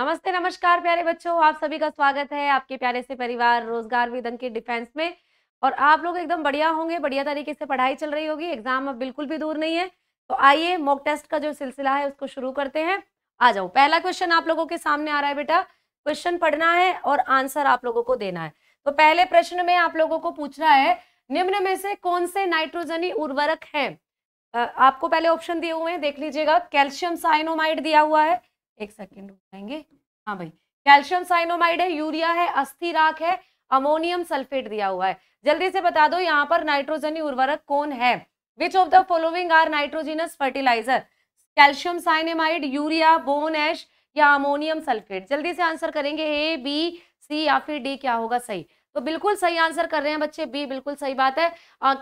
नमस्ते नमस्कार प्यारे बच्चों आप सभी का स्वागत है आपके प्यारे से परिवार रोजगार विदन के डिफेंस में और आप लोग एकदम बढ़िया होंगे बढ़िया तरीके से पढ़ाई चल रही होगी एग्जाम अब बिल्कुल भी दूर नहीं है तो आइए मॉक टेस्ट का जो सिलसिला है उसको शुरू करते हैं आ जाओ पहला क्वेश्चन आप लोगों के सामने आ रहा है बेटा क्वेश्चन पढ़ना है और आंसर आप लोगों को देना है तो पहले प्रश्न में आप लोगों को पूछना है निम्न में से कौन से नाइट्रोजनी उर्वरक है आपको पहले ऑप्शन दिए हुए हैं देख लीजिएगा कैल्शियम साइनोमाइड दिया हुआ है एक सेकेंड रुकेंगे हाँ भाई कैल्शियम साइनोमाइड है यूरिया है अस्थि राख है अमोनियम सल्फेट दिया हुआ है जल्दी से बता दो यहाँ पर नाइट्रोजनी उर्वरक कौन है which of the following are nitrogenous fertiliser calcium cyanamide urea bone ash या अमोनियम सल्फेट जल्दी से आंसर करेंगे ए बी सी या फिर डी क्या होगा सही तो बिल्कुल सही आंसर कर रहे हैं बच्चे बी बिल्कुल सही बात है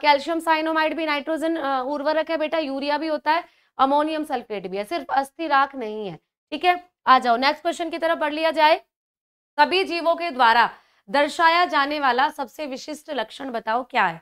कैल्शियम साइनोमाइड भी नाइट्रोजन उर्वरक है बेटा यूरिया भी होता है अमोनियम सल्फेट भी है सिर्फ अस्थि राख नहीं है ठीक है आ जाओ नेक्स्ट क्वेश्चन की तरफ पढ़ लिया जाए सभी जीवों के द्वारा दर्शाया जाने वाला सबसे विशिष्ट लक्षण बताओ क्या है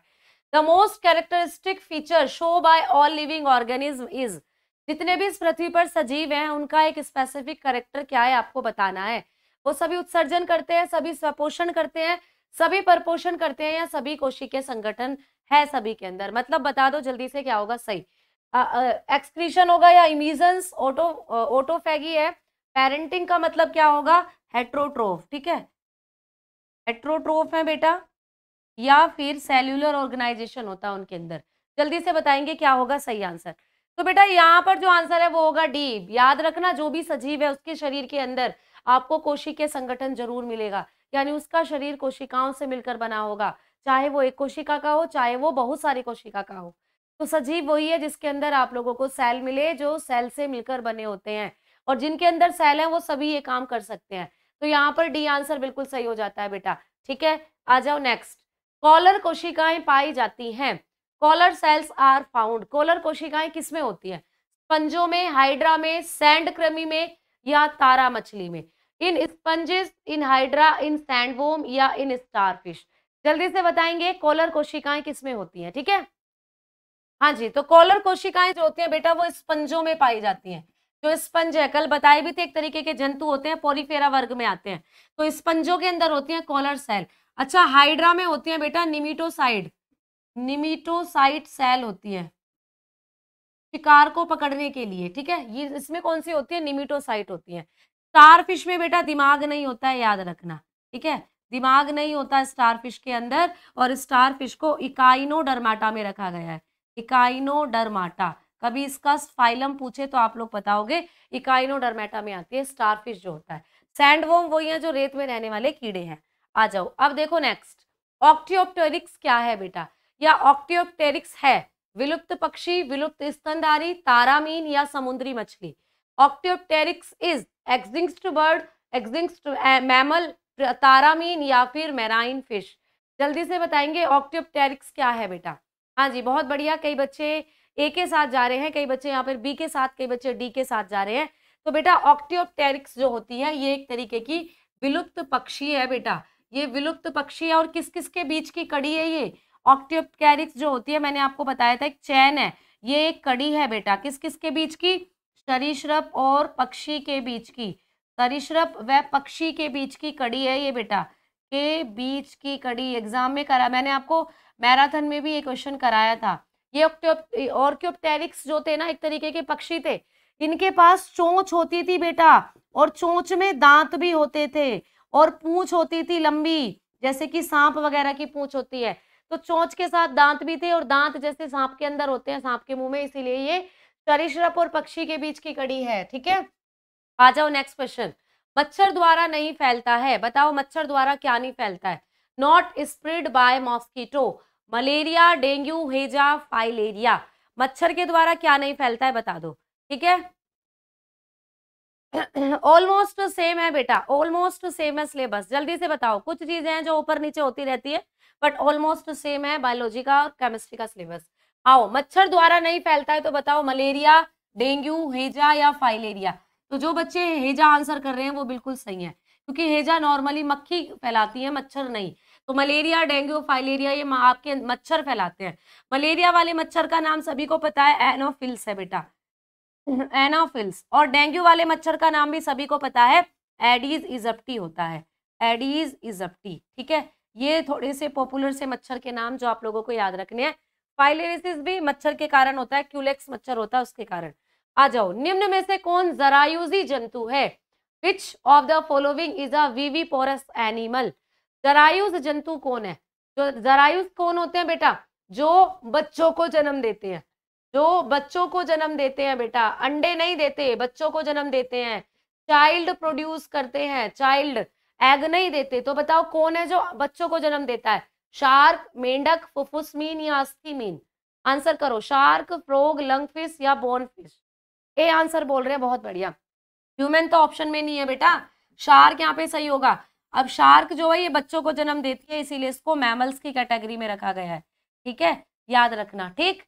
the most characteristic feature show by all living organism is जितने भी इस पृथ्वी पर सजीव हैं उनका एक स्पेसिफिक करेक्टर क्या है आपको बताना है वो सभी उत्सर्जन करते हैं सभी स्वपोषण करते हैं सभी परपोषण करते हैं या सभी कोशिकीय संगठन है सभी के अंदर मतलब बता दो जल्दी से क्या होगा सही एक्सक्रीशन होगा या इमीजन्स ऑटो ऑटोफेगी है पेरेंटिंग का मतलब क्या होगा हेट्रोट्रोफ ठीक है हेट्रोट्रोफ है बेटा या फिर सेल्यूलर ऑर्गेनाइजेशन होता है उनके अंदर जल्दी से बताएंगे क्या होगा सही आंसर तो बेटा यहाँ पर जो आंसर है वो होगा डी याद रखना जो भी सजीव है उसके शरीर के अंदर आपको कोशिकीय संगठन जरूर मिलेगा यानी उसका शरीर कोशिकाओं से मिलकर बना होगा चाहे वो एक कोशिका का हो चाहे वो बहुत सारी कोशिका का हो तो सजीव वही है जिसके अंदर आप लोगों को सेल मिले जो सेल से मिलकर बने होते हैं और जिनके अंदर सेल है वो सभी ये काम कर सकते हैं तो यहाँ पर डी आंसर बिल्कुल सही हो जाता है बेटा ठीक है आ जाओ नेक्स्ट कॉलर कोशिकाएं पाई जाती हैं collar cells are found collar कोशिकाएं किसमें होती है स्पंजों में हाइड्रा में सैंड क्रमी में या तारा मछली में इन स्पंजेस इन हाइड्रा इन सैंडवोम या इन स्टारफिश जल्दी से बताएंगे कॉलर कोशिकाएं किसमें होती हैं ठीक है हाँ जी तो कॉलर कोशिकाएं जो होती हैं बेटा वो स्पंजों में पाई जाती हैं जो स्पंज है कल बताए भी थे एक तरीके के जंतु होते हैं पोरीफेरा वर्ग में आते हैं तो स्पंजों के अंदर होती है कॉलर सेल अच्छा हाइड्रा में होती है बेटा निमिटोसाइड निमिटोसाइड सेल होती है शिकार को पकड़ने के लिए ठीक है ये इसमें कौन सी होती है निमिटोसाइट होती है स्टार फिश में बेटा दिमाग नहीं होता है याद रखना ठीक है दिमाग नहीं होता स्टार फिश के अंदर और स्टार फिश को इकाइनो डरमाटा में रखा गया है इकाइनोडर्माटा कभी इसका फाइलम पूछे तो आप लोग बताओगे इकाइनोडर्मेटा में आती है स्टारफिश जो होता है सैंडवोम वो है जो रेत में रहने वाले कीड़े हैं आ जाओ अब देखो नेक्स्ट ऑक्टियोप्टेरिक्स क्या है बेटा या ऑक्टियोप्टेरिक्स है विलुप्त पक्षी विलुप्त स्तनधारी तारामीन या समुद्री मछली archaeopteryx is extinct bird extinct mammal तारामीन या फिर मैराइन फिश जल्दी से बताएंगे ऑक्टियोप्टेरिक्स क्या है बेटा हाँ जी बहुत बढ़िया कई बच्चे ए के साथ जा रहे हैं कई बच्चे यहाँ पर बी के साथ कई बच्चे डी के साथ जा रहे हैं तो बेटा ऑक्टियोटेरिक्स जो होती है ये एक तरीके की विलुप्त पक्षी है बेटा ये विलुप्त पक्षी है और किस किस के बीच की कड़ी है ये ऑक्टियोटेरिक्स जो होती है मैंने आपको बताया था एक चैन है ये एक कड़ी है बेटा किस किस के बीच की सरिश्रप और पक्षी के बीच की सरिश्रप व पक्षी के बीच की कड़ी है ये बेटा के बीच की कड़ी एग्जाम में करा मैंने आपको मैराथन में भी ये क्वेश्चन कराया था ये ऑर्क्योप्टेरिक्स जो थे ना एक तरीके के पक्षी थे इनके पास चोंच होती थी बेटा और चोंच में दांत भी होते थे और पूंछ होती थी लंबी जैसे कि सांप वगैरह की पूंछ होती है तो चोंच के साथ दांत भी थे और दांत जैसे सांप के अंदर होते हैं सांप के मुंह में इसीलिए ये सरिश्रप और पक्षी के बीच की कड़ी है ठीक है आ जाओ नेक्स्ट क्वेश्चन मच्छर द्वारा नहीं फैलता है बताओ मच्छर द्वारा क्या नहीं फैलता है not spread by mosquito malaria dengue हेजा फाइलेरिया मच्छर के द्वारा क्या नहीं फैलता है बता दो ठीक है ऑलमोस्ट सेम है बेटा ऑलमोस्ट सेम है सिलेबस जल्दी से बताओ कुछ चीजें हैं जो ऊपर नीचे होती रहती है बट ऑलमोस्ट सेम है बायोलॉजी का और केमिस्ट्री का सिलेबस आओ मच्छर द्वारा नहीं फैलता है तो बताओ मलेरिया डेंगू हेजा या फाइलेरिया तो जो बच्चे हेजा आंसर कर रहे हैं वो बिल्कुल सही है क्योंकि हेजा नॉर्मली मक्खी फैलाती है मच्छर नहीं तो मलेरिया डेंगू फाइलेरिया ये आपके मच्छर फैलाते हैं मलेरिया वाले मच्छर का नाम सभी को पता है एनोफिल्स है बेटा एनोफिल्स और डेंगू वाले मच्छर का नाम भी सभी को पता है एडीज इजप्टी होता है एडीज इजप्टी ठीक है ये थोड़े से पॉपुलर से मच्छर के नाम जो आप लोगों को याद रखने हैं फाइलेरिस भी मच्छर के कारण होता है क्यूलेक्स मच्छर होता है उसके कारण आ जाओ निम्न में से कौन जरायुजी जंतु है which of the following is a porous animal जरायुज जंतु कौन है जो जरायुज कौन होते हैं बेटा जो बच्चों को जन्म देते हैं जो बच्चों को जन्म देते हैं बेटा अंडे नहीं देते बच्चों को जन्म देते हैं चाइल्ड प्रोड्यूस करते हैं चाइल्ड एग नहीं देते तो बताओ कौन है जो बच्चों को जन्म देता है शार्क मेंढक फुफुसमीन या अस्थि मीन आंसर करो शार्क फ्रोग लंग फिश या बोन फिश ए आंसर बोल रहे हैं बहुत बढ़िया ह्यूमन तो ऑप्शन में नहीं है बेटा शार्क यहाँ पे सही होगा अब शार्क जो है ये बच्चों को जन्म देती है इसीलिए इसको मैमल्स की कैटेगरी में रखा गया है ठीक है याद रखना ठीक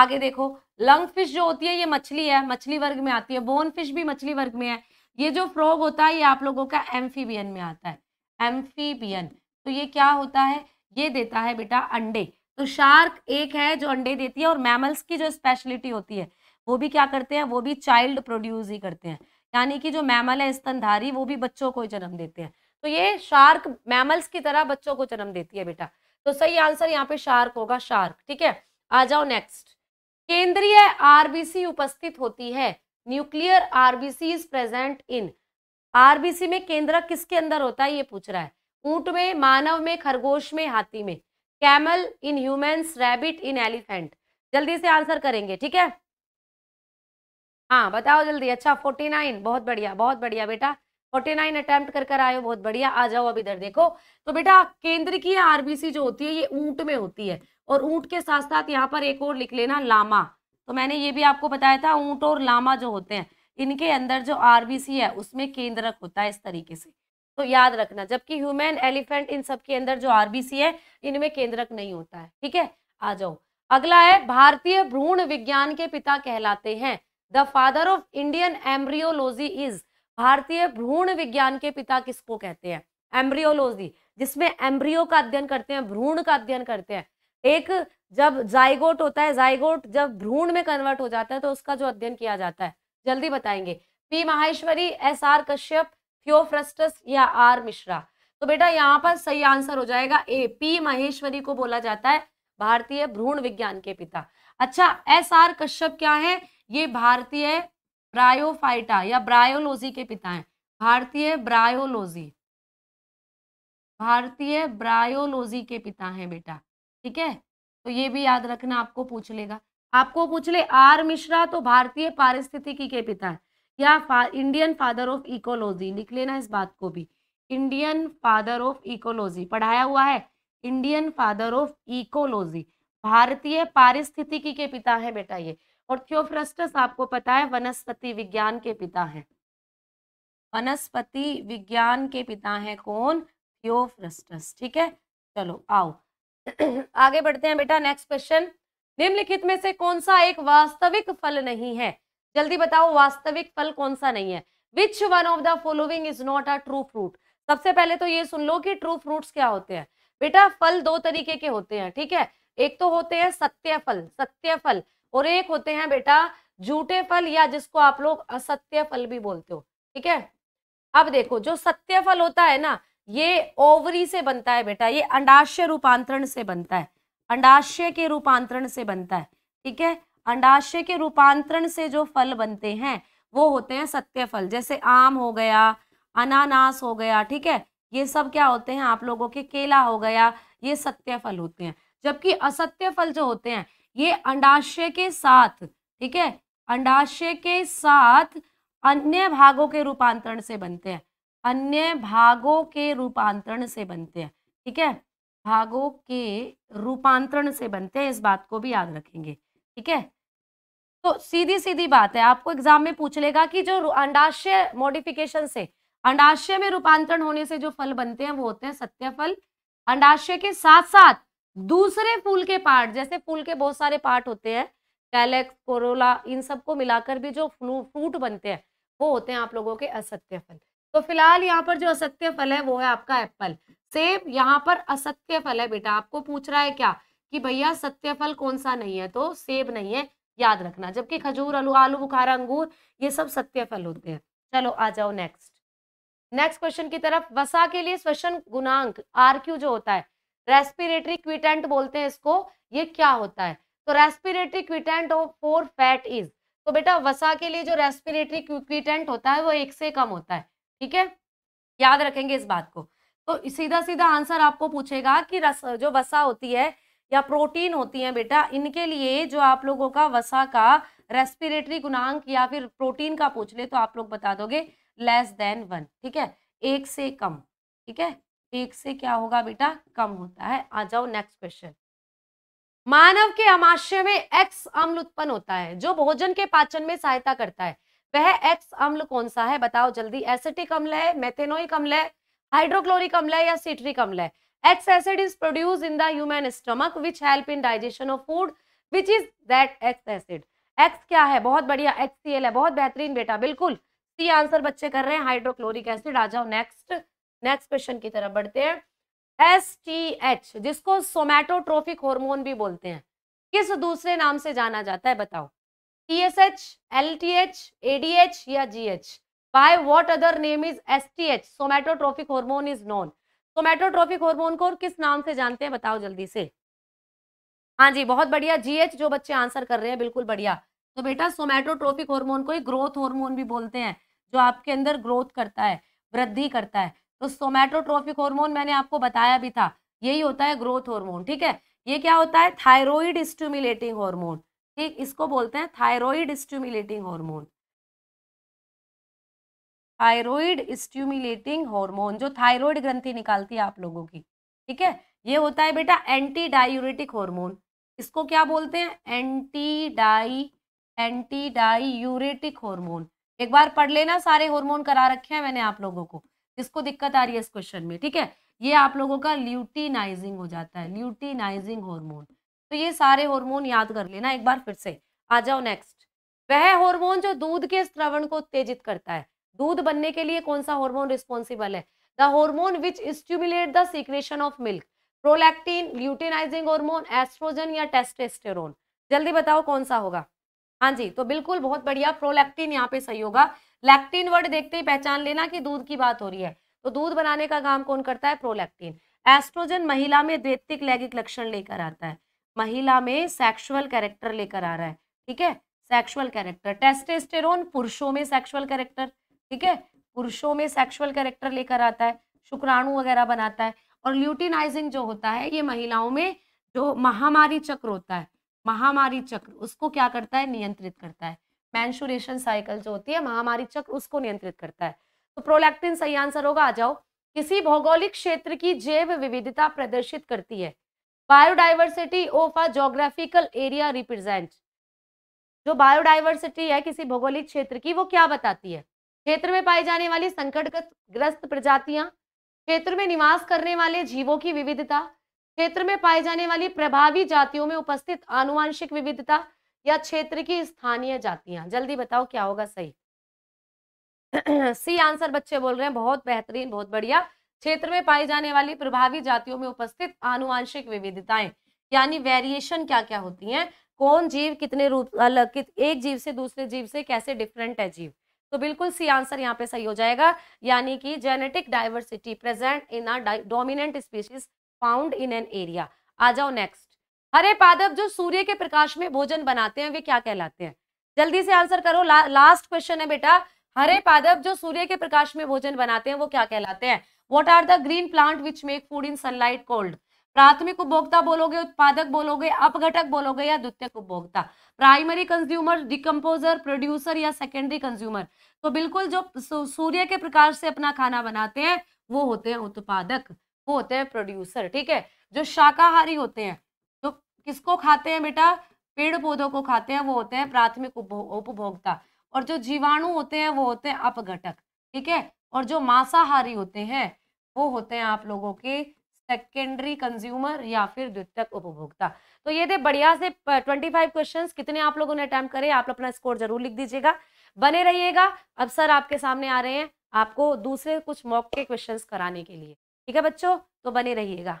आगे देखो लंग फिश जो होती है ये मछली है मछली वर्ग में आती है बोन फिश भी मछली वर्ग में है ये जो फ्रॉग होता है ये आप लोगों का एम्फीबियन में आता है एम्फीबियन तो ये क्या होता है ये देता है बेटा अंडे तो शार्क एक है जो अंडे देती है और मैमल्स की जो स्पेशलिटी होती है वो भी क्या करते हैं वो भी चाइल्ड प्रोड्यूस ही करते हैं यानी कि जो मैमल है स्तनधारी वो भी बच्चों को जन्म देते हैं तो ये शार्क मैमल्स की तरह बच्चों को जन्म देती है बेटा तो सही आंसर यहाँ पे शार्क होगा शार्क ठीक है आ जाओ नेक्स्ट केंद्रीय आरबीसी उपस्थित होती है nuclear RBC is present in RBC में केंद्र किसके अंदर होता है ये पूछ रहा है ऊंट में मानव में खरगोश में हाथी में camel in humans rabbit in elephant जल्दी से आंसर करेंगे ठीक है हाँ बताओ जल्दी अच्छा फोर्टी नाइन बहुत बढ़िया बहुत बढ़िया बेटा फोर्टी नाइन अटैम्प्ट कर कर आयो बहुत बढ़िया आ जाओ अब इधर देखो तो बेटा केंद्र की आरबीसी जो होती है ये ऊंट में होती है और ऊंट के साथ साथ यहाँ पर एक और लिख लेना लामा तो मैंने ये भी आपको बताया था ऊंट और लामा जो होते हैं इनके अंदर जो आरबीसी है उसमें केंद्रक होता है इस तरीके से तो याद रखना जबकि ह्यूमन एलिफेंट इन सब के अंदर जो आरबीसी है इनमें केंद्रक नहीं होता है ठीक है आ जाओ अगला है भारतीय भ्रूण विज्ञान के पिता कहलाते हैं the father of Indian embryology is भारतीय भ्रूण विज्ञान के पिता किसको कहते हैं एम्ब्रियोलॉजी जिसमें एम्ब्रियो का अध्ययन करते हैं भ्रूण का अध्ययन करते हैं एक जब जाइगोट होता है जाइगोट जब भ्रूण में कन्वर्ट हो जाता है तो उसका जो अध्ययन किया जाता है जल्दी बताएंगे P Maheshwari S R Kashyap Theophrastus या आर मिश्रा तो बेटा यहाँ पर सही आंसर हो जाएगा ए पी माहेश्वरी को बोला जाता है भारतीय भ्रूण विज्ञान के पिता अच्छा एस आर कश्यप क्या है ये भारतीय ब्रायोफाइटा या ब्रायोलॉजी के पिता हैं भारतीय ब्रायोलॉजी भारतीय ब्रायोलॉजी के पिता हैं बेटा ठीक है तो ये भी याद रखना आपको पूछ लेगा आपको पूछ ले आर मिश्रा तो भारतीय पारिस्थितिकी के पिता है या फा, इंडियन फादर ऑफ इकोलॉजी लिख लेना इस बात को भी इंडियन फादर ऑफ इकोलॉजी पढ़ाया हुआ है इंडियन फादर ऑफ इकोलॉजी भारतीय पारिस्थितिकी के पिता है बेटा ये और थियोफ्रस्टस आपको पता है वनस्पति विज्ञान के पिता हैं वनस्पति विज्ञान के पिता हैं कौन थियोफ्रस्टस ठीक है चलो आओ आगे बढ़ते हैं बेटा नेक्स्ट क्वेश्चन निम्नलिखित में से कौन सा एक वास्तविक फल नहीं है जल्दी बताओ वास्तविक फल कौन सा नहीं है which one of the following is not a true fruit सबसे पहले तो ये सुन लो कि ट्रू फ्रूट्स क्या होते हैं बेटा फल दो तरीके के होते हैं ठीक है एक तो होते हैं सत्य फल सत्य फल और एक होते हैं बेटा झूठे फल या जिसको आप लोग असत्य फल भी बोलते हो ठीक है अब देखो जो सत्य फल होता है ना ये ओवरी से बनता है बेटा ये अंडाशय रूपांतरण से बनता है अंडाशय के रूपांतरण से बनता है ठीक है अंडाशय के रूपांतरण से जो फल बनते हैं वो होते हैं सत्य फल जैसे आम हो गया अनानास हो गया ठीक है ये सब क्या होते हैं आप लोगों के केला हो गया ये सत्य फल होते हैं जबकि असत्य फल जो होते हैं ये अंडाशय के साथ ठीक है अंडाशय के साथ अन्य भागों के रूपांतरण से बनते हैं अन्य भागों के रूपांतरण से बनते हैं ठीक है भागों के रूपांतरण से बनते हैं इस बात को भी याद रखेंगे ठीक है तो सीधी सीधी बात है आपको एग्जाम में पूछ लेगा कि जो अंडाशय मॉडिफिकेशन से अंडाशय में रूपांतरण होने से जो फल बनते हैं वो होते हैं सत्य फल अंडाशय के साथ साथ दूसरे फूल के पार्ट जैसे फूल के बहुत सारे पार्ट होते हैं कैलेक्स कोरोला इन सबको मिलाकर भी जो फ्रूट बनते हैं वो होते हैं आप लोगों के असत्य फल तो फिलहाल यहाँ पर जो असत्य फल है वो है आपका एप्पल सेब यहाँ पर असत्य फल है बेटा आपको पूछ रहा है क्या कि भैया सत्य फल कौन सा नहीं है तो सेब नहीं है याद रखना जबकि खजूर आलू आलू बुखारा अंगूर ये सब सत्य फल होते हैं चलो आ जाओ नेक्स्ट नेक्स्ट क्वेश्चन की तरफ वसा के लिए श्वसन गुणांक आर क्यू जो होता है रेस्पिरेटरी क्विटेंट बोलते हैं इसको ये क्या होता है तो respiratory quotient of for fat is तो बेटा वसा के लिए जो रेस्पिरेटरी क्विटेंट होता है वो एक से कम होता है ठीक है याद रखेंगे इस बात को तो सीधा सीधा आंसर आपको पूछेगा कि रस जो वसा होती है या प्रोटीन होती है बेटा इनके लिए जो आप लोगों का वसा का रेस्पिरेटरी गुणांक या फिर प्रोटीन का पूछ ले तो आप लोग बता दोगे लेस देन वन ठीक है एक से कम ठीक है एक से क्या होगा बेटा कम होता है आ जाओ नेक्स्ट क्वेश्चन मानव के अमाशय में एक्स अम्ल उत्पन्न होता है जो भोजन के पाचन में सहायता करता है वह एक्स अम्ल कौन सा है बताओ जल्दी एसिटिक अम्ल है मेथेनोइक अम्ल है हाइड्रोक्लोरिक अम्ल है या सिट्रिक अम्ल है X acid is produce in the human stomach which help in digestion of food which is that X acid X क्या है बहुत बढ़िया एक्स है बहुत बेहतरीन बेटा बिल्कुल सी आंसर बच्चे कर रहे हैं हाइड्रोक्लोरिक एसिड आ जाओ नेक्स्ट नेक्स्ट क्वेश्चन की तरफ बढ़ते हैं एस टी एच जिसको सोमैटोट्रोफिक हार्मोन भी बोलते हैं किस दूसरे नाम से जाना जाता है बताओ T S H L T H A D H या G H by what other name is S T H somatotrophic hormone is known somatotrophic hormone को किस नाम से जानते हैं बताओ जल्दी से हाँ जी बहुत बढ़िया जी एच जो बच्चे आंसर कर रहे हैं बिल्कुल बढ़िया तो बेटा सोमैटोट्रोफिक हार्मोन को ही ग्रोथ हार्मोन भी बोलते हैं जो आपके अंदर ग्रोथ करता है वृद्धि करता है तो सोमैटोट्रोफिक हार्मोन मैंने आपको बताया भी था यही होता है ग्रोथ हार्मोन ठीक है ये क्या होता है थायरोइड स्टिमुलेटिंग हार्मोन ठीक इसको बोलते हैं thyroid stimulating hormone thyroid stimulating hormone जो थायरोइड ग्रंथि निकालती है आप लोगों की ठीक है ये होता है बेटा एंटी डायूरेटिक हार्मोन इसको क्या बोलते हैं एंटी डाई एंटी डायूरेटिक हार्मोन एक बार पढ़ लेना सारे हार्मोन करा रखे हैं मैंने आप लोगों को जिसको दिक्कत आ रही है इस क्वेश्चन में ठीक है ये आप लोगों का ल्यूटीनाइजिंग हो जाता है ल्यूटीनाइजिंग हॉर्मोन तो ये सारे हॉर्मोन याद कर लेना एक बार फिर से आ जाओ नेक्स्ट वह हॉर्मोन जो दूध के स्त्रवण को उत्तेजित करता है दूध बनने के लिए कौन सा हॉर्मोन रिस्पॉन्सिबल है the hormone which stimulate the secretion of milk prolactin luteinising hormone oestrogen या टेस्टेस्टेरोन जल्दी बताओ कौन सा होगा हाँ जी तो बिल्कुल बहुत बढ़िया प्रोलैक्टिन यहाँ पे सही होगा लैक्टीन वर्ड देखते ही पहचान लेना कि दूध की बात हो रही है तो दूध बनाने का काम कौन करता है प्रोलैक्टीन एस्ट्रोजन महिला में द्वितीय लैंगिक लक्षण लेकर आता है महिला में सेक्सुअल कैरेक्टर लेकर आ रहा है ठीक है सेक्सुअल कैरेक्टर टेस्टेस्टेरोन पुरुषों में सेक्सुअल कैरेक्टर ठीक है पुरुषों में सेक्सुअल कैरेक्टर लेकर आता है शुक्राणु वगैरह बनाता है और ल्यूटिनाइजिंग जो होता है ये महिलाओं में जो महामारी चक्र होता है महामारी चक्र उसको क्या करता है नियंत्रित करता है मैंशुरेशन साइकिल जो होती है महामारी चक्र उसको नियंत्रित करता है तो प्रोलैक्टिन सही आंसर होगा आ जाओ किसी भौगोलिक क्षेत्र की जैव विविधता प्रदर्शित करती है biodiversity of a geographical area represent जो बायोडाइवर्सिटी है किसी भौगोलिक क्षेत्र की वो क्या बताती है क्षेत्र में पाई जाने वाली संकट ग्रस्त प्रजातियां क्षेत्र में निवास करने वाले जीवों की विविधता क्षेत्र में पाई जाने वाली प्रभावी जातियों में उपस्थित आनुवांशिक विविधता या क्षेत्र की स्थानीय जातियां जल्दी बताओ क्या होगा सही सी आंसर बच्चे बोल रहे हैं बहुत बेहतरीन बहुत बढ़िया क्षेत्र में पाई जाने वाली प्रभावी जातियों में उपस्थित आनुवांशिक विविधताएं यानी वेरिएशन क्या क्या होती हैं कौन जीव कितने रूप अलग कित, एक जीव से दूसरे जीव से कैसे डिफरेंट है जीव तो बिल्कुल सी आंसर यहाँ पे सही हो जाएगा यानी कि genetic diversity present in a dominant species found in an area आ जाओ नेक्स्ट हरे पादप जो सूर्य के प्रकाश में भोजन बनाते हैं वे क्या कहलाते हैं जल्दी से आंसर करो ला, लास्ट क्वेश्चन है बेटा हरे पादप जो सूर्य के प्रकाश में भोजन बनाते हैं वो क्या कहलाते हैं what are the green plant which make food in sunlight called प्राथमिक उपभोक्ता बोलोगे उत्पादक बोलोगे अपघटक बोलोगे या द्वितीय उपभोक्ता प्राइमरी कंज्यूमर डिकम्पोजर प्रोड्यूसर या सेकेंडरी कंज्यूमर तो बिल्कुल जो सूर्य के प्रकाश से अपना खाना बनाते हैं वो होते हैं उत्पादक वो होते हैं प्रोड्यूसर ठीक है जो शाकाहारी होते हैं किसको खाते हैं बेटा पेड़ पौधों को खाते हैं वो होते हैं प्राथमिक उपभोक्ता और जो जीवाणु होते हैं वो होते हैं अपघटक ठीक है और जो मांसाहारी होते हैं वो होते हैं आप लोगों के सेकेंडरी कंज्यूमर या फिर द्वितीयक उपभोक्ता तो ये थे बढ़िया से ट्वेंटी फाइव क्वेश्चन कितने आप लोगों ने अटैम्प्ट करे आप अपना स्कोर जरूर लिख दीजिएगा बने रहिएगा अब सर आपके सामने आ रहे हैं आपको दूसरे कुछ मॉक के क्वेश्चंस कराने के लिए ठीक है बच्चों तो बने रहिएगा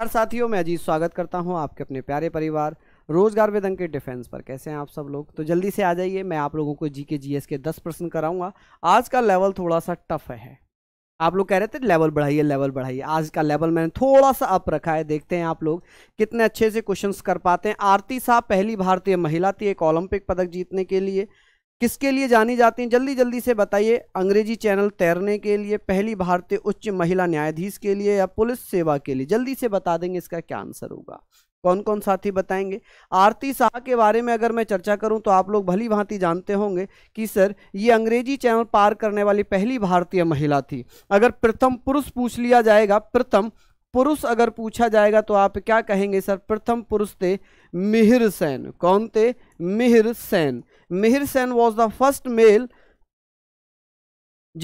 नमस्कार साथियों मैं अजीत स्वागत करता हूं आपके अपने प्यारे परिवार रोजगार वेदन के डिफेंस पर कैसे हैं आप सब लोग तो जल्दी से आ जाइए मैं आप लोगों को जी के जी एस के दस प्रश्न कराऊंगा आज का लेवल थोड़ा सा टफ है आप लोग कह रहे थे लेवल बढ़ाइए लेवल बढ़ाइए आज का लेवल मैंने थोड़ा सा अप रखा है देखते हैं आप लोग कितने अच्छे से क्वेश्चंस कर पाते हैं आरती साहब पहली भारतीय महिला थी एक ओलंपिक पदक जीतने के लिए किसके लिए जानी जाती हैं जल्दी जल्दी से बताइए अंग्रेजी चैनल तैरने के लिए पहली भारतीय उच्च महिला न्यायाधीश के लिए या पुलिस सेवा के लिए जल्दी से बता देंगे इसका क्या आंसर होगा कौन कौन साथी बताएंगे आरती शाह के बारे में अगर मैं चर्चा करूं तो आप लोग भली भांति जानते होंगे कि सर ये अंग्रेजी चैनल पार करने वाली पहली भारतीय महिला थी अगर प्रथम पुरुष पूछ लिया जाएगा प्रथम पुरुष अगर पूछा जाएगा तो आप क्या कहेंगे सर प्रथम पुरुष थे मिहिर सेन कौन थे Mihir Sen Mihir Sen was the first male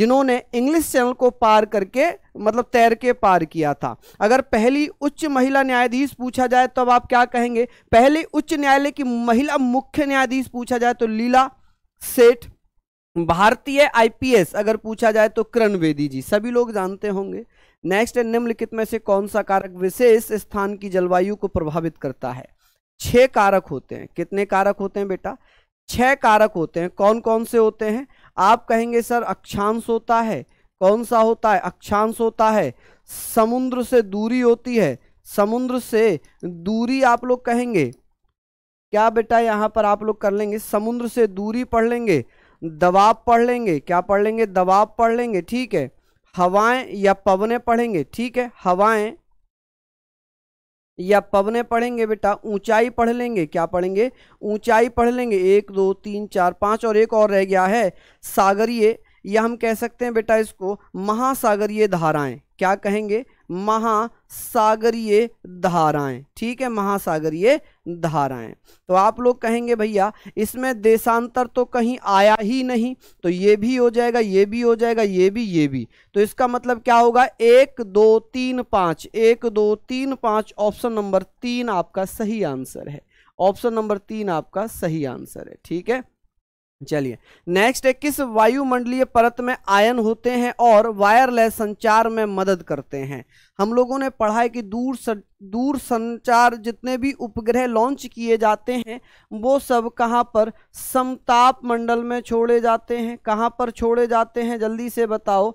जिन्होंने इंग्लिश चैनल को पार करके मतलब तैर के पार किया था अगर पहली उच्च महिला न्यायाधीश पूछा जाए तो अब आप क्या कहेंगे पहले उच्च न्यायालय की महिला मुख्य न्यायाधीश पूछा जाए तो लीला सेठ भारतीय आईपीएस अगर पूछा जाए तो किरण बेदी जी सभी लोग जानते होंगे नेक्स्ट है निम्नलिखित में से कौन सा कारक विशेष स्थान की जलवायु को प्रभावित करता है छह कारक होते हैं कितने कारक होते हैं बेटा छह कारक होते हैं कौन कौन से होते हैं आप कहेंगे सर अक्षांश होता है कौन सा होता है अक्षांश होता है समुद्र से दूरी होती है समुद्र से दूरी आप लोग कहेंगे क्या बेटा यहाँ पर आप लोग कर लेंगे समुद्र से दूरी पढ़ लेंगे दबाव पढ़ लेंगे क्या पढ़ लेंगे दबाव पढ़ लेंगे ठीक है हवाएं या पवने पढ़ेंगे ठीक है हवाएं या पवने पढ़ेंगे बेटा ऊंचाई पढ़ लेंगे क्या पढ़ेंगे ऊंचाई पढ़ लेंगे एक दो तीन चार पांच और एक और रह गया है सागरीय या हम कह सकते हैं बेटा इसको महासागरीय धाराएं क्या कहेंगे महासागरीय धाराएं ठीक है महासागरीय धाराएं तो आप लोग कहेंगे भैया इसमें देशांतर तो कहीं आया ही नहीं तो ये भी हो जाएगा ये भी हो जाएगा ये भी ये भी तो इसका मतलब क्या होगा एक दो तीन पाँच एक दो तीन पाँच ऑप्शन नंबर तीन आपका सही आंसर है ऑप्शन नंबर तीन आपका सही आंसर है ठीक है चलिए नेक्स्ट है किस वायुमंडलीय परत में आयन होते हैं और वायरलेस संचार में मदद करते हैं हम लोगों ने पढ़ा है कि दूर सं, दूर संचार जितने भी उपग्रह लॉन्च किए जाते हैं वो सब कहाँ पर समताप मंडल में छोड़े जाते हैं कहाँ पर छोड़े जाते हैं जल्दी से बताओ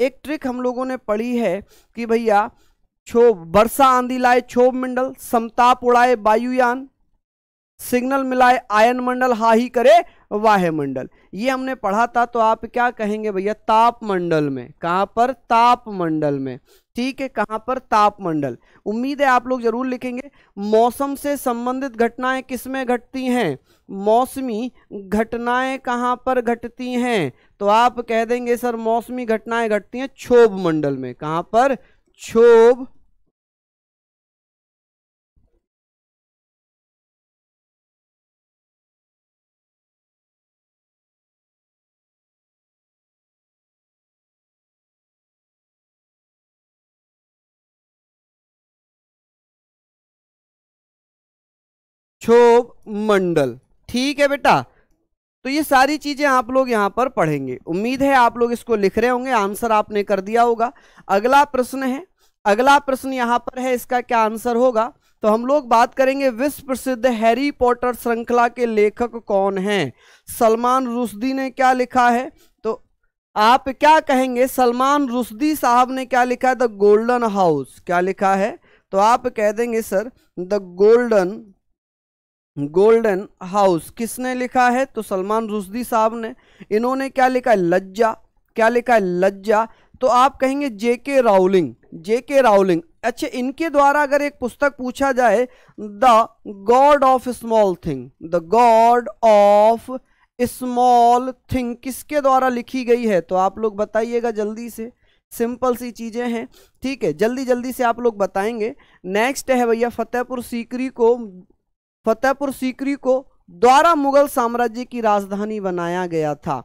एक ट्रिक हम लोगों ने पढ़ी है कि भैया छोभ वर्षा आंधी लाए क्षोभ मंडल समताप उड़ाए वायुयान सिग्नल मिलाए आयन मंडल हा ही करे वाह्य मंडल ये हमने पढ़ा था तो आप क्या कहेंगे भैया तापमंडल में कहाँ पर तापमंडल में ठीक है कहाँ पर तापमंडल उम्मीद है आप लोग जरूर लिखेंगे मौसम से संबंधित घटनाएं किस में घटती हैं मौसमी घटनाएं कहाँ पर घटती हैं तो आप कह देंगे सर मौसमी घटनाएं घटती हैं क्षोभ मंडल में कहाँ पर क्षोभ क्षोभ मंडल ठीक है बेटा तो ये सारी चीज़ें आप लोग यहाँ पर पढ़ेंगे उम्मीद है आप लोग इसको लिख रहे होंगे आंसर आपने कर दिया होगा अगला प्रश्न है अगला प्रश्न यहाँ पर है इसका क्या आंसर होगा तो हम लोग बात करेंगे विश्व प्रसिद्ध हैरी पॉटर श्रृंखला के लेखक कौन हैं सलमान रुश्दी ने क्या लिखा है तो आप क्या कहेंगे सलमान रुश्दी साहब ने क्या लिखा है द गोल्डन हाउस क्या लिखा है तो आप कह देंगे sir the golden golden house किसने लिखा है तो सलमान रुशदी साहब ने इन्होंने क्या लिखा है लज्जा क्या लिखा है लज्जा तो आप कहेंगे जे के राउलिंग जे के राउलिंग अच्छा इनके द्वारा अगर एक पुस्तक पूछा जाए the god of small thing the god of small thing किसके द्वारा लिखी गई है तो आप लोग बताइएगा जल्दी से सिंपल सी चीज़ें हैं ठीक है जल्दी जल्दी से आप लोग बताएंगे नेक्स्ट है भैया फतेहपुर सीकरी को फतेहपुर सीकरी को द्वारा मुगल साम्राज्य की राजधानी बनाया गया था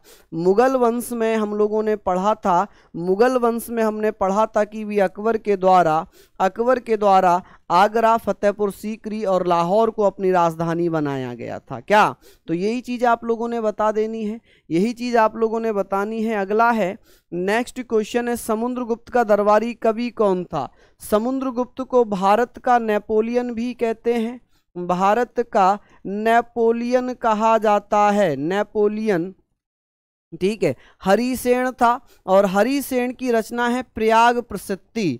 मुगल वंश में हम लोगों ने पढ़ा था मुगल वंश में हमने पढ़ा था कि वे अकबर के द्वारा अकबर के द्वारा आगरा फतेहपुर सीकरी और लाहौर को अपनी राजधानी बनाया गया था क्या तो यही चीज़ आप लोगों ने बता देनी है यही चीज़ आप लोगों ने बतानी है अगला है नेक्स्ट क्वेश्चन है समुद्रगुप्त का दरबारी कवि कौन था समुद्रगुप्त को भारत का नेपोलियन भी कहते हैं भारत का नेपोलियन कहा जाता है नेपोलियन ठीक है हरिसेन था और हरिसेन की रचना है प्रयाग प्रसक्ति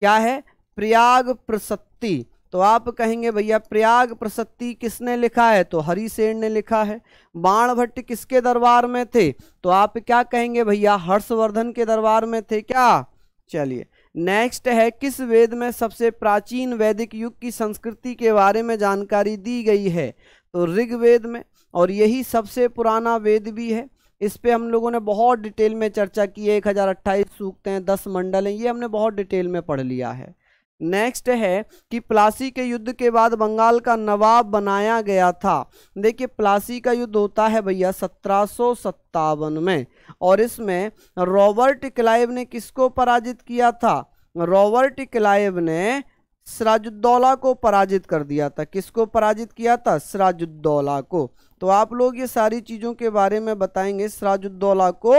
क्या है प्रयाग प्रसक्ति तो आप कहेंगे भैया प्रयाग प्रसक्ति किसने लिखा है तो हरिसेन ने लिखा है बाण भट्ट किसके दरबार में थे तो आप क्या कहेंगे भैया हर्षवर्धन के दरबार में थे क्या चलिए नेक्स्ट है किस वेद में सबसे प्राचीन वैदिक युग की संस्कृति के बारे में जानकारी दी गई है तो ऋग्वेद में और यही सबसे पुराना वेद भी है इस पर हम लोगों ने बहुत डिटेल में चर्चा की है एक हज़ार अट्ठाईस सूक्त हैं दस मंडल हैं ये हमने बहुत डिटेल में पढ़ लिया है नेक्स्ट है कि प्लासी के युद्ध के बाद बंगाल का नवाब बनाया गया था देखिए प्लासी का युद्ध होता है भैया सत्रह में और इसमें रॉबर्ट क्लाइव ने किसको पराजित किया था रॉबर्ट क्लाइव ने सराजुद्दौला को पराजित कर दिया था किसको पराजित किया था सराजुद्दौला को तो आप लोग ये सारी चीज़ों के बारे में बताएंगे सराजुद्दौला को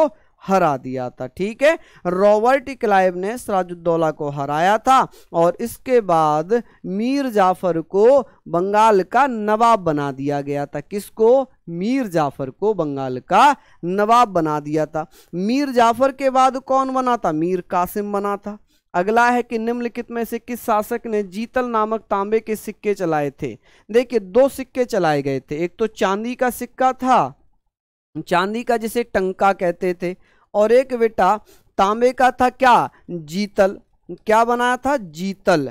हरा दिया था ठीक है रॉबर्ट क्लाइव ने सराजुद्दौला को हराया था और इसके बाद मीर जाफर को बंगाल का नवाब बना दिया गया था किसको मीर जाफर को बंगाल का नवाब बना दिया था मीर जाफर के बाद कौन बना था मीर कासिम बना था अगला है कि निम्नलिखित में से किस शासक ने जीतल नामक तांबे के सिक्के चलाए थे देखिए दो सिक्के चलाए गए थे एक तो चांदी का सिक्का था चांदी का जिसे टंका कहते थे और एक बेटा तांबे का था क्या जीतल क्या बनाया था जीतल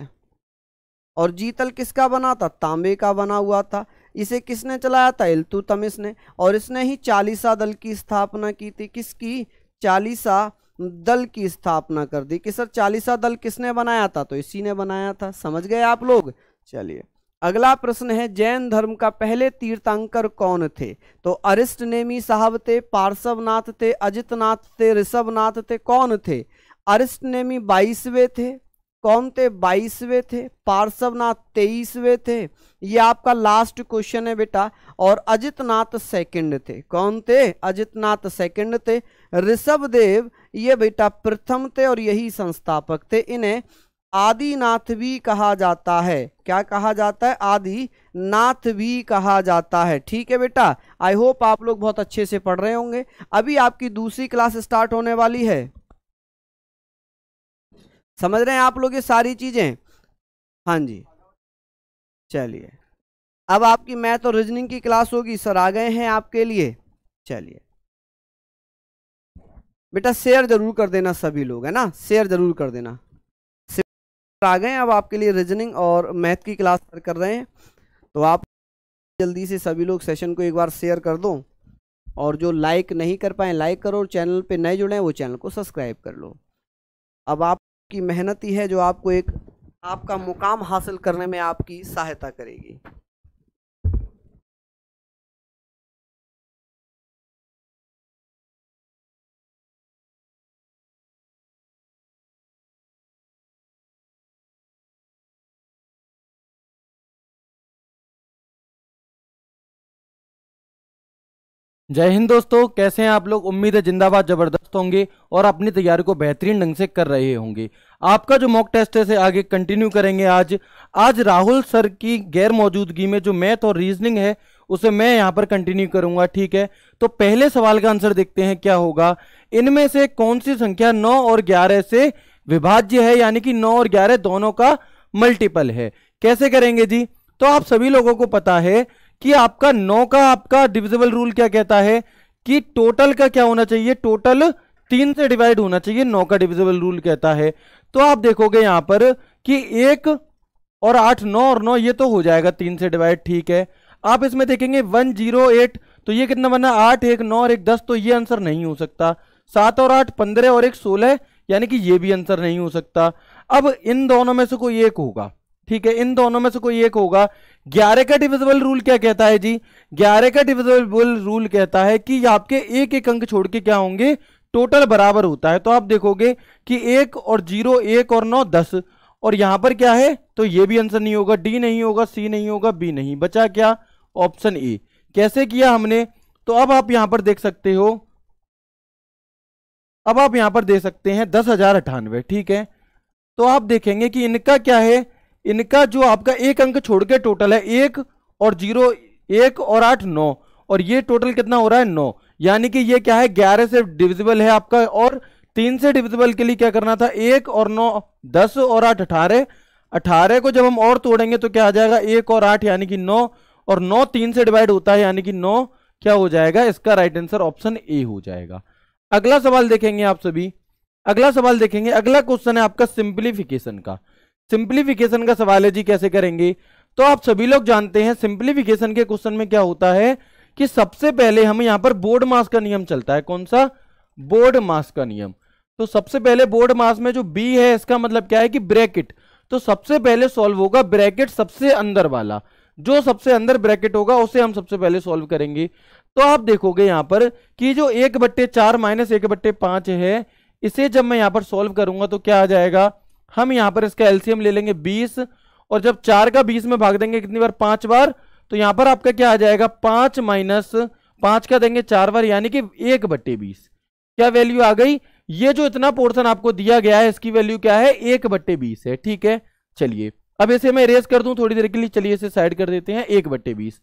और जीतल किसका बना था तांबे का बना हुआ था इसे किसने चलाया था इल्तु तमिस ने और इसने ही चालीसा दल की स्थापना की थी किसकी चालीसा दल की स्थापना कर दी कि सर चालीसा दल किसने बनाया था तो इसी ने बनाया था समझ गए आप लोग चलिए अगला प्रश्न है जैन धर्म का पहले तीर्थंकर कौन थे तो अरिष्ट नेमी साहब थे पार्श्वनाथ थे अजितनाथ थे ऋषभनाथ थे कौन थे अरिष्ट नेमी बाईसवें थे कौन थे बाईसवें थे पार्श्वनाथ तेईसवें थे ये आपका लास्ट क्वेश्चन है बेटा और अजितनाथ सेकंड थे कौन थे अजितनाथ सेकंड थे ऋषभ देव ये बेटा प्रथम थे और यही संस्थापक थे इन्हें आदिनाथ भी कहा जाता है क्या कहा जाता है आदि नाथ भी कहा जाता है ठीक है बेटा आई होप आप लोग बहुत अच्छे से पढ़ रहे होंगे अभी आपकी दूसरी क्लास स्टार्ट होने वाली है समझ रहे हैं आप लोग ये सारी चीज़ें हाँ जी चलिए अब आपकी मैथ और रीजनिंग की क्लास होगी सर आ गए हैं आपके लिए चलिए बेटा शेयर जरूर कर देना सभी लोग है ना शेयर जरूर कर देना आ गए अब आपके लिए रीजनिंग और मैथ की क्लास कर रहे हैं तो आप जल्दी से सभी लोग सेशन को एक बार शेयर कर दो और जो लाइक नहीं कर पाए लाइक करो और चैनल पे नए जुड़े हैं वो चैनल को सब्सक्राइब कर लो अब आपकी मेहनत ही है जो आपको एक आपका मुकाम हासिल करने में आपकी सहायता करेगी जय हिंद दोस्तों कैसे हैं आप लोग उम्मीद है जिंदाबाद जबरदस्त होंगे और अपनी तैयारी को बेहतरीन ढंग से कर रहे होंगे आपका जो मॉक टेस्ट है से आगे कंटिन्यू करेंगे आज आज राहुल सर की गैर मौजूदगी में जो मैथ और रीजनिंग है उसे मैं यहाँ पर कंटिन्यू करूंगा ठीक है तो पहले सवाल का आंसर देखते हैं क्या होगा इनमें से कौन सी संख्या नौ और ग्यारह से विभाज्य है यानी कि नौ और ग्यारह दोनों का मल्टीपल है कैसे करेंगे जी तो आप सभी लोगों को पता है कि आपका नौ का आपका डिविजिबल रूल क्या कहता है कि टोटल का क्या होना चाहिए टोटल तीन से डिवाइड होना चाहिए नौ का डिविजिबल रूल कहता है तो आप देखोगे यहां पर कि एक और आठ नौ और नौ ये तो हो जाएगा तीन से डिवाइड ठीक है आप इसमें देखेंगे वन जीरो एट तो ये कितना बना आठ एक नौ और एक दस तो ये आंसर नहीं हो सकता सात और आठ पंद्रह और एक सोलह यानी कि ये भी आंसर नहीं हो सकता अब इन दोनों में से कोई एक होगा ठीक है इन दोनों में से कोई एक होगा ग्यारह का डिविजिबल रूल क्या कहता है जी ग्यारह का डिविजिबल रूल कहता है कि आपके एक एक अंक छोड़ के क्या होंगे टोटल बराबर होता है तो आप देखोगे कि एक और जीरो एक और नौ दस और यहां पर क्या है तो ये भी आंसर नहीं होगा डी नहीं होगा सी नहीं होगा बी नहीं बचा क्या ऑप्शन ए कैसे किया हमने तो अब आप यहां पर देख सकते हो अब आप यहां पर देख सकते हैं दस हजार अठानवे ठीक है तो आप देखेंगे कि इनका क्या है इनका जो आपका एक अंक छोड़ के टोटल है एक और जीरो एक और आठ नौ और ये टोटल कितना हो रहा है नौ यानी कि ये क्या है ग्यारह से डिविजिबल है आपका और तीन से डिविजिबल के लिए क्या करना था एक और नौ दस और आठ अठारह अठारह को जब हम और तोड़ेंगे तो क्या आ जाएगा एक और आठ यानी कि नौ और नौ तीन से डिवाइड होता है यानी कि नौ क्या हो जाएगा इसका राइट आंसर ऑप्शन ए हो जाएगा अगला सवाल देखेंगे आप सभी अगला सवाल देखेंगे अगला क्वेश्चन है आपका सिंप्लीफिकेशन का सिंप्लीफिकेशन का सवाल है जी कैसे करेंगे तो आप सभी लोग जानते हैं सिंप्लीफिकेशन के क्वेश्चन में क्या होता है कि सबसे पहले हम यहां पर बोर्ड मास का नियम चलता है कौन सा बोर्ड मास का नियम तो सबसे पहले बोर्ड मास में जो बी है इसका मतलब क्या है कि ब्रैकेट तो सबसे पहले सॉल्व होगा ब्रैकेट सबसे अंदर वाला जो सबसे अंदर ब्रैकेट होगा उसे हम सबसे पहले सॉल्व करेंगे तो आप देखोगे यहां पर कि जो एक बट्टे चार माइनस एक बट्टे पांच है इसे जब मैं यहां पर सॉल्व करूंगा तो क्या आ जाएगा हम यहां पर इसका एलसीएम ले लेंगे बीस और जब चार का बीस में भाग देंगे कितनी बार पांच बार तो यहां पर आपका क्या आ जाएगा पांच माइनस पांच का देंगे चार बार यानी कि एक बट्टे बीस क्या वैल्यू आ गई ये जो इतना पोर्शन आपको दिया गया है इसकी वैल्यू क्या है एक बट्टे बीस है ठीक है चलिए अब इसे मैं रेस कर दूं थोड़ी देर के लिए चलिए इसे साइड कर देते हैं एक बट्टे बीस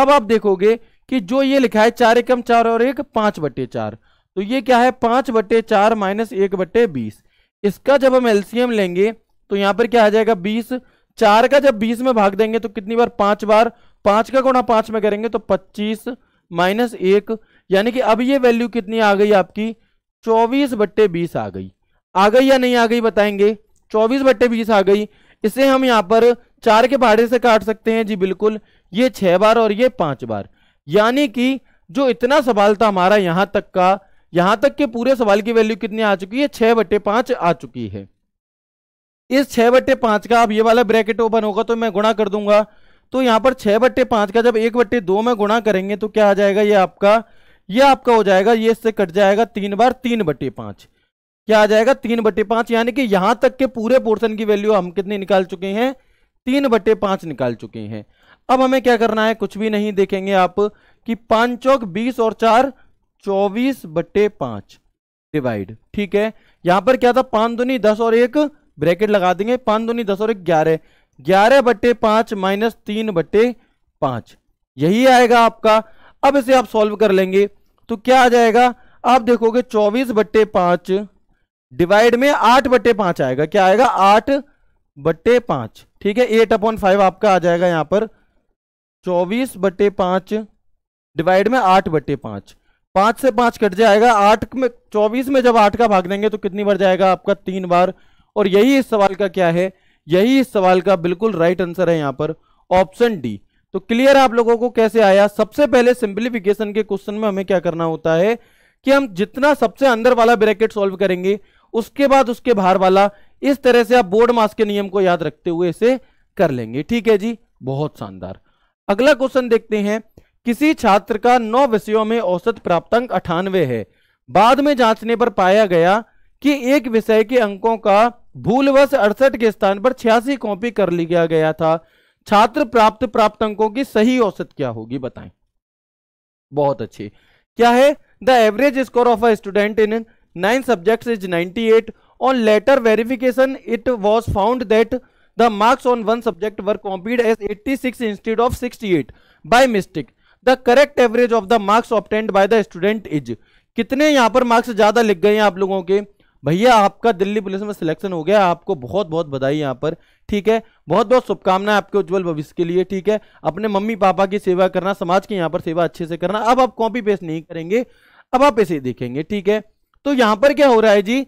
अब आप देखोगे कि जो ये लिखा है चार एकम चार और एक पांच बट्टे चार तो ये क्या है पांच बट्टे चार माइनस एक बट्टे बीस इसका जब हम एलसीएम लेंगे तो यहां पर क्या आ जाएगा बीस चार का जब बीस में भाग देंगे तो कितनी बार पांच बार पांच का गुणा पांच में करेंगे तो पच्चीस माइनस एक यानी कि अब ये वैल्यू कितनी आ गई आपकी चौबीस बट्टे बीस आ गई आ गई या नहीं आ गई बताएंगे चौबीस बट्टे बीस आ गई इसे हम यहां पर चार के भाड़े से काट सकते हैं जी बिल्कुल ये छह बार और ये पांच बार यानी कि जो इतना सवाल था हमारा यहां तक का यहां तक के पूरे सवाल की वैल्यू कितनी आ चुकी है छह बटे पांच आ चुकी है इस छह बटे पांच का अब ये वाला ब्रैकेट ओपन होगा तो मैं गुणा कर दूंगा तो यहां पर छह बट्टे पांच का जब एक बट्टे दो में गुणा करेंगे तो क्या आ जाएगा ये आपका ये आपका हो जाएगा ये इससे कट जाएगा तीन बार तीन बट्टे पांच क्या आ जाएगा तीन बट्टे पांच यानी कि यहां तक के पूरे पोर्शन की वैल्यू हम कितनी निकाल चुके हैं तीन बट्टे पांच निकाल चुके हैं अब हमें क्या करना है कुछ भी नहीं देखेंगे आप कि पांच चौक बीस और चार चौबीस बट्टे पांच डिवाइड ठीक है यहां पर क्या था पांच दुनी दस और एक ब्रैकेट लगा देंगे पांच दुनी दस और एक ग्यारह ग्यारह बट्टे पांच माइनस तीन बट्टे पांच यही आएगा आपका अब इसे आप सॉल्व कर लेंगे तो क्या आ जाएगा आप देखोगे चौबीस बट्टे पांच डिवाइड में आठ बट्टे पांच आएगा क्या आएगा आठ बट्टे पांच ठीक है एट अपॉन फाइव आपका आ जाएगा यहां पर चौबीस बट्टे पांच डिवाइड में आठ बट्टे पांच पांच से पांच कट जाएगा आठ में चौबीस में जब आठ का भाग देंगे तो कितनी बार जाएगा आपका तीन बार और यही इस सवाल का क्या है यही इस सवाल का बिल्कुल राइट आंसर है यहां पर ऑप्शन डी तो क्लियर आप लोगों को कैसे आया सबसे पहले सिंप्लीफिकेशन के क्वेश्चन में हमें क्या करना होता है कि हम जितना सबसे अंदर वाला ब्रैकेट सॉल्व करेंगे उसके बाद उसके बाहर वाला इस तरह से आप बोर्ड मास के नियम को याद रखते हुए इसे कर लेंगे ठीक है जी बहुत शानदार अगला क्वेश्चन देखते हैं किसी छात्र का नौ विषयों में औसत प्राप्त अंक अठानवे है बाद में जांचने पर पाया गया कि एक विषय के अंकों का भूलवश अड़सठ के स्थान पर छियासी कॉपी कर लिया गया था छात्र प्राप्त प्राप्त अंकों की सही औसत क्या होगी बताएं बहुत अच्छी क्या है the average score of a student in nine subject is ninety eight on later verification it was found that the marks on one subject were copied as six instead of eight by mistake the correct average of the marks obtained by the student is कितने यहां पर marks ज्यादा लिख गए हैं आप लोगों के भैया आपका दिल्ली पुलिस में सिलेक्शन हो गया आपको बहुत बहुत बधाई यहाँ पर ठीक है बहुत बहुत शुभकामनाएं आपके उज्जवल भविष्य के लिए ठीक है अपने मम्मी पापा की सेवा करना समाज की यहाँ पर सेवा अच्छे से करना अब आप कॉपी पेस्ट नहीं करेंगे अब आप इसे देखेंगे ठीक है तो यहाँ पर क्या हो रहा है जी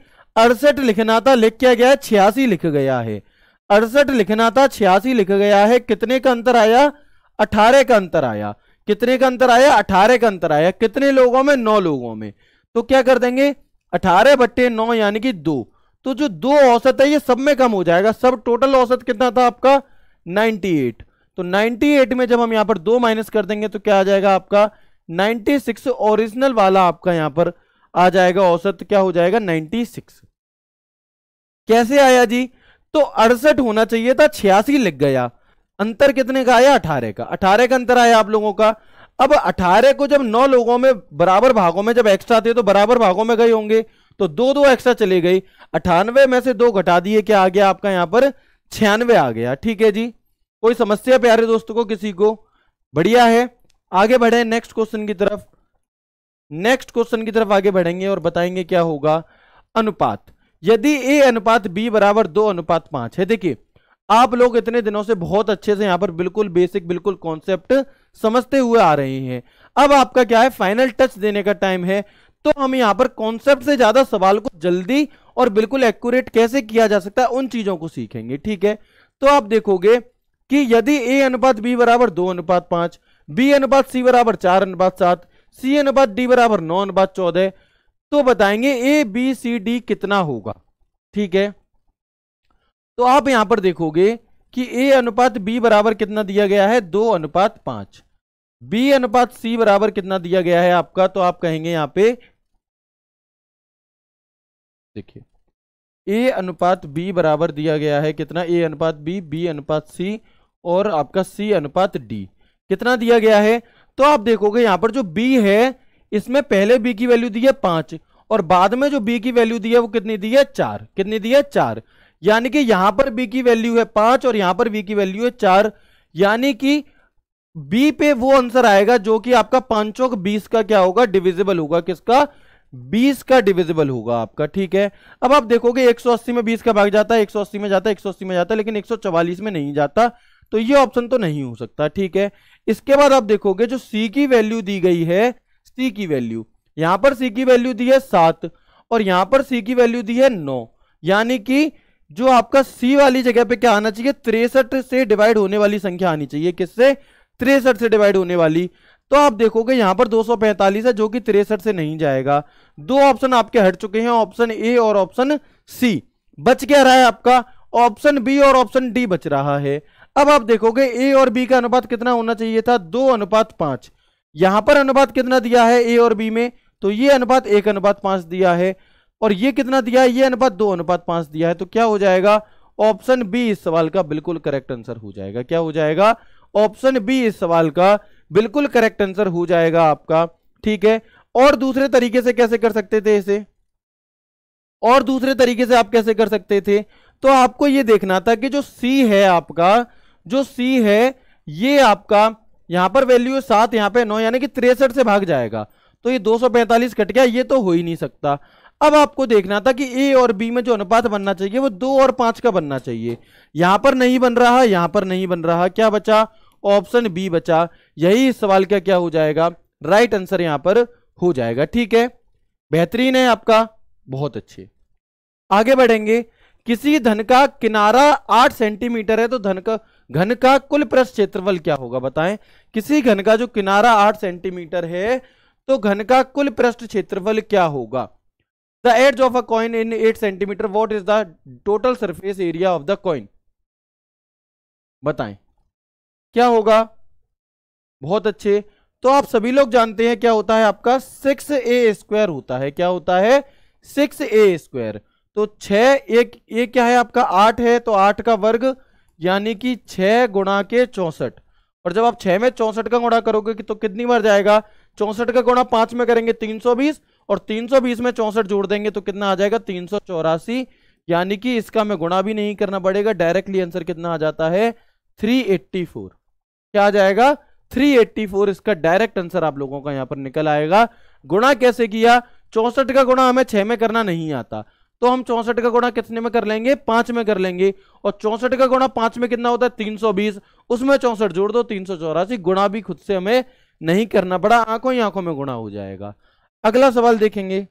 अड़सठ लिखना था लिख क्या गया छियासी लिख गया है अड़सठ लिखना था छियासी लिख गया है कितने का अंतर आया अठारह का अंतर आया कितने का अंतर आया अठारह का अंतर आया कितने लोगों में नौ लोगों में तो क्या कर देंगे अठारह बट्टे नौ यानी कि दो तो जो दो औसत है ये सब में कम हो जाएगा सब टोटल औसत कितना था आपका 98 तो 98 में जब हम यहाँ पर दो माइनस कर देंगे तो क्या आ जाएगा आपका 96 ओरिजिनल वाला आपका यहाँ पर आ जाएगा औसत क्या हो जाएगा 96 कैसे आया जी तो अड़सठ होना चाहिए था छियासी लिख गया अंतर कितने का आया अठारह का अठारह का अंतर आया आप लोगों का अब अठारह को जब नौ लोगों में बराबर भागों में जब एक्स्ट्रा थे तो बराबर भागों में गए होंगे तो दो दो एक्स्ट्रा चले गई अठानवे में से दो घटा दिए क्या आ गया आपका यहां पर छियानवे आ गया ठीक है जी कोई समस्या प्यारे दोस्तों को किसी को बढ़िया है आगे बढ़े नेक्स्ट क्वेश्चन की तरफ नेक्स्ट क्वेश्चन की तरफ आगे बढ़ेंगे और बताएंगे क्या होगा अनुपात यदि ए अनुपात बी बराबर दो अनुपात पांच है देखिए आप लोग इतने दिनों से बहुत अच्छे से यहां पर बिल्कुल बेसिक बिल्कुल कॉन्सेप्ट समझते हुए आ रहे हैं अब आपका क्या है फाइनल टच देने का टाइम है तो हम यहां पर कॉन्सेप्ट से ज्यादा सवाल को जल्दी और बिल्कुल एक्यूरेट कैसे किया जा सकता है उन चीजों को सीखेंगे ठीक है तो आप देखोगे कि यदि ए अनुपात बी बराबर दो अनुपात पांच बी अनुपात सी बराबर चार अनुपात सात सी अनुपात डी बराबर नौ अनुपात चौदह तो बताएंगे ए बी सी डी कितना होगा ठीक है तो आप यहां पर देखोगे कि ए अनुपात बी बराबर कितना दिया गया है दो अनुपात पांच बी अनुपात सी बराबर कितना दिया गया है आपका तो आप कहेंगे यहां पे देखिए ए अनुपात बी बराबर दिया गया है कितना ए अनुपात बी बी अनुपात सी और आपका सी अनुपात डी कितना दिया गया है तो आप देखोगे यहां पर जो बी है इसमें पहले बी की वैल्यू दी है पांच और बाद में जो बी की वैल्यू दी है वो कितनी दी है चार कितनी दी है चार यानी कि यहां पर बी की वैल्यू है पांच और यहां पर बी की वैल्यू है चार यानी कि बी पे वो आंसर आएगा जो कि आपका पांचों बीस का क्या होगा डिविजिबल होगा किसका बीस का डिविजिबल होगा आपका ठीक है अब आप देखोगे 180 में बीस का भाग जाता है 180 में जाता है 180 में जाता है लेकिन 144 में नहीं जाता तो ये ऑप्शन तो नहीं हो सकता ठीक है इसके बाद आप देखोगे जो सी की वैल्यू दी गई है सी की वैल्यू यहां पर सी की वैल्यू दी है सात और यहां पर सी की वैल्यू दी है नौ यानी कि जो आपका सी वाली जगह पे क्या आना चाहिए तिरसठ से डिवाइड होने वाली संख्या आनी चाहिए किससे तिरसठ से डिवाइड होने वाली तो आप देखोगे यहां पर 245 है जो कि तिरसठ से नहीं जाएगा दो ऑप्शन आपके हट चुके हैं ऑप्शन ए और ऑप्शन सी बच क्या रहा है आपका ऑप्शन बी और ऑप्शन डी बच रहा है अब आप देखोगे ए और बी का अनुपात कितना होना चाहिए था दो अनुपात पांच यहां पर अनुपात कितना दिया है ए और बी में तो ये अनुपात एक अनुपात पांच दिया है और ये कितना दिया है ये अनुपात दो अनुपात पांच दिया है तो क्या हो जाएगा ऑप्शन बी इस सवाल का बिल्कुल करेक्ट आंसर हो जाएगा क्या हो जाएगा ऑप्शन बी इस सवाल का बिल्कुल करेक्ट आंसर हो जाएगा आपका ठीक है और दूसरे तरीके से कैसे कर सकते थे इसे और दूसरे तरीके से आप कैसे कर सकते थे तो आपको यह देखना था कि जो सी है आपका जो सी है ये आपका यहां पर वैल्यू सात यहां पे नौ यानी कि तिरसठ से भाग जाएगा तो ये 245 कट गया ये तो हो ही नहीं सकता अब आपको देखना था कि ए और बी में जो अनुपात बनना चाहिए वो दो और पांच का बनना चाहिए यहां पर नहीं बन रहा यहां पर नहीं बन रहा क्या बचा ऑप्शन बी बचा यही सवाल का क्या हो जाएगा राइट आंसर यहां पर हो जाएगा ठीक है बेहतरीन है आपका बहुत अच्छे आगे बढ़ेंगे किसी धन का किनारा आठ सेंटीमीटर है तो धन का घन का कुल प्रस क्षेत्रफल क्या होगा बताएं किसी घन का जो किनारा आठ सेंटीमीटर है तो घन का कुल पृष्ठ क्षेत्रफल क्या होगा the edge of a coin in eight centimeter what is the total surface area of the coin बताएं क्या होगा बहुत अच्छे तो आप सभी लोग जानते हैं क्या होता है आपका सिक्स ए स्क्वायर होता है क्या होता है सिक्स ए स्क्वायर तो छ एक ये क्या है आपका आठ है तो आठ का वर्ग यानी कि छः गुणा के चौसठ और जब आप छह में चौसठ का गुणा करोगे कि तो कितनी बार जाएगा चौसठ का गुणा पांच में करेंगे तीन सौ बीस और 320 में चौंसठ जोड़ देंगे तो कितना आ जाएगा तीन यानी कि इसका मैं गुणा भी नहीं करना पड़ेगा डायरेक्टली आंसर कितना आ जाता है 384 क्या आ जाएगा 384 इसका डायरेक्ट आंसर आप लोगों का यहां पर निकल आएगा गुणा कैसे किया चौसठ का गुणा हमें छह में करना नहीं आता तो हम चौसठ का गुणा कितने में कर लेंगे पांच में कर लेंगे और चौसठ का गुणा पांच में कितना होता है तीन उसमें चौसठ जोड़ दो तीन गुणा भी खुद से हमें नहीं करना पड़ा आंखों ही आंखों में गुणा हो जाएगा अगला सवाल देखेंगे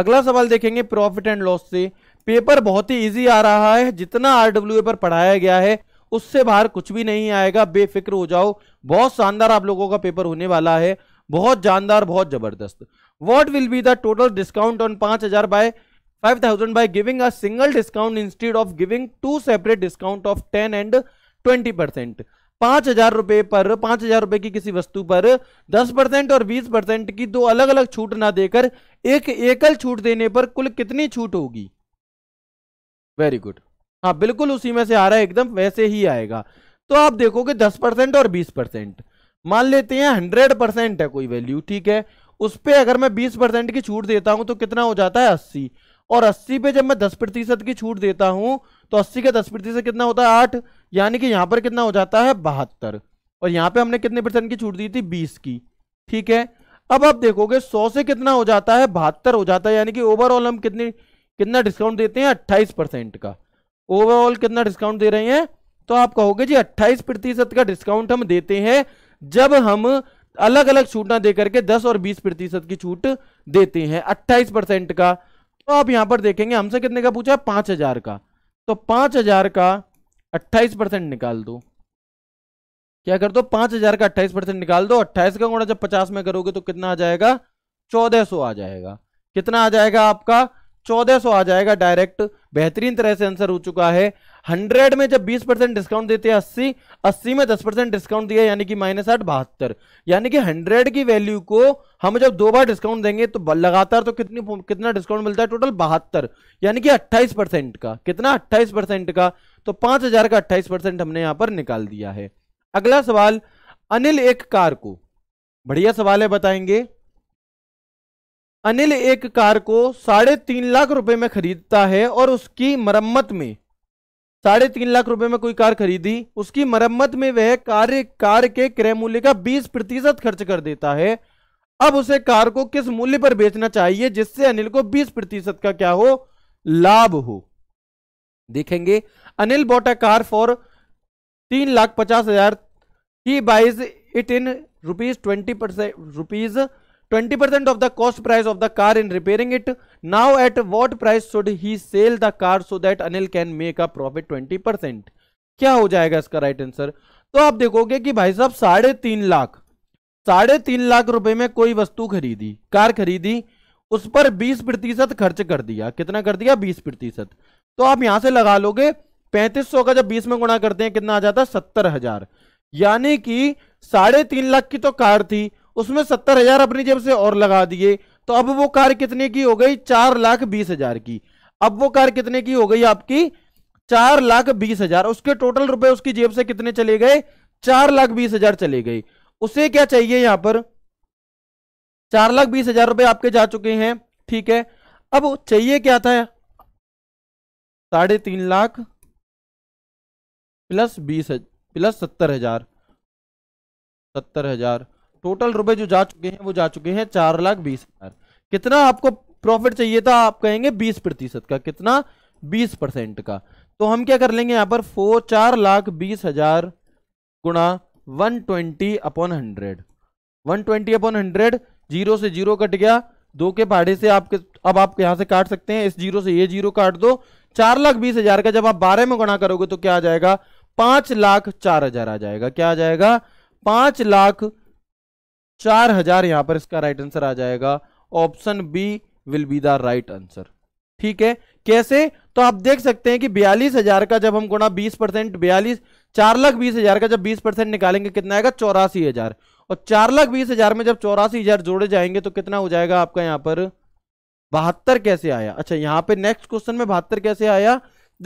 अगला सवाल देखेंगे प्रॉफिट एंड लॉस से पेपर बहुत ही इजी आ रहा है जितना आरडब्ल्यू पर पढ़ाया गया है उससे बाहर कुछ भी नहीं आएगा बेफिक्र हो जाओ बहुत शानदार आप लोगों का पेपर होने वाला है बहुत जानदार बहुत जबरदस्त what will be the total discount on पांच हजार by five thousand by giving a single discount instead of giving two separate discount of ten and twenty percent पांच हजार रुपए पर पांच हजार रुपए की किसी वस्तु पर दस परसेंट और बीस परसेंट की दो अलग अलग छूट ना देकर एक एकल छूट देने पर कुल कितनी छूट होगी वेरी गुड हाँ बिल्कुल उसी में से आ रहा है एकदम वैसे ही आएगा तो आप देखोगे दस परसेंट और बीस परसेंट मान लेते हैं हंड्रेड परसेंट है कोई वैल्यू ठीक है उस पर अगर मैं बीस परसेंट की छूट देता हूं तो कितना हो जाता है अस्सी और अस्सी पे जब मैं दस प्रतिशत की छूट देता हूं तो अस्सी का दस प्रतिशत कितना होता है आठ यानी कि यहाँ पर कितना हो जाता है बहत्तर और यहाँ पे हमने कितने परसेंट की छूट दी थी बीस की ठीक है अब आप देखोगे सौ से कितना हो जाता है बहत्तर हो जाता है यानी कि ओवरऑल हम कितने कितना डिस्काउंट देते हैं अट्ठाईस परसेंट का ओवरऑल कितना डिस्काउंट दे रहे हैं तो आप कहोगे जी अट्ठाईस प्रतिशत का डिस्काउंट हम देते हैं जब हम अलग अलग छूट ना दे करके 10 और 20 प्रतिशत की छूट देते हैं 28 परसेंट का तो आप यहां पर देखेंगे हमसे कितने का पूछा है पांच हजार का तो पांच हजार का अट्ठाईस परसेंट निकाल दो क्या कर दो पांच हजार का अट्ठाईस परसेंट निकाल दो अट्ठाईस का गुणा जब पचास में करोगे तो कितना आ जाएगा चौदह सौ आ जाएगा कितना आ जाएगा आपका चौदह सौ आ जाएगा डायरेक्ट बेहतरीन तरह से आंसर हो चुका है हंड्रेड में जब बीस परसेंट डिस्काउंट देते हैं अस्सी अस्सी में दस परसेंट डिस्काउंट दिया यानी कि माइनस आठ बहत्तर यानी कि हंड्रेड की वैल्यू को हम जब दो बार डिस्काउंट देंगे तो लगातार तो कितनी कितना डिस्काउंट मिलता है टोटल बहत्तर यानी कि अट्ठाईस परसेंट का कितना अट्ठाईस परसेंट का तो पांच हजार का अट्ठाईस परसेंट हमने यहां पर निकाल दिया है अगला सवाल अनिल एक कार को बढ़िया सवाल है बताएंगे अनिल एक कार को साढ़े तीन लाख रुपए में खरीदता है और उसकी मरम्मत में साढ़े तीन लाख रुपए में कोई कार खरीदी उसकी मरम्मत में वह कार्य कार के क्रय मूल्य का बीस प्रतिशत खर्च कर देता है अब उसे कार को किस मूल्य पर बेचना चाहिए जिससे अनिल को बीस प्रतिशत का क्या हो लाभ हो देखेंगे Anil bought a car for तीन लाख पचास हजार he buys it in rupees twenty percent rupees twenty percent of the cost price of the car in repairing it now at what price should he sell the car so that Anil can make a profit twenty percent क्या हो जाएगा इसका right right answer तो आप देखोगे कि भाई साहब साढ़े तीन लाख साढ़े तीन लाख रुपए में कोई वस्तु खरीदी कार खरीदी उस पर बीस प्रतिशत खर्च कर दिया कितना कर दिया बीस प्रतिशत तो आप यहां से लगा लोगे 3500 का जब 20 में गुणा करते हैं कितना आ जाता है सत्तर हजार यानी कि साढ़े तीन लाख की तो कार थी उसमें सत्तर हजार अपनी जेब से और लगा दिए तो अब वो कार कितने की हो गई चार लाख बीस हजार की अब वो कार कितने की हो गई आपकी चार लाख बीस हजार उसके टोटल रुपए उसकी जेब से कितने चले गए चार लाख बीस हजार चले गए उसे क्या चाहिए यहां पर चार लाख बीस हजार रुपए आपके जा चुके हैं ठीक है अब चाहिए क्या था साढ़े तीन लाख प्लस बीस प्लस सत्तर हजार सत्तर हजार टोटल रुपए जो जा चुके हैं वो जा चुके हैं चार लाख बीस हजार कितना आपको प्रॉफिट चाहिए था आप कहेंगे बीस प्रतिशत का कितना बीस परसेंट का तो हम क्या कर लेंगे यहां पर फोर चार लाख बीस हजार गुणा one twenty upon hundred one twenty upon hundred zero से जीरो कट गया दो के पहाड़े से आपके अब आप यहां से काट सकते हैं इस जीरो से ये जीरो काट दो चार लाख बीस हजार का जब आप बारह में गुणा करोगे तो क्या आ जाएगा पांच लाख चार हजार आ जाएगा क्या आ जाएगा पांच लाख चार हजार यहां पर इसका राइट आंसर आ जाएगा option B will be the right answer ठीक है कैसे तो आप देख सकते हैं कि बयालीस हजार का जब हम गुणा बीस परसेंट बयालीस चार लाख बीस हजार का जब बीस परसेंट निकालेंगे कितना आएगा चौरासी हजार और चार लाख बीस हजार में जब चौरासी हजार जोड़े जाएंगे तो कितना हो जाएगा आपका यहां पर बहत्तर कैसे आया अच्छा यहाँ पे नेक्स्ट क्वेश्चन में बहत्तर कैसे आया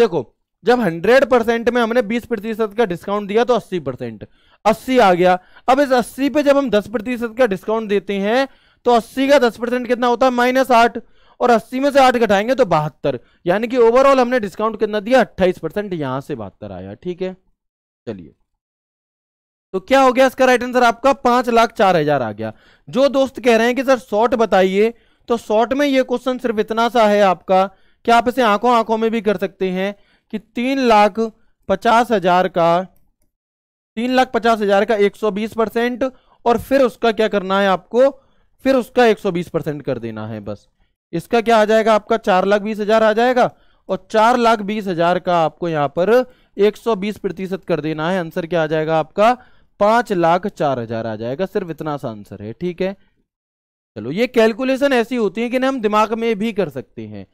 देखो जब 100 परसेंट में हमने 20 प्रतिशत का डिस्काउंट दिया तो 80 परसेंट अस्सी आ गया अब इस 80 पे जब हम 10 प्रतिशत का डिस्काउंट देते हैं तो 80 का 10 परसेंट कितना होता है माइनस आठ और 80 में से आठ घटाएंगे तो बहत्तर यानी कि ओवरऑल हमने डिस्काउंट कितना दिया 28 परसेंट यहां से बहत्तर आया ठीक है चलिए तो क्या हो गया इसका राइट आंसर आपका पांच आ गया जो दोस्त कह रहे हैं कि सर शॉर्ट बताइए तो शॉर्ट में ये क्वेश्चन सिर्फ इतना सा है आपका कि आप इसे आंखों आंखों में भी कर सकते हैं कि तीन लाख पचास हजार का तीन लाख पचास हजार का एक सौ बीस परसेंट और फिर उसका क्या करना है आपको फिर उसका एक सौ बीस परसेंट कर देना है बस इसका क्या आ जाएगा आपका चार लाख बीस हजार आ जाएगा और चार लाख बीस हजार का आपको यहां पर एक सौ बीस प्रतिशत कर देना है आंसर क्या आ जाएगा आपका पांच लाख चार हजार आ जाएगा सिर्फ इतना सा आंसर है ठीक है चलो ये कैलकुलेशन ऐसी होती है कि हम दिमाग में भी कर सकते हैं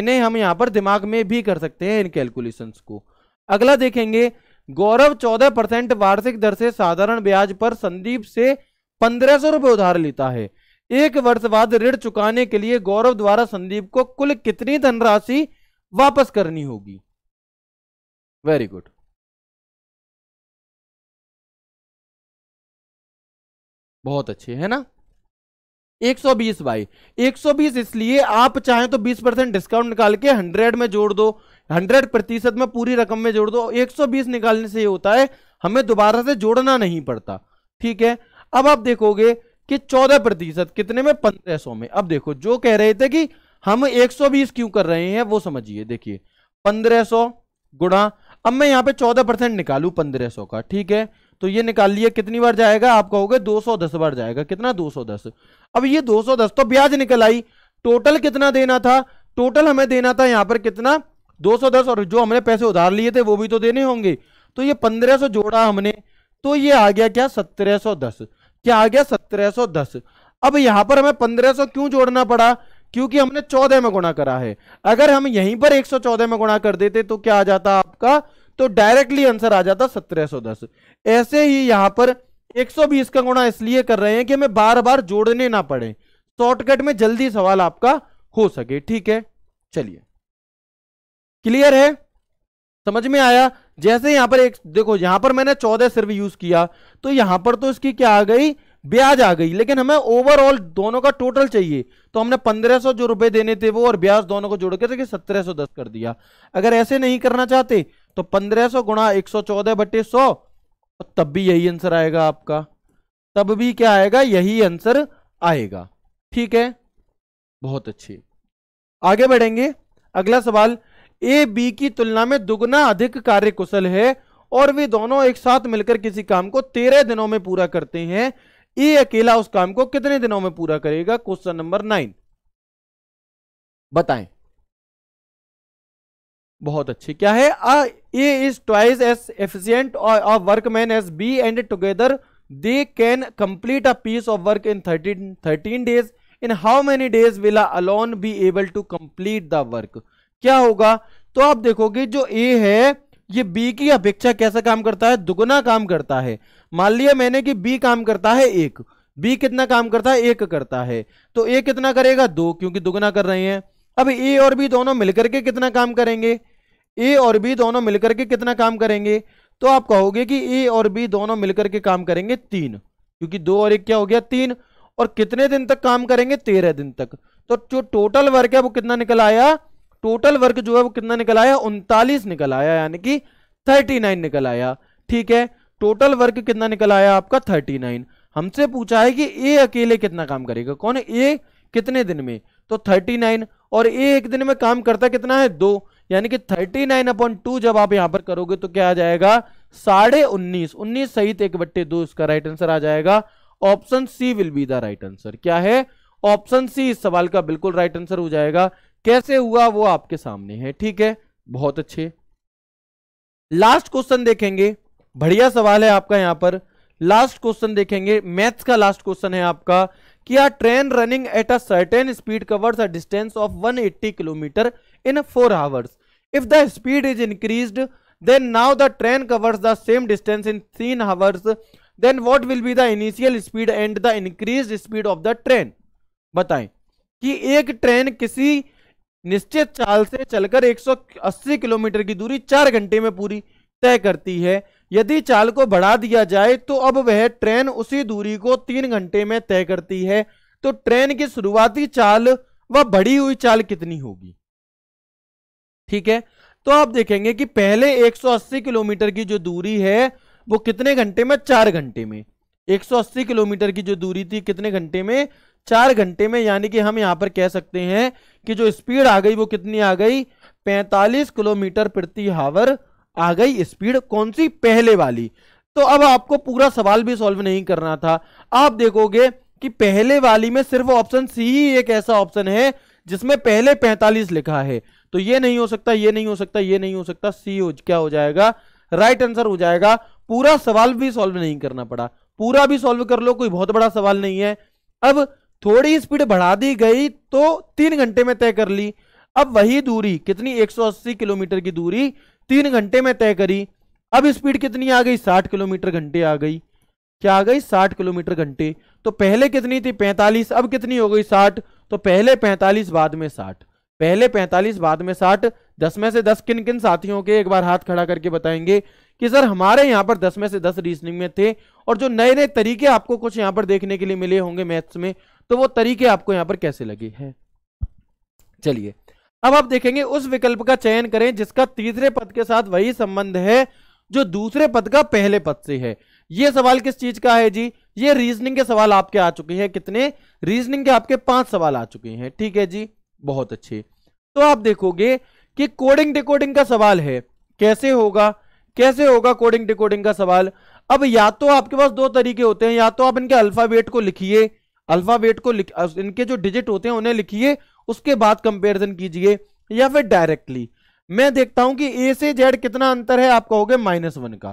इन्हें हम यहाँ पर दिमाग में भी कर सकते हैं इन कैलकुलेशन को अगला देखेंगे गौरव चौदह परसेंट वार्षिक दर से साधारण ब्याज पर संदीप से पंद्रह सौ रुपये उधार लेता है एक वर्ष बाद ऋण चुकाने के लिए गौरव द्वारा संदीप को कुल कितनी धनराशि वापस करनी होगी वेरी गुड बहुत अच्छे है ना 120 भाई 120 इसलिए आप चाहें तो 20 परसेंट डिस्काउंट निकाल के 100 में जोड़ दो 100 प्रतिशत में पूरी रकम में जोड़ दो 120 निकालने से ये होता है हमें दोबारा से जोड़ना नहीं पड़ता ठीक है अब आप देखोगे कि 14 प्रतिशत कितने में सौ में अब देखो जो कह रहे थे कि हम 120 क्यों कर रहे हैं वो समझिए देखिए सौ गुणा अब मैं यहाँ पे 14 परसेंट निकालू सौ का ठीक है तो ये निकाल लिया कितनी बार जाएगा आप कहोगे 210 बार जाएगा कितना 210 अब ये 210 तो ब्याज निकल आई टोटल कितना देना था टोटल हमें देना था यहाँ पर कितना 210 और जो हमने पैसे उधार लिए थे वो भी तो देने होंगे तो ये 1500 जोड़ा हमने तो ये आ गया क्या 1710 क्या आ गया 1710 अब यहां पर हमें 1500 क्यों जोड़ना पड़ा क्योंकि हमने चौदह में गुणा करा है अगर हम यहीं पर एक में गुणा कर देते तो क्या आ जाता आपका तो डायरेक्टली आंसर आ जाता 1710 ऐसे ही यहां पर 120 का गुणा इसलिए कर रहे हैं कि हमें बार बार जोड़ने ना पड़े शॉर्टकट में जल्दी सवाल आपका हो सके ठीक है चलिए क्लियर है समझ में आया जैसे यहां पर एक देखो यहां पर मैंने चौदह सिर्फ यूज किया तो यहां पर तो इसकी क्या आ गई ब्याज आ गई लेकिन हमें ओवरऑल दोनों का टोटल चाहिए तो हमने 1500 जो रुपए देने थे वो और ब्याज दोनों को जोड़ के तो सत्रह सो दस कर दिया अगर ऐसे नहीं करना चाहते तो 1500 गुणा एक सौ चौदह बटे सौ तो तब भी यही आंसर आएगा आपका तब भी क्या आएगा यही आंसर आएगा ठीक है बहुत अच्छी आगे बढ़ेंगे अगला सवाल ए बी की तुलना में दुगना अधिक कार्य कुशल है और वे दोनों एक साथ मिलकर किसी काम को तेरह दिनों में पूरा करते हैं ए अकेला उस काम को कितने दिनों में पूरा करेगा क्वेश्चन नंबर नाइन बताएं बहुत अच्छी क्या है ah A is twice as efficient work workman as B and together they can complete a piece of work in thirteen thirteen days in how many days will alone be able to complete the work क्या होगा तो आप देखोगे जो ए है ये B की अपेक्षा कैसा काम करता है दुगुना काम करता है मान लिया मैंने कि बी काम करता है एक बी कितना काम करता है एक करता है तो ए कितना करेगा दो क्योंकि दुगुना कर रहे हैं अब ए और बी दोनों मिलकर के कितना काम करेंगे ए और बी दोनों मिलकर के कितना काम करेंगे तो आप कहोगे कि ए और बी दोनों मिलकर के काम करेंगे तीन क्योंकि दो और एक क्या हो गया तीन और कितने दिन तक काम करेंगे तेरह दिन तक तो जो टोटल वर्क है वो कितना निकल आया टोटल वर्क जो है वो कितना निकल आया उनतालीस निकल आया यानी कि थर्टी नाइन निकल आया ठीक है टोटल वर्क कितना निकल आया आपका थर्टी नाइन हमसे पूछा है कि ए अकेले कितना काम करेगा कौन ए कितने दिन में तो थर्टी नाइन और ए एक दिन में काम करता कितना है दो यानी कि 39 नाइन अपॉन टू जब आप यहां पर करोगे तो क्या आ जाएगा साढ़े उन्नीस उन्नीस सहित एक बट्टे दो इसका राइट आंसर आ जाएगा option C will be the right answer क्या है ऑप्शन सी इस सवाल का बिल्कुल राइट आंसर हो जाएगा कैसे हुआ वो आपके सामने है ठीक है बहुत अच्छे लास्ट क्वेश्चन देखेंगे बढ़िया सवाल है आपका यहां पर लास्ट क्वेश्चन देखेंगे मैथ्स का लास्ट क्वेश्चन है आपका कि train running at a certain speed covers a distance of 180 kilometer in 4 hours. If the speed is increased, then now the train covers the same distance in 3 hours, then what will be the initial speed and the increased speed of the train? बताएं ki ek train kisi निश्चित चाल से चलकर 180 kilometre की दूरी चार घंटे में पूरी तय करती है यदि चाल को बढ़ा दिया जाए तो अब वह ट्रेन उसी दूरी को तीन घंटे में तय करती है तो ट्रेन की शुरुआती चाल व बढ़ी हुई चाल कितनी होगी ठीक है तो आप देखेंगे कि पहले 180 किलोमीटर की जो दूरी है वो कितने घंटे में चार घंटे में 180 किलोमीटर की जो दूरी थी कितने घंटे में चार घंटे में यानी कि हम यहां पर कह सकते हैं कि जो स्पीड आ गई वो कितनी आ गई 45 किलोमीटर प्रति हावर आ गई स्पीड कौन सी पहले वाली तो अब आपको पूरा सवाल भी सॉल्व नहीं करना था आप देखोगे कि पहले वाली में सिर्फ ऑप्शन सी ही एक ऐसा ऑप्शन है जिसमें पहले 45 लिखा है तो ये नहीं हो सकता ये नहीं हो सकता ये नहीं हो सकता सी हो क्या हो जाएगा राइट right आंसर हो जाएगा पूरा सवाल भी सॉल्व नहीं करना पड़ा पूरा भी सॉल्व कर लो कोई बहुत बड़ा सवाल नहीं है अब थोड़ी स्पीड बढ़ा दी गई तो तीन घंटे में तय कर ली अब वही दूरी कितनी 180 किलोमीटर की दूरी तीन घंटे में तय करी अब स्पीड कितनी आ गई 60 किलोमीटर घंटे आ गई क्या आ गई 60 किलोमीटर घंटे तो पहले कितनी थी 45 अब कितनी हो गई 60 तो पहले 45 बाद में पहले 45 बाद में 60 10 में से 10 किन किन साथियों के एक बार हाथ खड़ा करके बताएंगे कि सर हमारे यहाँ पर 10 में से 10 रीजनिंग में थे और जो नए नए तरीके आपको कुछ यहाँ पर देखने के लिए मिले होंगे मैथ्स में तो वो तरीके आपको यहाँ पर कैसे लगे हैं चलिए अब आप देखेंगे उस विकल्प का चयन करें जिसका तीसरे पद के साथ वही संबंध है जो दूसरे पद का पहले पद से है ये सवाल किस चीज का है जी ये रीजनिंग के सवाल आपके आ चुके हैं कितने रीजनिंग के आपके पांच सवाल आ चुके हैं ठीक है जी बहुत अच्छे तो आप देखोगे कि कोडिंग डिकोडिंग का सवाल है कैसे होगा कैसे होगा कोडिंग डिकोडिंग का सवाल अब या तो आपके पास दो तरीके होते हैं या तो आप इनके अल्फाबेट को लिखिए अल्फाबेट को लिख इनके जो डिजिट होते हैं उन्हें लिखिए उसके बाद कंपेरिजन कीजिए या फिर डायरेक्टली मैं देखता हूं कि ए से जेड कितना अंतर है आप कहोगे माइनस वन का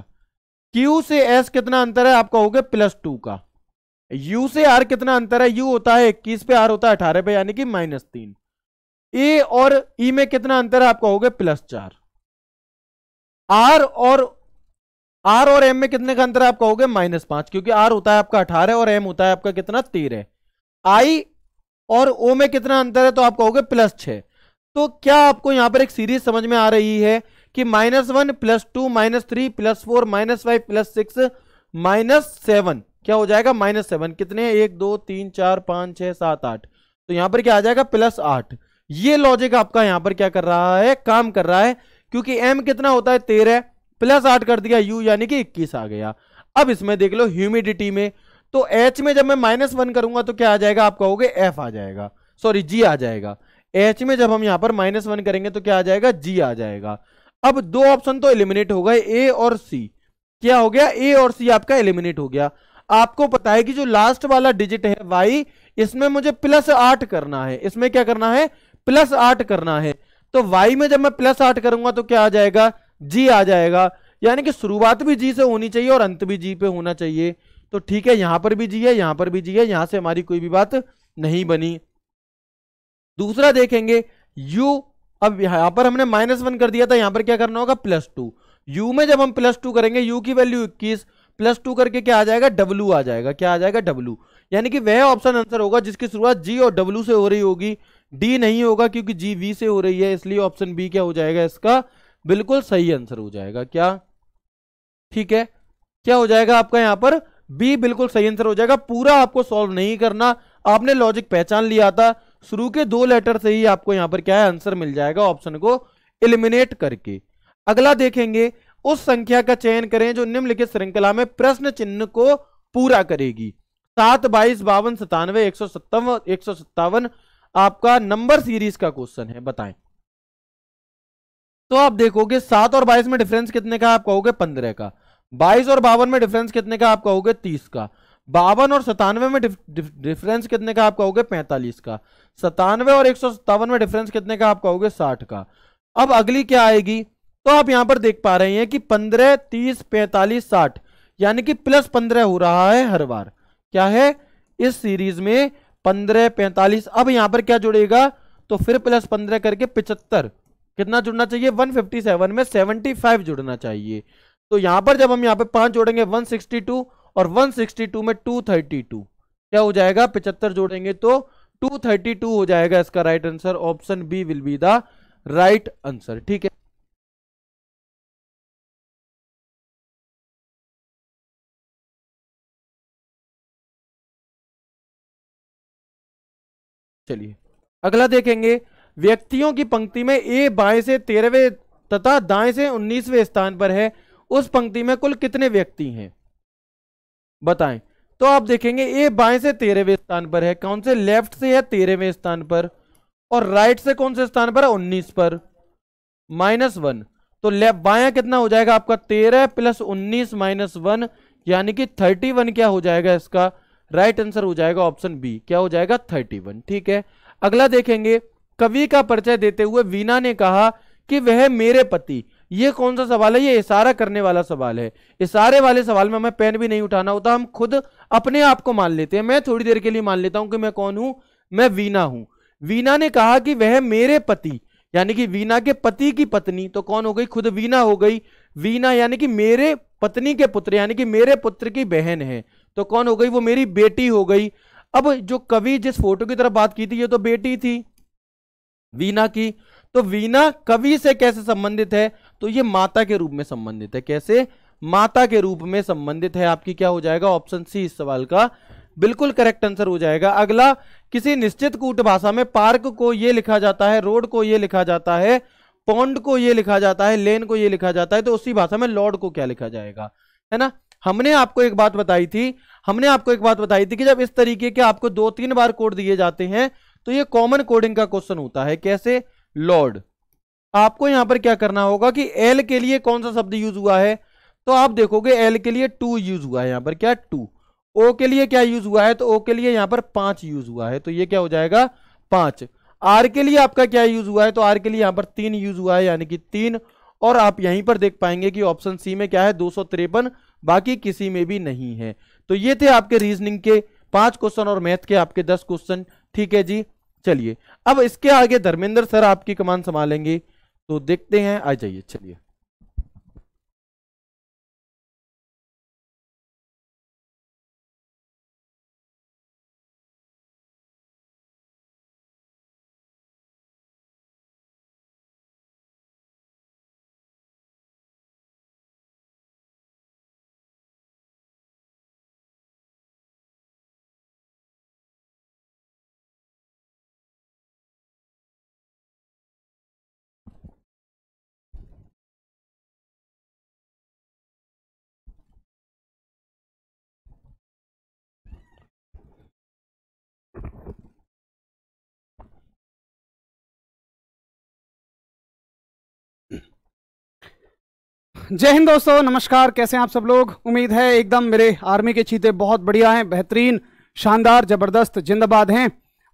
क्यू से एस कितना अंतर है आप कहोगे प्लस टू का यू से आर कितना अंतर है यू होता है इक्कीस पे आर होता है अठारह पे यानी कि माइनस तीन ए और ई में कितना अंतर है आपका हो गया प्लस चार आर और आर और एम में कितने का अंतर आपका हो गया माइनस पांच क्योंकि आर होता है आपका अठारह और एम होता है आपका कितना तेरह आई और ओ में कितना अंतर है तो आपका हो गया प्लस छह तो क्या आपको यहां पर एक सीरीज समझ में आ रही है कि minus one plus two minus three plus four minus five plus six minus seven क्या हो जाएगा माइनस सेवन कितने एक दो तीन चार पांच छह सात आठ तो यहां पर क्या आ जाएगा प्लस आठ ये लॉजिक आपका यहां पर क्या कर रहा है काम कर रहा है क्योंकि एम कितना होता है तेरह प्लस आठ कर दिया यू यानी कि इक्कीस आ गया अब इसमें देख लो ह्यूमिडिटी में तो एच में जब मैं माइनस वन करूंगा तो क्या आ जाएगा आप कहोगे एफ आ जाएगा सॉरी जी आ जाएगा एच में जब हम यहां पर माइनस वन करेंगे तो क्या आ जाएगा जी आ जाएगा अब दो ऑप्शन तो एलिमिनेट हो गए ए और सी क्या हो गया ए और सी आपका एलिमिनेट हो गया आपको पता है कि जो लास्ट वाला डिजिट है वाई इसमें मुझे प्लस आठ करना है इसमें क्या करना है प्लस आठ करना है तो वाई में जब मैं प्लस आठ करूंगा तो क्या आ जाएगा जी आ जाएगा यानी कि शुरुआत भी जी से होनी चाहिए और अंत भी जी पे होना चाहिए तो ठीक है यहां पर भी जी है यहां पर भी जी है यहां से हमारी कोई भी बात नहीं बनी दूसरा देखेंगे u अब यहां पर हमने माइनस वन कर दिया था यहां पर क्या करना होगा प्लस टू यू में जब हम प्लस टू करेंगे यू की वैल्यू इक्कीस प्लस टू करके क्या आ जाएगा डब्ल्यू आ जाएगा क्या आ जाएगा डब्लू यानी कि वह ऑप्शन आंसर होगा जिसकी शुरुआत जी और डब्ल्यू से हो रही होगी डी नहीं होगा क्योंकि जी वी से हो रही है इसलिए ऑप्शन बी क्या हो जाएगा इसका बिल्कुल सही आंसर हो जाएगा क्या ठीक है क्या हो जाएगा आपका यहां पर बी बिल्कुल सही आंसर हो जाएगा पूरा आपको सॉल्व नहीं करना आपने लॉजिक पहचान लिया था शुरू के दो लेटर से ही आपको यहां पर क्या है आंसर मिल जाएगा ऑप्शन को इलिमिनेट करके अगला देखेंगे उस संख्या का चयन करें जो निम्नलिखित श्रृंखला में प्रश्न चिन्ह को पूरा करेगी सात बाईस बावन सतानवे एक सौ सत्तावन एक सौ सत्तावन आपका नंबर सीरीज का क्वेश्चन है बताएं तो आप देखोगे सात और बाईस में डिफरेंस कितने का आप कहोगे पंद्रह का बाईस और बावन में डिफरेंस कितने का आप कहोगे तीस का बावन और सतानवे में डिफरेंस कितने का आप कहोगे पैंतालीस का सतानवे और एक में डिफरेंस कितने का आप कहोगे साठ का अब अगली क्या आएगी तो आप यहां पर देख पा रहे हैं कि पंद्रह तीस पैंतालीस साठ यानी कि प्लस पंद्रह हो रहा है हर बार क्या है इस सीरीज में पंद्रह पैंतालीस अब यहां पर क्या जुड़ेगा तो फिर प्लस पंद्रह करके पिछहत्तर कितना जुड़ना चाहिए 157 में 75 जुड़ना चाहिए तो यहां पर जब हम यहां पर पांच जोड़ेंगे 162 और 162 में 232 क्या हो जाएगा पिछहत्तर जोड़ेंगे तो 232 हो जाएगा इसका right answer option B will be the right answer ठीक है चलिए अगला देखेंगे व्यक्तियों की पंक्ति में ए बाएं से तेरहवें तथा दाएं से उन्नीसवें स्थान पर है उस पंक्ति में कुल कितने व्यक्ति हैं बताएं तो आप देखेंगे ए बाएं से तेरहवें स्थान पर है कौन से लेफ्ट से है तेरहवें स्थान पर और राइट से कौन से स्थान पर है उन्नीस पर माइनस वन तो लेफ्ट बाया कितना हो जाएगा आपका तेरह प्लस उन्नीस माइनस वन यानी कि थर्टी वन क्या हो जाएगा इसका राइट आंसर हो जाएगा ऑप्शन बी क्या हो जाएगा वन ठीक है अगला देखेंगे कवि का परिचय देते हुए वीना ने कहा कि वह मेरे पति ये कौन सा सवाल है ये इशारा करने वाला सवाल है इशारे वाले सवाल में हमें पेन भी नहीं उठाना होता हम खुद अपने आप को मान लेते हैं मैं थोड़ी देर के लिए मान लेता हूं कि मैं कौन हूं मैं वीना हूं वीना ने कहा कि वह मेरे पति यानी कि वीना के पति की पत्नी तो कौन हो गई खुद वीना हो गई वीना यानी कि मेरे पत्नी के पुत्र यानी कि मेरे पुत्र की बहन है तो कौन हो गई वो मेरी बेटी हो गई अब जो कवि जिस फोटो की तरफ बात की थी ये तो बेटी थी वीना की तो वीना कवि से कैसे संबंधित है तो ये माता के रूप में संबंधित है कैसे माता के रूप में संबंधित है आपकी क्या हो जाएगा ऑप्शन सी इस सवाल का बिल्कुल करेक्ट आंसर हो जाएगा अगला किसी निश्चित कूट भाषा में पार्क को यह लिखा जाता है रोड को यह लिखा जाता है पौंड को यह लिखा जाता है लेन को यह लिखा जाता है तो उसी भाषा में लॉर्ड को क्या लिखा जाएगा है ना हमने आपको एक बात बताई थी हमने आपको एक बात बताई थी कि जब इस तरीके के आपको दो तीन बार कोड दिए जाते हैं तो ये कॉमन कोडिंग का क्वेश्चन होता है कैसे लॉर्ड आपको यहां पर क्या करना होगा कि एल के लिए कौन सा शब्द यूज हुआ है तो आप देखोगे एल के लिए टू यूज हुआ है यहां पर क्या टू ओ के लिए क्या यूज हुआ है तो ओ के लिए यहां पर पांच यूज हुआ है तो ये क्या हो जाएगा पांच आर के लिए आपका क्या यूज हुआ है तो आर के लिए यहां पर तीन यूज हुआ है यानी कि तीन और आप यहीं पर देख पाएंगे कि ऑप्शन सी में क्या है दो बाकी किसी में भी नहीं है तो ये थे आपके रीजनिंग के पांच क्वेश्चन और मैथ के आपके दस क्वेश्चन ठीक है जी चलिए अब इसके आगे धर्मेंद्र सर आपकी कमान संभालेंगे तो देखते हैं आ जाइए चलिए जय हिंद दोस्तों नमस्कार कैसे हैं आप सब लोग उम्मीद है एकदम मेरे आर्मी के चीते बहुत बढ़िया हैं बेहतरीन शानदार ज़बरदस्त जिंदाबाद हैं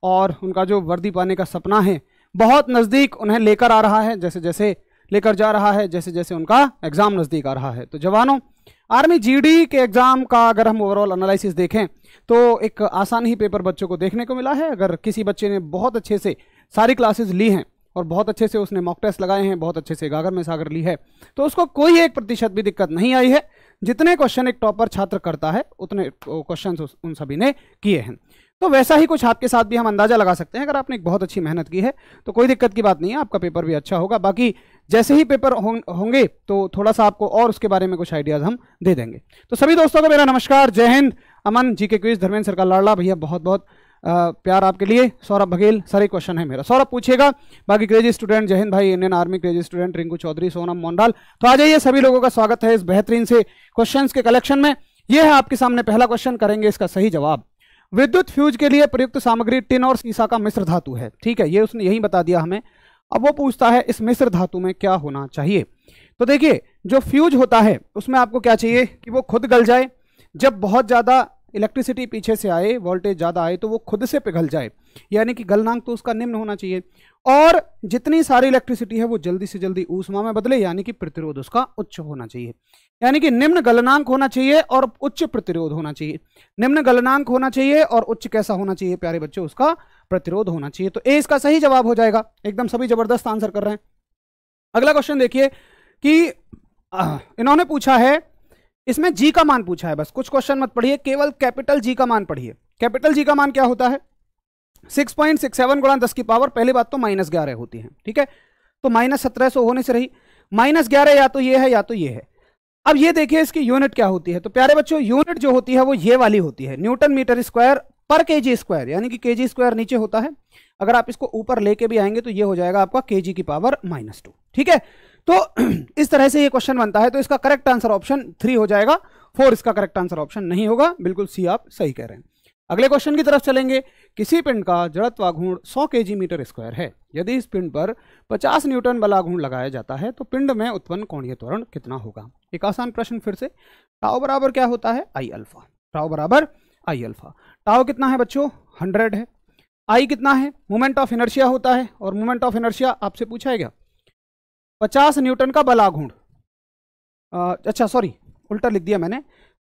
और उनका जो वर्दी पाने का सपना है बहुत नज़दीक उन्हें लेकर आ रहा है जैसे जैसे लेकर जा रहा है जैसे जैसे उनका एग्ज़ाम नज़दीक आ रहा है तो जवानों आर्मी जी के एग्ज़ाम का अगर हम ओवरऑल एनालिसिस देखें तो एक आसान ही पेपर बच्चों को देखने को मिला है अगर किसी बच्चे ने बहुत अच्छे से सारी क्लासेज ली हैं और बहुत अच्छे से उसने मॉक टेस्ट लगाए हैं बहुत अच्छे से गागर में सागर ली है तो उसको कोई एक प्रतिशत भी दिक्कत नहीं आई है जितने क्वेश्चन एक टॉपर छात्र करता है उतने क्वेश्चन उन सभी ने किए हैं तो वैसा ही कुछ आपके साथ भी हम अंदाजा लगा सकते हैं अगर आपने एक बहुत अच्छी मेहनत की है तो कोई दिक्कत की बात नहीं है आपका पेपर भी अच्छा होगा बाकी जैसे ही पेपर होंगे तो थोड़ा सा आपको और उसके बारे में कुछ आइडियाज़ हम दे देंगे तो सभी दोस्तों को मेरा नमस्कार जय हिंद अमन जी के क्विज धर्मेंद्र सरकार लाडला भैया बहुत बहुत प्यार आपके लिए सौरभ बघेल सारे क्वेश्चन है मेरा सौरभ पूछेगा बाकी क्रेजी स्टूडेंट जहिंद भाई Indian Army crazy student Rinku Chaudhary Sonam Monral तो आ जाइए सभी लोगों का स्वागत है इस बेहतरीन से क्वेश्चन के कलेक्शन में यह है आपके सामने पहला क्वेश्चन करेंगे इसका सही जवाब विद्युत फ्यूज के लिए प्रयुक्त सामग्री टिन और सीसा का मिश्र धातु है ठीक है ये उसने यही बता दिया हमें अब वो पूछता है इस मिश्र धातु में क्या होना चाहिए तो देखिए जो फ्यूज होता है उसमें आपको क्या चाहिए कि वो खुद गल जाए जब बहुत ज़्यादा इलेक्ट्रिसिटी पीछे से आए वोल्टेज ज़्यादा आए तो वो खुद से पिघल जाए यानी कि गलनांक तो उसका निम्न होना चाहिए और जितनी सारी इलेक्ट्रिसिटी है वो जल्दी से जल्दी ऊष्मा में बदले यानी कि प्रतिरोध उसका उच्च होना चाहिए यानी कि निम्न गलनांक होना चाहिए और उच्च प्रतिरोध होना चाहिए निम्न गलनांक होना चाहिए और उच्च कैसा होना चाहिए प्यारे बच्चों उसका प्रतिरोध होना चाहिए तो ए इसका सही जवाब हो जाएगा एकदम सभी जबरदस्त आंसर कर रहे हैं अगला क्वेश्चन देखिए कि इन्होंने पूछा है इसमें जी का मान पूछा है बस कुछ क्वेश्चन मत पढ़िए केवल कैपिटल जी का मान पढ़िए कैपिटल जी का मान क्या होता है सिक्स पॉइंट सिक्स सेवन गुणा दस की पावर पहली बात तो माइनस ग्यारह होती है ठीक है तो माइनस सत्रह सौ होने से रही माइनस ग्यारह या तो ये है या तो ये है अब ये देखिए इसकी यूनिट क्या होती है तो प्यारे बच्चों यूनिट जो होती है वो ये वाली होती है न्यूटन मीटर स्क्वायर पर के जी स्क्वायर यानी कि के जी स्क्वायर नीचे होता है अगर आप इसको ऊपर लेके भी आएंगे तो ये हो जाएगा आपका के जी की पावर माइनस टू ठीक है तो इस तरह से ये क्वेश्चन बनता है तो इसका करेक्ट आंसर ऑप्शन थ्री हो जाएगा फोर इसका करेक्ट आंसर ऑप्शन नहीं होगा बिल्कुल सी आप सही कह रहे हैं अगले क्वेश्चन की तरफ चलेंगे किसी पिंड का जड़त्व आघूर्ण 100 के मीटर स्क्वायर है यदि इस पिंड पर 50 न्यूटन वाला आघूर्ण लगाया जाता है तो पिंड में उत्पन्न कोणीय त्वरण कितना होगा एक आसान प्रश्न फिर से टाओ बराबर क्या होता है आई अल्फा टाओ बराबर आई अल्फा टाओ कितना है बच्चों हंड्रेड है आई कितना है मोमेंट ऑफ इनर्शिया होता है और मोमेंट ऑफ इनर्शिया आपसे पूछा क्या पचास न्यूटन का बलाघूंड अच्छा सॉरी उल्टा लिख दिया मैंने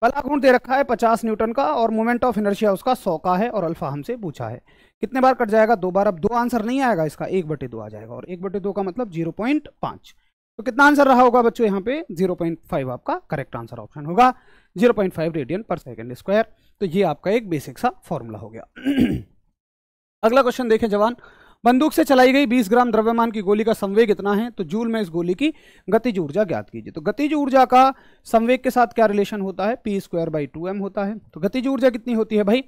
बलाघूंड दे रखा है पचास न्यूटन का और मोमेंट ऑफ इनर्शिया उसका सौ का है और अल्फा हमसे पूछा है कितने बार कट जाएगा दो बार अब दो आंसर नहीं आएगा इसका एक बटे दो आ जाएगा और एक बटे दो का मतलब जीरो पॉइंट पांच तो कितना आंसर रहा होगा बच्चों यहाँ पे फाइव आपका करेक्ट आंसर ऑप्शन होगा जीरो पॉइंट फाइव रेडियन पर सेकेंड स्क्वायर तो ये आपका एक बेसिक सा फॉर्मूला हो गया अगला क्वेश्चन देखें जवान बंदूक से चलाई गई 20 ग्राम द्रव्यमान की गोली का संवेग इतना है तो जूल में इस गोली की गतिज ऊर्जा ज्ञात कीजिए तो गतिज ऊर्जा का संवेग के साथ क्या रिलेशन होता है P square by two M होता है तो गतिज ऊर्जा कितनी होती है भाई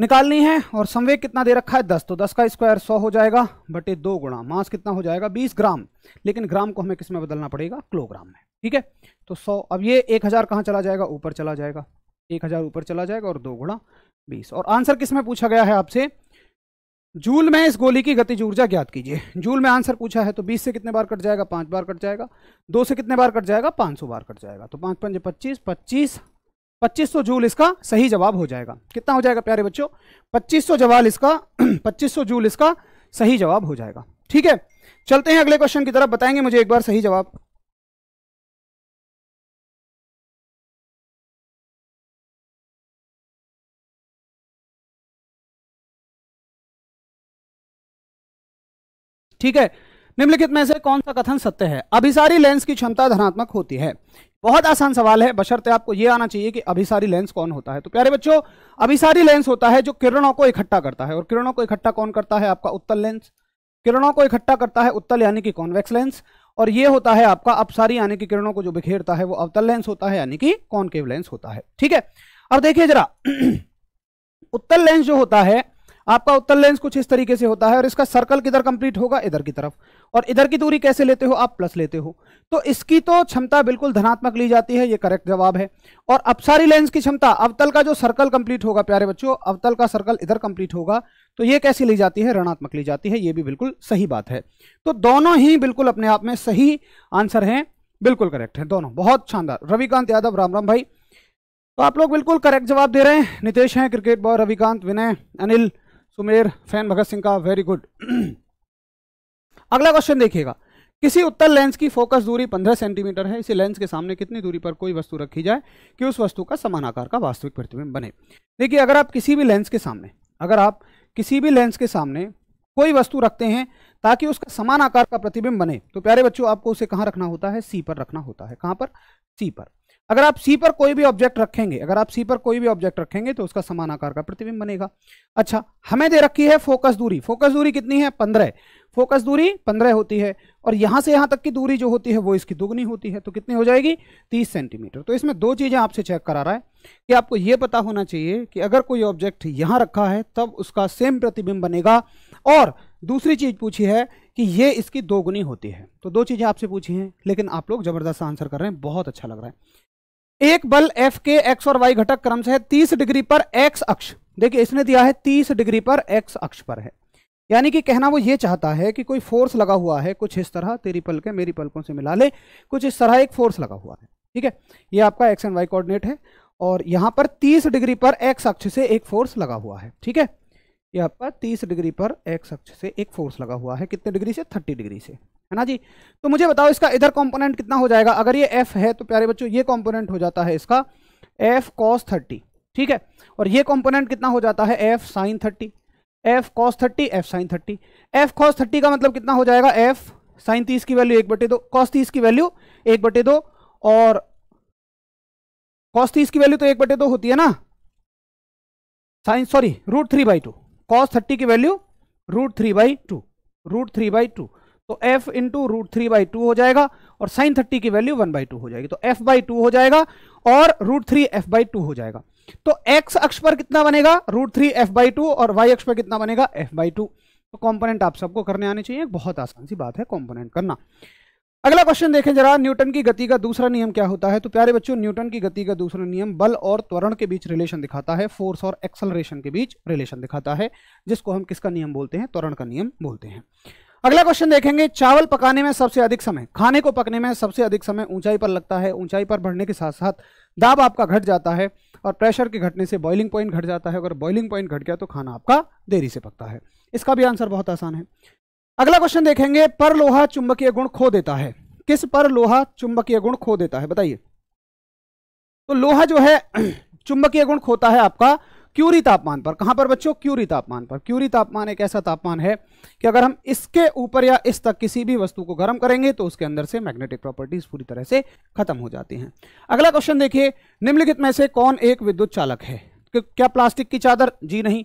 निकालनी है और संवेग कितना दे रखा है दस तो दस का स्क्वायर सौ हो जाएगा बटे दो गुणा मास कितना हो जाएगा बीस ग्राम लेकिन ग्राम को हमें किस में बदलना पड़ेगा किलोग्राम में ठीक है तो सौ अब ये एक हज़ार कहाँ चला जाएगा ऊपर चला जाएगा एक हज़ार ऊपर चला जाएगा और दो गुणा बीस और आंसर किस में पूछा गया है आपसे जूल में इस गोली की गतिज ऊर्जा ज्ञात कीजिए जूल में आंसर पूछा है तो 20 से कितने बार कट जाएगा पांच बार कट जाएगा दो से कितने बार कट जाएगा 500 बार कट जाएगा तो पाँच पंच पच्चीस पच्चीस पच्चीस सौ जूल इसका सही जवाब हो जाएगा कितना हो जाएगा प्यारे बच्चों पच्चीस सौ जवाल इसका पच्चीस जूल इसका सही जवाब हो जाएगा ठीक है चलते हैं अगले क्वेश्चन की तरफ बताएंगे मुझे एक बार सही जवाब ठीक है निम्नलिखित में से कौन सा कथन सत्य है अभिसारी लेंस की क्षमता धनात्मक होती है बहुत आसान सवाल है बशर्ते आपको यह आना चाहिए कि अभिसारी लेंस कौन होता है तो प्यारे बच्चों अभिसारी लेंस होता है जो किरणों को इकट्ठा करता है और किरणों को इकट्ठा कौन करता है आपका उत्तल लेंस किरणों को इकट्ठा करता है उत्तल यानी कि कॉन्वेक्स लेंस और ये होता है आपका अपसारी यानी कि किरणों को जो बिखेरता है वो अवतल लेंस होता है यानी कि कॉनकेव लेंस होता है ठीक है अब देखिए जरा उत्तल लेंस जो होता है आपका उत्तर लेंस कुछ इस तरीके से होता है और इसका सर्कल किधर कंप्लीट होगा इधर की तरफ और इधर की दूरी कैसे लेते हो आप प्लस लेते हो तो इसकी तो क्षमता बिल्कुल धनात्मक ली जाती है ये करेक्ट जवाब है और अपसारी लेंस की क्षमता अवतल का जो सर्कल कंप्लीट होगा प्यारे बच्चों अवतल का सर्कल इधर कंप्लीट होगा तो ये कैसी ली जाती है ऋणात्मक ली जाती है ये भी बिल्कुल सही बात है तो दोनों ही बिल्कुल अपने आप में सही आंसर हैं बिल्कुल करेक्ट है दोनों बहुत शानदार रविकांत यादव राम राम भाई तो आप लोग बिल्कुल करेक्ट जवाब दे रहे हैं नितेश हैं cricket boy Ravikant Vinay Anil Sumer fan Bhagat Singh का वेरी गुड अगला क्वेश्चन देखिएगा किसी उत्तर लेंस की फोकस दूरी 15 सेंटीमीटर है इसी लेंस के सामने कितनी दूरी पर कोई वस्तु रखी जाए कि उस वस्तु का समान आकार का वास्तविक प्रतिबिंब बने देखिए अगर आप किसी भी लेंस के सामने अगर आप किसी भी लेंस के सामने कोई वस्तु रखते हैं ताकि उसका समान आकार का प्रतिबिंब बने तो प्यारे बच्चों आपको उसे कहाँ रखना होता है सी पर रखना होता है कहाँ पर सी पर अगर आप सी पर कोई भी ऑब्जेक्ट रखेंगे अगर आप सी पर कोई भी ऑब्जेक्ट रखेंगे तो उसका समान आकार का प्रतिबिंब बनेगा अच्छा हमें दे रखी है फोकस दूरी फोकस दूरी कितनी है पंद्रह फोकस दूरी पंद्रह होती है और यहां से यहां तक की दूरी जो होती है वो इसकी दुगनी होती है तो कितनी हो जाएगी तीस सेंटीमीटर तो इसमें दो चीजें आपसे चेक करा रहा है कि आपको ये पता होना चाहिए कि अगर कोई ऑब्जेक्ट यहां रखा है तब उसका सेम प्रतिबिंब बनेगा और दूसरी चीज पूछी है कि ये इसकी दोगुनी होती है तो दो चीजें आपसे पूछी हैं लेकिन आप लोग जबरदस्त आंसर कर रहे हैं बहुत अच्छा लग रहा है एक बल एफ के एक्स और वाई घटक क्रम से है तीस डिग्री पर एक्स अक्ष देखिए इसने दिया है तीस डिग्री पर एक्स अक्ष पर है यानी कि कहना वो ये चाहता है कि कोई फोर्स लगा हुआ है कुछ इस तरह तेरी पल के मेरी पलकों से मिला ले कुछ इस तरह एक फोर्स लगा हुआ है ठीक है ये आपका एक्स एंड वाई कोऑर्डिनेट है और यहाँ पर तीस डिग्री पर एक्स अक्ष से एक फोर्स लगा हुआ है ठीक है ये आपका तीस डिग्री पर एक्स अक्ष से एक फोर्स लगा हुआ है कितने डिग्री से थर्टी डिग्री से है ना जी तो मुझे बताओ इसका इधर कंपोनेंट कितना हो जाएगा अगर ये एफ है तो प्यारे बच्चों ये कंपोनेंट हो जाता है इसका एफ कॉस थर्टी ठीक है और ये कंपोनेंट कितना हो जाता है F sine thirty F cos thirty F sine thirty F cos thirty का मतलब कितना हो जाएगा एफ साइन तीस की वैल्यू एक बटे दो कॉस तीस की वैल्यू एक बटे दो और कॉस तीस की वैल्यू तो एक बटे दो होती है ना sine sorry root three by two cos thirty की value root three by two root three by two तो f into root three by two हो जाएगा और साइन थर्टी की वैल्यू वन बाई टू हो जाएगी तो f बाई टू हो जाएगा और root three F by two हो जाएगा तो x अक्ष पर कितना बनेगा root three F by two और y अक्ष पर कितना बनेगा f बाई टू तो कॉम्पोनेंट आप सबको करने आने चाहिए बहुत आसान सी बात है कॉम्पोनेंट करना अगला क्वेश्चन देखें जरा न्यूटन की गति का दूसरा नियम क्या होता है तो प्यारे बच्चों न्यूटन की गति का दूसरा नियम बल और त्वरण के बीच रिलेशन दिखाता है फोर्स और एक्सलरेशन के बीच रिलेशन दिखाता है जिसको हम किसका नियम बोलते हैं त्वरण का नियम बोलते हैं अगला क्वेश्चन देखेंगे चावल पकाने में सबसे अधिक समय खाने को पकने में सबसे अधिक समय ऊंचाई पर लगता है ऊंचाई पर बढ़ने के साथ साथ दाब आपका घट जाता है और प्रेशर के घटने से बॉइलिंग पॉइंट घट जाता है अगर बॉइलिंग पॉइंट घट गया तो खाना आपका देरी से पकता है इसका भी आंसर बहुत आसान है अगला क्वेश्चन देखेंगे पर लोहा चुंबकीय गुण खो देता है किस पर लोहा चुंबकीय गुण खो देता है बताइए तो लोहा जो है चुंबकीय गुण खोता है आपका क्यूरी तापमान पर कहां पर बच्चों क्यूरी तापमान पर क्यूरी तापमान एक ऐसा तापमान है कि अगर हम इसके ऊपर या इस तक किसी भी वस्तु को गर्म करेंगे तो उसके अंदर से मैग्नेटिक प्रॉपर्टीज पूरी तरह से खत्म हो जाती हैं अगला क्वेश्चन देखिए निम्नलिखित में से कौन एक विद्युत चालक है क्या प्लास्टिक की चादर जी नहीं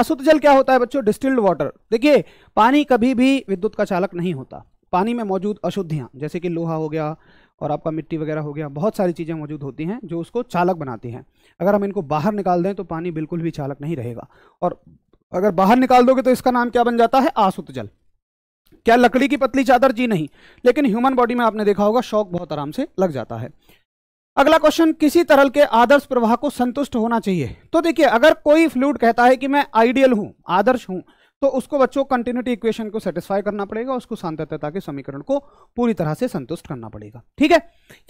आसुत जल क्या होता है बच्चों डिस्टिल्ड वाटर देखिए पानी कभी भी विद्युत का चालक नहीं होता पानी में मौजूद अशुद्धियां जैसे कि लोहा हो गया और आपका मिट्टी वगैरह हो गया बहुत सारी चीज़ें मौजूद होती हैं जो उसको चालक बनाती हैं अगर हम इनको बाहर निकाल दें तो पानी बिल्कुल भी चालक नहीं रहेगा और अगर बाहर निकाल दोगे तो इसका नाम क्या बन जाता है आसुत जल क्या लकड़ी की पतली चादर जी नहीं लेकिन ह्यूमन बॉडी में आपने देखा होगा शौक बहुत आराम से लग जाता है अगला क्वेश्चन किसी तरल के आदर्श प्रवाह को संतुष्ट होना चाहिए तो देखिए अगर कोई फ्लूड कहता है कि मैं आइडियल हूं आदर्श हूं तो उसको बच्चों कंटिन्यूटी इक्वेशन को सेटिस्फाई करना पड़ेगा उसको सांतत्यता के समीकरण को पूरी तरह से संतुष्ट करना पड़ेगा ठीक है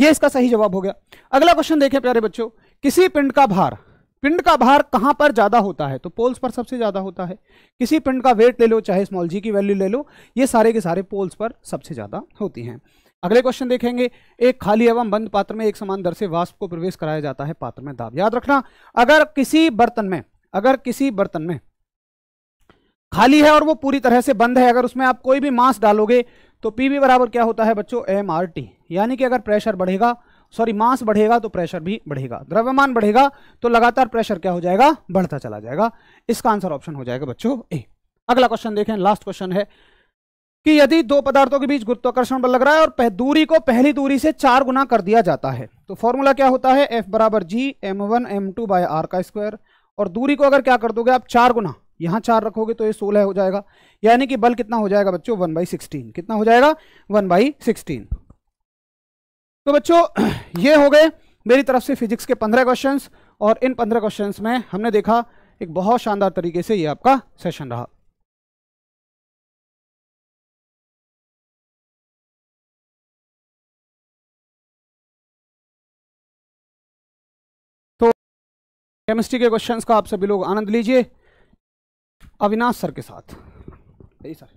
ये इसका सही जवाब हो गया अगला क्वेश्चन देखें प्यारे बच्चों किसी पिंड का भार पिंड का भार कहाँ पर ज़्यादा होता है तो पोल्स पर सबसे ज़्यादा होता है किसी पिंड का वेट ले लो चाहे स्मॉल जी की वैल्यू ले लो ये सारे के सारे पोल्स पर सबसे ज़्यादा होती हैं अगले क्वेश्चन देखेंगे एक खाली एवं बंद पात्र में एक समान दर से वाष्प को प्रवेश कराया जाता है पात्र में दाब याद रखना अगर किसी बर्तन में अगर किसी बर्तन में खाली है और वो पूरी तरह से बंद है अगर उसमें आप कोई भी मास डालोगे तो पी वी बराबर क्या होता है बच्चों एम आर टी यानी कि अगर प्रेशर बढ़ेगा सॉरी मास बढ़ेगा तो प्रेशर भी बढ़ेगा द्रव्यमान बढ़ेगा तो लगातार प्रेशर क्या हो जाएगा बढ़ता चला जाएगा इसका आंसर ऑप्शन हो जाएगा बच्चों ए अगला क्वेश्चन देखें लास्ट क्वेश्चन है कि यदि दो पदार्थों के बीच गुरुत्वाकर्षण बल लग रहा है और दूरी को पहली दूरी से चार गुना कर दिया जाता है तो फॉर्मूला क्या होता है एफ बराबर G M one M two by R का स्क्वायर और दूरी को अगर क्या कर दोगे आप चार गुना यहाँ चार रखोगे तो ये सोलह हो जाएगा यानी कि बल कितना हो जाएगा बच्चों वन बाई सिक्सटीन कितना हो जाएगा वन बाई सिक्सटीन तो बच्चों ये हो गए मेरी तरफ से फिजिक्स के पंद्रह क्वेश्चंस और इन पंद्रह क्वेश्चंस में हमने देखा एक बहुत शानदार तरीके से ये आपका सेशन रहा केमिस्ट्री तो के क्वेश्चंस का आप सभी लोग आनंद लीजिए अविनाश सर के साथ यही सर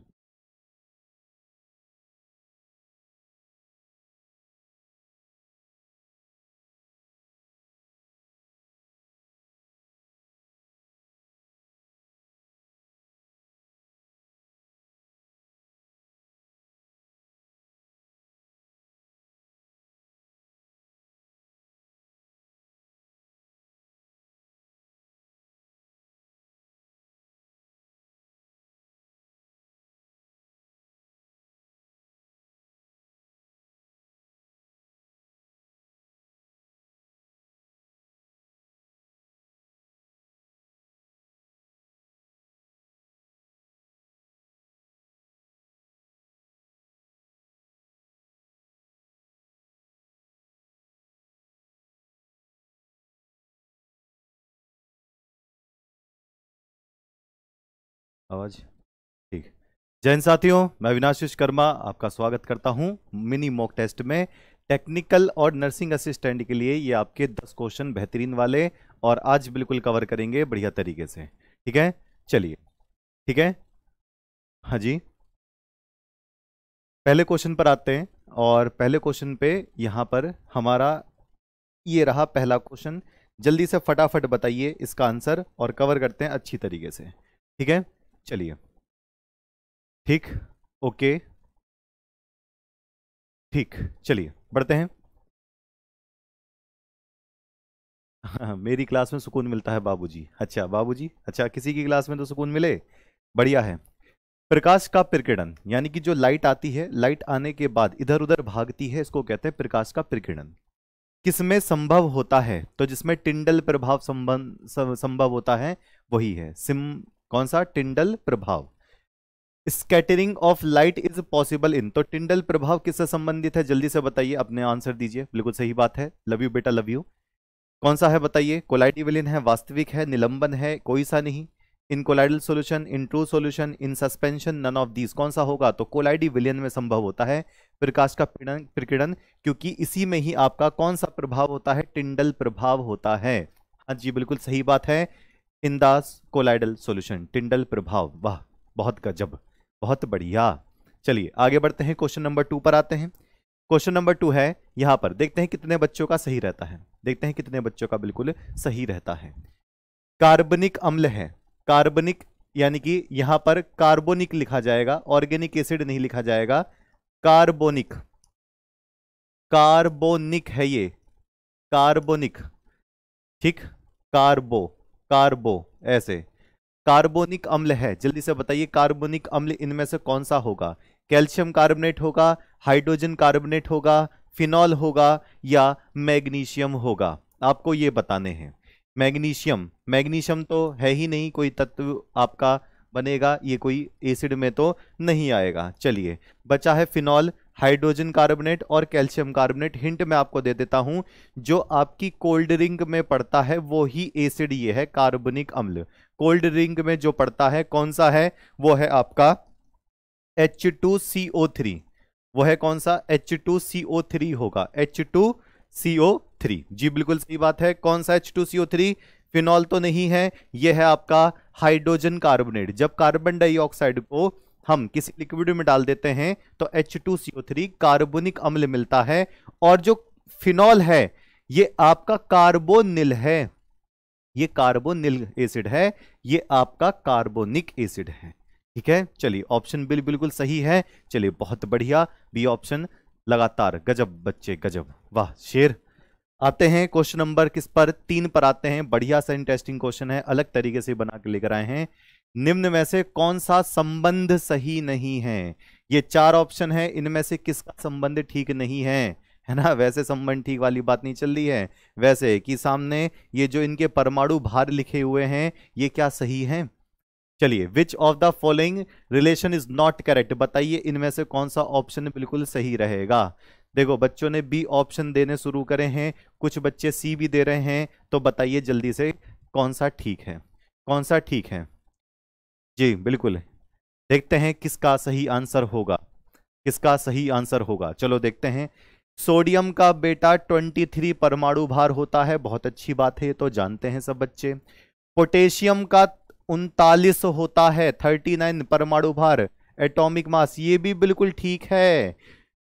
आवाज ठीक जैन साथियों मैं अविनाश विश्वकर्मा आपका स्वागत करता हूं मिनी मॉक टेस्ट में टेक्निकल और नर्सिंग असिस्टेंट के लिए ये आपके दस क्वेश्चन बेहतरीन वाले और आज बिल्कुल कवर करेंगे बढ़िया तरीके से ठीक है चलिए ठीक है हाँ जी पहले क्वेश्चन पर आते हैं और पहले क्वेश्चन पे यहाँ पर हमारा ये रहा पहला क्वेश्चन जल्दी से फटाफट बताइए इसका आंसर और कवर करते हैं अच्छी तरीके से ठीक है चलिए ठीक ओके ठीक चलिए बढ़ते हैं हाँ, मेरी क्लास में सुकून मिलता है बाबूजी अच्छा बाबूजी अच्छा किसी की क्लास में तो सुकून मिले बढ़िया है प्रकाश का प्रकीर्णन यानी कि जो लाइट आती है लाइट आने के बाद इधर उधर भागती है इसको कहते हैं प्रकाश का प्रकीर्णन किसमें संभव होता है तो जिसमें टिंडल प्रभाव संबंध संभव होता है वही है सिम कौन सा टिंडल प्रभाव scattering of light is possible in तो टिंडल प्रभाव किससे संबंधित है जल्दी से बताइए अपने आंसर दीजिए बिल्कुल सही बात है लव यू बेटा लव यू कौन सा है बताइए कोलाइडिविलिन है वास्तविक है निलंबन है कोई सा नहीं in colloidal solution in true solution in suspension none of these कौन सा होगा तो कोलाइडी विलियन में संभव होता है प्रकाश का प्रकिरण प्रकिरण क्योंकि इसी में ही आपका कौन सा प्रभाव होता है टिंडल प्रभाव होता है हाँ जी बिल्कुल सही बात है इंदास कोलाइडल सॉल्यूशन टिंडल प्रभाव वाह बहुत गजब बहुत बढ़िया चलिए आगे बढ़ते हैं क्वेश्चन नंबर टू पर आते हैं क्वेश्चन नंबर टू है यहाँ पर देखते हैं कितने बच्चों का सही रहता है देखते हैं कितने बच्चों का बिल्कुल सही रहता है कार्बनिक अम्ल है कार्बनिक यानी कि यहाँ पर कार्बोनिक लिखा जाएगा ऑर्गेनिक एसिड नहीं लिखा जाएगा कार्बोनिक कार्बोनिक है ये कार्बोनिक ठीक कार्बो कार्बो ऐसे कार्बोनिक अम्ल है जल्दी से बताइए कार्बोनिक अम्ल इनमें से कौन सा होगा कैल्शियम कार्बोनेट होगा हाइड्रोजन कार्बोनेट होगा फिनॉल होगा या मैग्नीशियम होगा आपको ये बताने हैं मैग्नीशियम मैग्नीशियम तो है ही नहीं कोई तत्व आपका बनेगा ये कोई एसिड में तो नहीं आएगा चलिए बचा है फिनॉल हाइड्रोजन कार्बोनेट और कैल्शियम कार्बोनेट हिंट मैं आपको दे देता हूं जो आपकी कोल्ड ड्रिंक में पड़ता है वो ही एसिड ये है कार्बनिक अम्ल कोल्ड ड्रिंक में जो पड़ता है कौन सा है वो है आपका H two C O three वो है कौन सा H two C O three होगा H two C O three जी बिल्कुल सही बात है कौन सा H two C O three phenol तो नहीं है यह है आपका हाइड्रोजन कार्बोनेट जब कार्बन डाइऑक्साइड को हम किसी लिक्विड में डाल देते हैं तो H2CO3 कार्बोनिक अम्ल मिलता है और जो फिनॉल है ये आपका कार्बोनिल है ये कार्बोनिल एसिड है ये आपका कार्बोनिक एसिड है ठीक है चलिए ऑप्शन बिल बिल्कुल सही है चलिए बहुत बढ़िया बी ऑप्शन लगातार गजब बच्चे गजब वाह शेर आते हैं क्वेश्चन नंबर किस पर तीन पर आते हैं बढ़िया सा इंटरेस्टिंग क्वेश्चन है अलग तरीके से बना के लेकर आए हैं निम्न में से कौन सा संबंध सही नहीं है ये चार ऑप्शन है इनमें से किसका संबंध ठीक नहीं है है ना वैसे संबंध ठीक वाली बात नहीं चल रही है वैसे कि सामने ये जो इनके परमाणु भार लिखे हुए हैं ये क्या सही है चलिए which of the following relation is not correct बताइए इनमें से कौन सा ऑप्शन बिल्कुल सही रहेगा देखो बच्चों ने बी ऑप्शन देने शुरू करे हैं कुछ बच्चे सी भी दे रहे हैं तो बताइए जल्दी से कौन सा ठीक है कौन सा ठीक है जी बिल्कुल देखते हैं किसका सही आंसर होगा किसका सही आंसर होगा चलो देखते हैं सोडियम का बेटा 23 परमाणु भार होता है बहुत अच्छी बात है तो जानते हैं सब बच्चे पोटेशियम का उनतालीस होता है 39 परमाणु भार एटॉमिक मास ये भी बिल्कुल ठीक है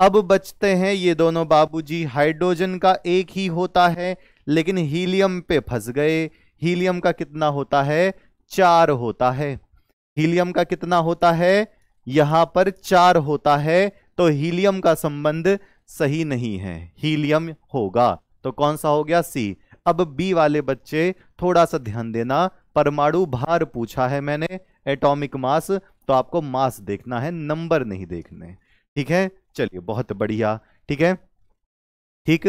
अब बचते हैं ये दोनों बाबूजी हाइड्रोजन का एक ही होता है लेकिन हीलियम पे फंस गए हीलियम का कितना होता है चार होता है हीलियम का कितना होता है यहां पर चार होता है तो हीलियम का संबंध सही नहीं है हीलियम होगा तो कौन सा हो गया सी अब बी वाले बच्चे थोड़ा सा ध्यान देना परमाणु भार पूछा है मैंने एटॉमिक मास तो आपको मास देखना है नंबर नहीं देखने ठीक है चलिए बहुत बढ़िया ठीक है ठीक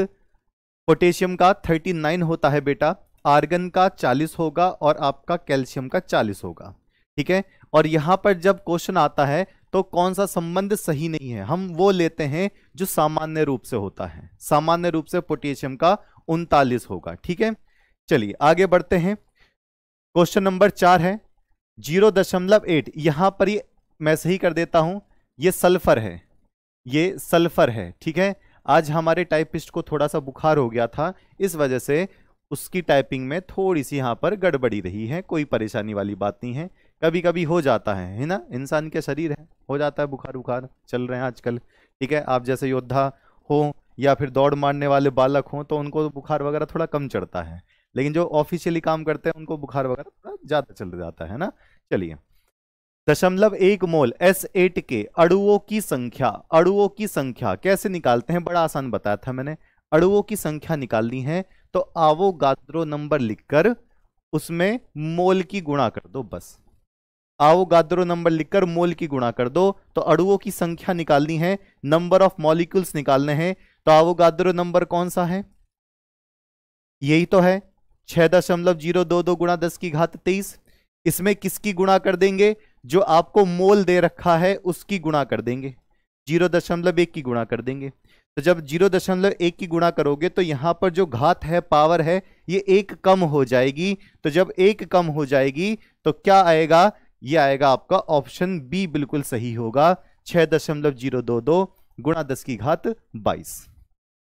पोटेशियम का 39 होता है बेटा आर्गन का 40 होगा और आपका कैल्शियम का 40 होगा ठीक है और यहां पर जब क्वेश्चन आता है तो कौन सा संबंध सही नहीं है हम वो लेते हैं जो सामान्य रूप से होता है सामान्य रूप से पोटेशियम का उनतालीस होगा ठीक है चलिए आगे बढ़ते हैं क्वेश्चन नंबर चार है जीरो दशमलव एट यहां पर ये मैं सही कर देता हूं ये सल्फर है ये सल्फर है ठीक है आज हमारे टाइपिस्ट को थोड़ा सा बुखार हो गया था इस वजह से उसकी टाइपिंग में थोड़ी सी यहां पर गड़बड़ी रही है कोई परेशानी वाली बात नहीं है कभी कभी हो जाता है है ना इंसान के शरीर है हो जाता है बुखार बुखार चल रहे हैं आजकल ठीक है आप जैसे योद्धा हो या फिर दौड़ मारने वाले बालक हों तो उनको बुखार वगैरह थोड़ा कम चढ़ता है लेकिन जो ऑफिशियली काम करते हैं उनको बुखार वगैरह थोड़ा ज़्यादा चल जाता है ना चलिए दशमलव एक मोल एस एट के अड़ुओं की संख्या अड़ुओं की संख्या कैसे निकालते हैं बड़ा आसान बताया था मैंने अड़ुओं की संख्या निकालनी है तो आवो गात्रो नंबर लिखकर उसमें मोल की गुणा कर दो बस आओ गादरो नंबर लिखकर मोल की गुणा कर दो तो अड़ुओं की संख्या निकालनी है नंबर ऑफ मॉलिक्यूल्स निकालने हैं तो आओ गादरो नंबर कौन सा है यही तो है छह दशमलव जीरो दो दो गुणा दस की घात तेईस इसमें किसकी गुणा कर देंगे जो आपको मोल दे रखा है उसकी गुणा कर देंगे जीरो दशमलव एक की गुणा कर देंगे तो जब जीरो दशमलव एक की गुणा करोगे तो यहां पर जो घात है पावर है ये एक कम हो जाएगी तो जब एक कम हो जाएगी तो क्या आएगा ये आएगा आपका ऑप्शन बी बिल्कुल सही होगा छह दशमलव जीरो दो दो गुणा दस की घात बाईस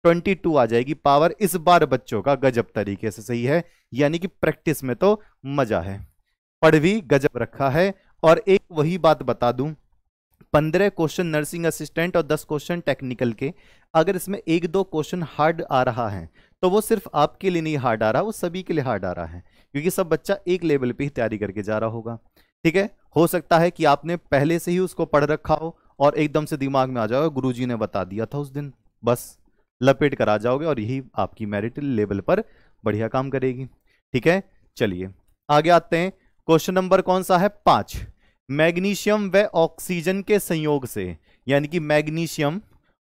ट्वेंटी टू आ जाएगी पावर इस बार बच्चों का गजब तरीके से सही है यानी कि प्रैक्टिस में तो मजा है पढ़ भी गजब रखा है और एक वही बात बता दूं पंद्रह क्वेश्चन नर्सिंग असिस्टेंट और दस क्वेश्चन टेक्निकल के अगर इसमें एक दो क्वेश्चन हार्ड आ रहा है तो वो सिर्फ आपके लिए नहीं हार्ड आ रहा वो सभी के लिए हार्ड आ रहा है क्योंकि सब बच्चा एक लेवल पे ही तैयारी करके जा रहा होगा ठीक है हो सकता है कि आपने पहले से ही उसको पढ़ रखा हो और एकदम से दिमाग में आ जाओ जी ने बता दिया था उस दिन बस लपेट कर आ जाओगे और यही आपकी मेरिट लेवल पर बढ़िया काम करेगी ठीक है चलिए आगे आते हैं क्वेश्चन नंबर कौन सा है पांच मैग्नीशियम व ऑक्सीजन के संयोग से यानी कि मैग्नीशियम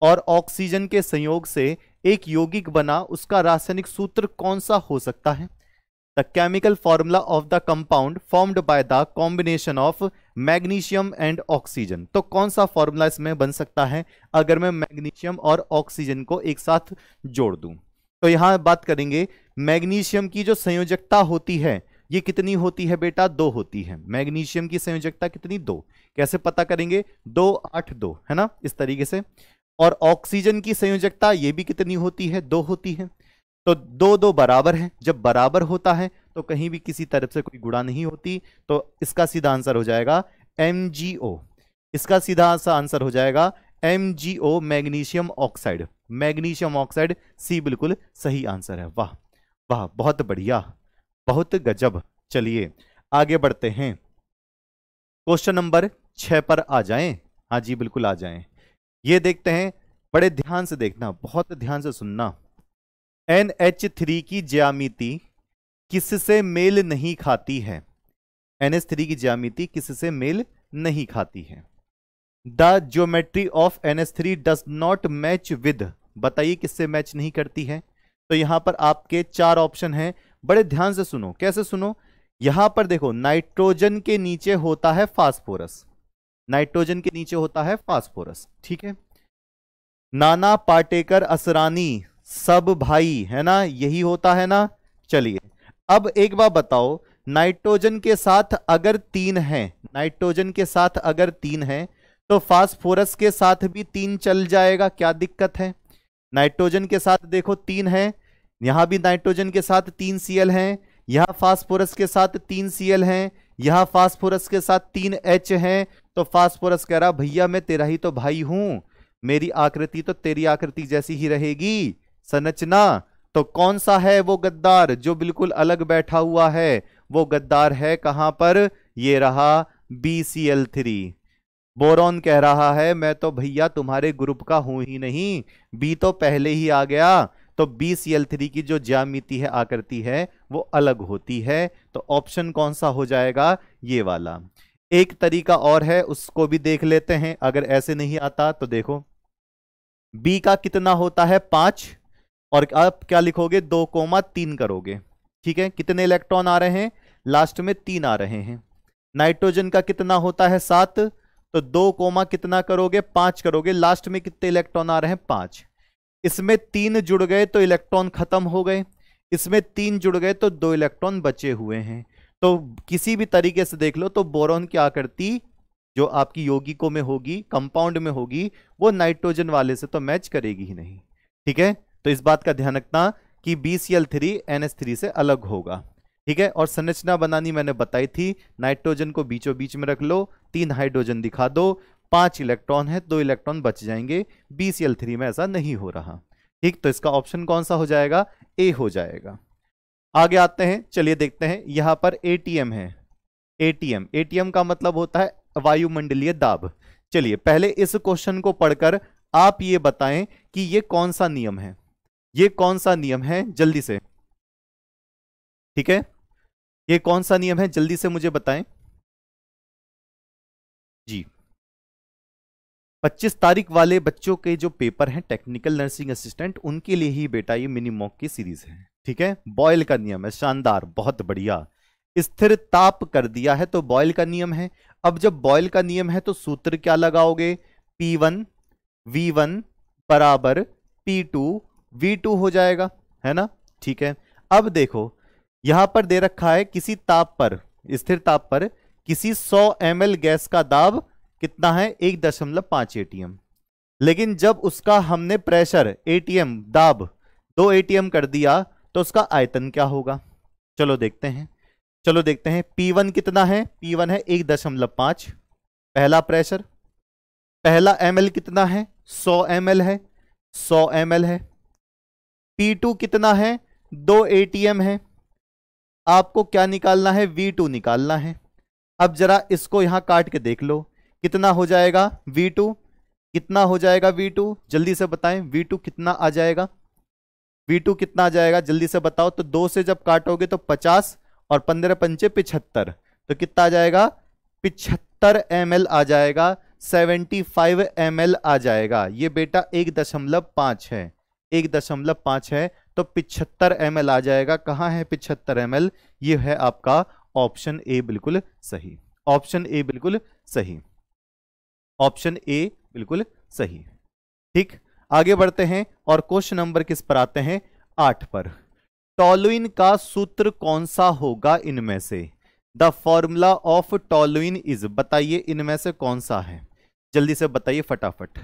और ऑक्सीजन के संयोग से एक यौगिक बना उसका रासायनिक सूत्र कौन सा हो सकता है the chemical formula of the compound formed by the combination of magnesium and oxygen तो कौन सा फॉर्मूला इसमें बन सकता है अगर मैं मैग्नीशियम और ऑक्सीजन को एक साथ जोड़ दूं तो यहां बात करेंगे मैग्नीशियम की जो संयोजकता होती है ये कितनी होती है बेटा दो होती है मैग्नीशियम की संयोजकता कितनी दो कैसे पता करेंगे दो आठ दो है ना इस तरीके से और ऑक्सीजन की संयोजकता ये भी कितनी होती है दो होती है तो दो दो बराबर हैं जब बराबर होता है तो कहीं भी किसी तरफ से कोई गुड़ा नहीं होती तो इसका सीधा आंसर हो जाएगा एम इसका सीधा सा आंसर हो जाएगा M magnesium oxide magnesium oxide C बिल्कुल सही आंसर है वाह वाह बहुत बढ़िया बहुत गजब चलिए आगे बढ़ते हैं क्वेश्चन नंबर छह पर आ जाएं हाँ जी बिल्कुल आ जाएं ये देखते हैं बड़े ध्यान से देखना बहुत ध्यान से सुनना एन एच थ्री की ज्यामिति किससे मेल नहीं खाती है एन एच थ्री की ज्यामिति किससे मेल नहीं खाती है the geometry of N H three does not match with बताइए किससे मैच नहीं करती है तो यहां पर आपके चार ऑप्शन हैं बड़े ध्यान से सुनो कैसे सुनो यहां पर देखो नाइट्रोजन के नीचे होता है फास्फोरस नाइट्रोजन के नीचे होता है फास्फोरस ठीक है नाना पाटेकर असरानी सब भाई है ना यही होता है ना चलिए अब एक बार बताओ नाइट्रोजन के साथ अगर तीन है नाइट्रोजन के साथ अगर तीन है तो फास्फोरस के साथ भी तीन चल जाएगा क्या दिक्कत है नाइट्रोजन के साथ देखो तीन है यहां भी नाइट्रोजन के साथ तीन सीएल हैं यहां फास्फोरस के साथ तीन सीएल हैं यहां फास्फोरस के साथ तीन एच हैं तो फास्फोरस कह रहा भैया मैं तेरा ही तो भाई हूं मेरी आकृति तो तेरी आकृति जैसी ही रहेगी संरचना तो कौन सा है वो गद्दार जो बिल्कुल अलग बैठा हुआ है वो गद्दार है कहां पर ये रहा B C L three boron कह रहा है मैं तो भैया तुम्हारे ग्रुप का हूं ही नहीं बी तो पहले ही आ गया तो बी सी एल थ्री की जो ज्यामिति है आकृति है वो अलग होती है तो ऑप्शन कौन सा हो जाएगा ये वाला एक तरीका और है उसको भी देख लेते हैं अगर ऐसे नहीं आता तो देखो बी का कितना होता है पांच और आप क्या लिखोगे दो कोमा तीन करोगे ठीक है कितने इलेक्ट्रॉन आ रहे हैं लास्ट में तीन आ रहे हैं नाइट्रोजन का कितना होता है सात तो दो कोमा कितना करोगे पांच करोगे लास्ट में कितने इलेक्ट्रॉन आ रहे हैं पांच इसमें तीन जुड़ गए तो इलेक्ट्रॉन खत्म हो गए इसमें तीन जुड़ गए तो दो इलेक्ट्रॉन बचे हुए हैं तो किसी भी तरीके से देख लो तो बोरॉन की आकृति जो आपकी यौगिकों में होगी कंपाउंड में होगी वो नाइट्रोजन वाले से तो मैच करेगी ही नहीं ठीक है तो इस बात का ध्यान रखना कि B C L three N S three से अलग होगा ठीक है और संरचना बनानी मैंने बताई थी नाइट्रोजन को बीचों बीच में रख लो तीन हाइड्रोजन दिखा दो पांच इलेक्ट्रॉन है दो इलेक्ट्रॉन बच जाएंगे बी सी एल थ्री में ऐसा नहीं हो रहा ठीक तो इसका ऑप्शन कौन सा हो जाएगा ए हो जाएगा आगे आते हैं चलिए देखते हैं यहां पर ए टी एम है A T M A T M का मतलब होता है वायुमंडलीय दाब चलिए पहले इस क्वेश्चन को पढ़कर आप ये बताएं कि ये कौन सा नियम है ये कौन सा नियम है जल्दी से ठीक है ये कौन सा नियम है जल्दी से मुझे बताएं जी 25 तारीख वाले बच्चों के जो पेपर हैं टेक्निकल नर्सिंग असिस्टेंट उनके लिए ही बेटा ये मिनी मॉक की सीरीज है ठीक है बॉयल का नियम है शानदार बहुत बढ़िया स्थिर ताप कर दिया है तो बॉयल का नियम है अब जब बॉयल का नियम है तो सूत्र क्या लगाओगे पी वन बराबर टू V2 टू हो जाएगा है ना ठीक है अब देखो यहां पर दे रखा है किसी ताप पर स्थिर ताप पर किसी 100 एम गैस का दाब कितना है एक दशमलव पांच एटीएम लेकिन जब उसका हमने प्रेशर एटीएम दाब दो एटीएम कर दिया तो उसका आयतन क्या होगा चलो देखते हैं चलो देखते हैं P1 कितना है P1 है एक दशमलव पांच पहला प्रेशर पहला ml कितना है 100 ml है 100 ml है P2 कितना है दो एटीएम है आपको क्या निकालना है V2 निकालना है अब जरा इसको यहां काट के देख लो कितना हो जाएगा V2 कितना हो जाएगा V2 जल्दी से बताएं V2 कितना आ जाएगा V2 कितना आ जाएगा जल्दी से बताओ तो दो से जब काटोगे तो पचास और पंद्रह पंचे पिछहत्तर तो कितना आ जाएगा पिछहत्तर एम आ जाएगा सेवेंटी फाइव एम आ जाएगा ये बेटा एक दशमलव पांच है एक दशमलव पाँच है तो पिछहत्तर एम आ जाएगा कहाँ है पिछहत्तर एम ये है आपका ऑप्शन ए बिल्कुल सही ऑप्शन ए बिल्कुल सही ऑप्शन ए बिल्कुल सही ठीक आगे बढ़ते हैं और क्वेश्चन नंबर किस पर आते हैं आठ पर टॉलुइन का सूत्र कौन सा होगा इनमें से the formula of toluene is बताइए इनमें से कौन सा है जल्दी से बताइए फटाफट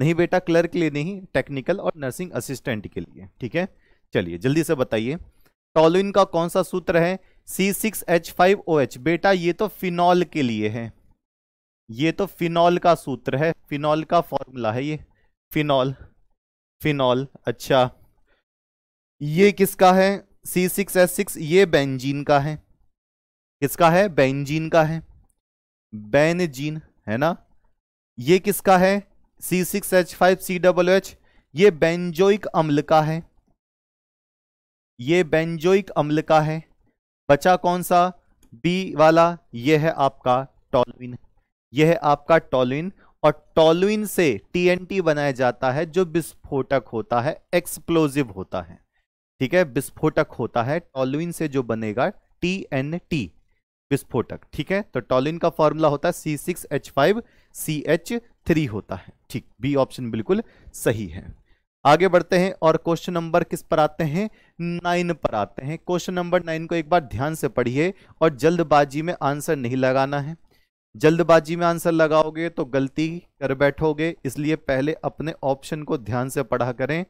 नहीं बेटा क्लर्क लिए नहीं टेक्निकल और नर्सिंग असिस्टेंट के लिए ठीक है चलिए जल्दी से बताइए टॉलोइन का कौन सा सूत्र है C six H five O H बेटा ये तो फिनॉल के लिए है ये तो फिनॉल का सूत्र है फिनॉल का फॉर्मूला है ये फिनॉल फिनॉल अच्छा ये किसका है सी सिक्स एच सिक्स ये बेंजीन का है किसका है बेंजीन का है बेनजीन है ना ये किसका है C six H five C H ये बेंजोइक अम्ल का है ये बेंजोइक अम्ल का है बचा कौन सा बी वाला ये है आपका टॉलविन ये है आपका टॉलविन और टॉलविन से TNT बनाया जाता है जो विस्फोटक होता है एक्सप्लोजिव होता है ठीक है विस्फोटक होता है टॉलविन से जो बनेगा टी एन टी विस्फोटक ठीक है तो टॉलिन का फॉर्मूला होता है C six H five C H three होता है ठीक बी ऑप्शन बिल्कुल सही है आगे बढ़ते हैं और क्वेश्चन नंबर किस पर आते हैं नाइन पर आते हैं क्वेश्चन नंबर नाइन को एक बार ध्यान से पढ़िए और जल्दबाजी में आंसर नहीं लगाना है जल्दबाजी में आंसर लगाओगे तो गलती कर बैठोगे इसलिए पहले अपने ऑप्शन को ध्यान से पढ़ा करें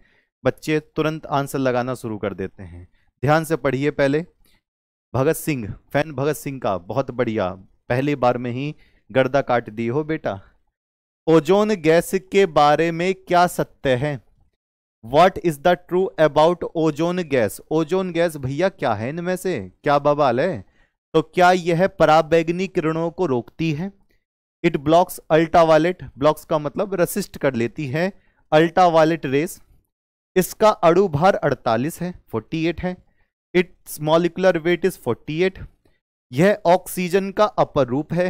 बच्चे तुरंत आंसर लगाना शुरू कर देते हैं ध्यान से पढ़िए पहले भगत सिंह फैन भगत सिंह का बहुत बढ़िया पहली बार में ही गर्दा काट दी हो बेटा ओजोन गैस के बारे में क्या सत्य है what is the true about ozone gas ozone gas भैया क्या है इनमें से क्या बवाल है तो क्या यह पराबैग्नी किरणों को रोकती है इट ब्लॉक्स वायलेट ब्लॉक्स का मतलब रसिस्ट कर लेती है वायलेट रेस इसका अड़ु भार 48 है 48 है इट्स मॉलिकुलर वेट इज 48 यह ऑक्सीजन का अपर रूप है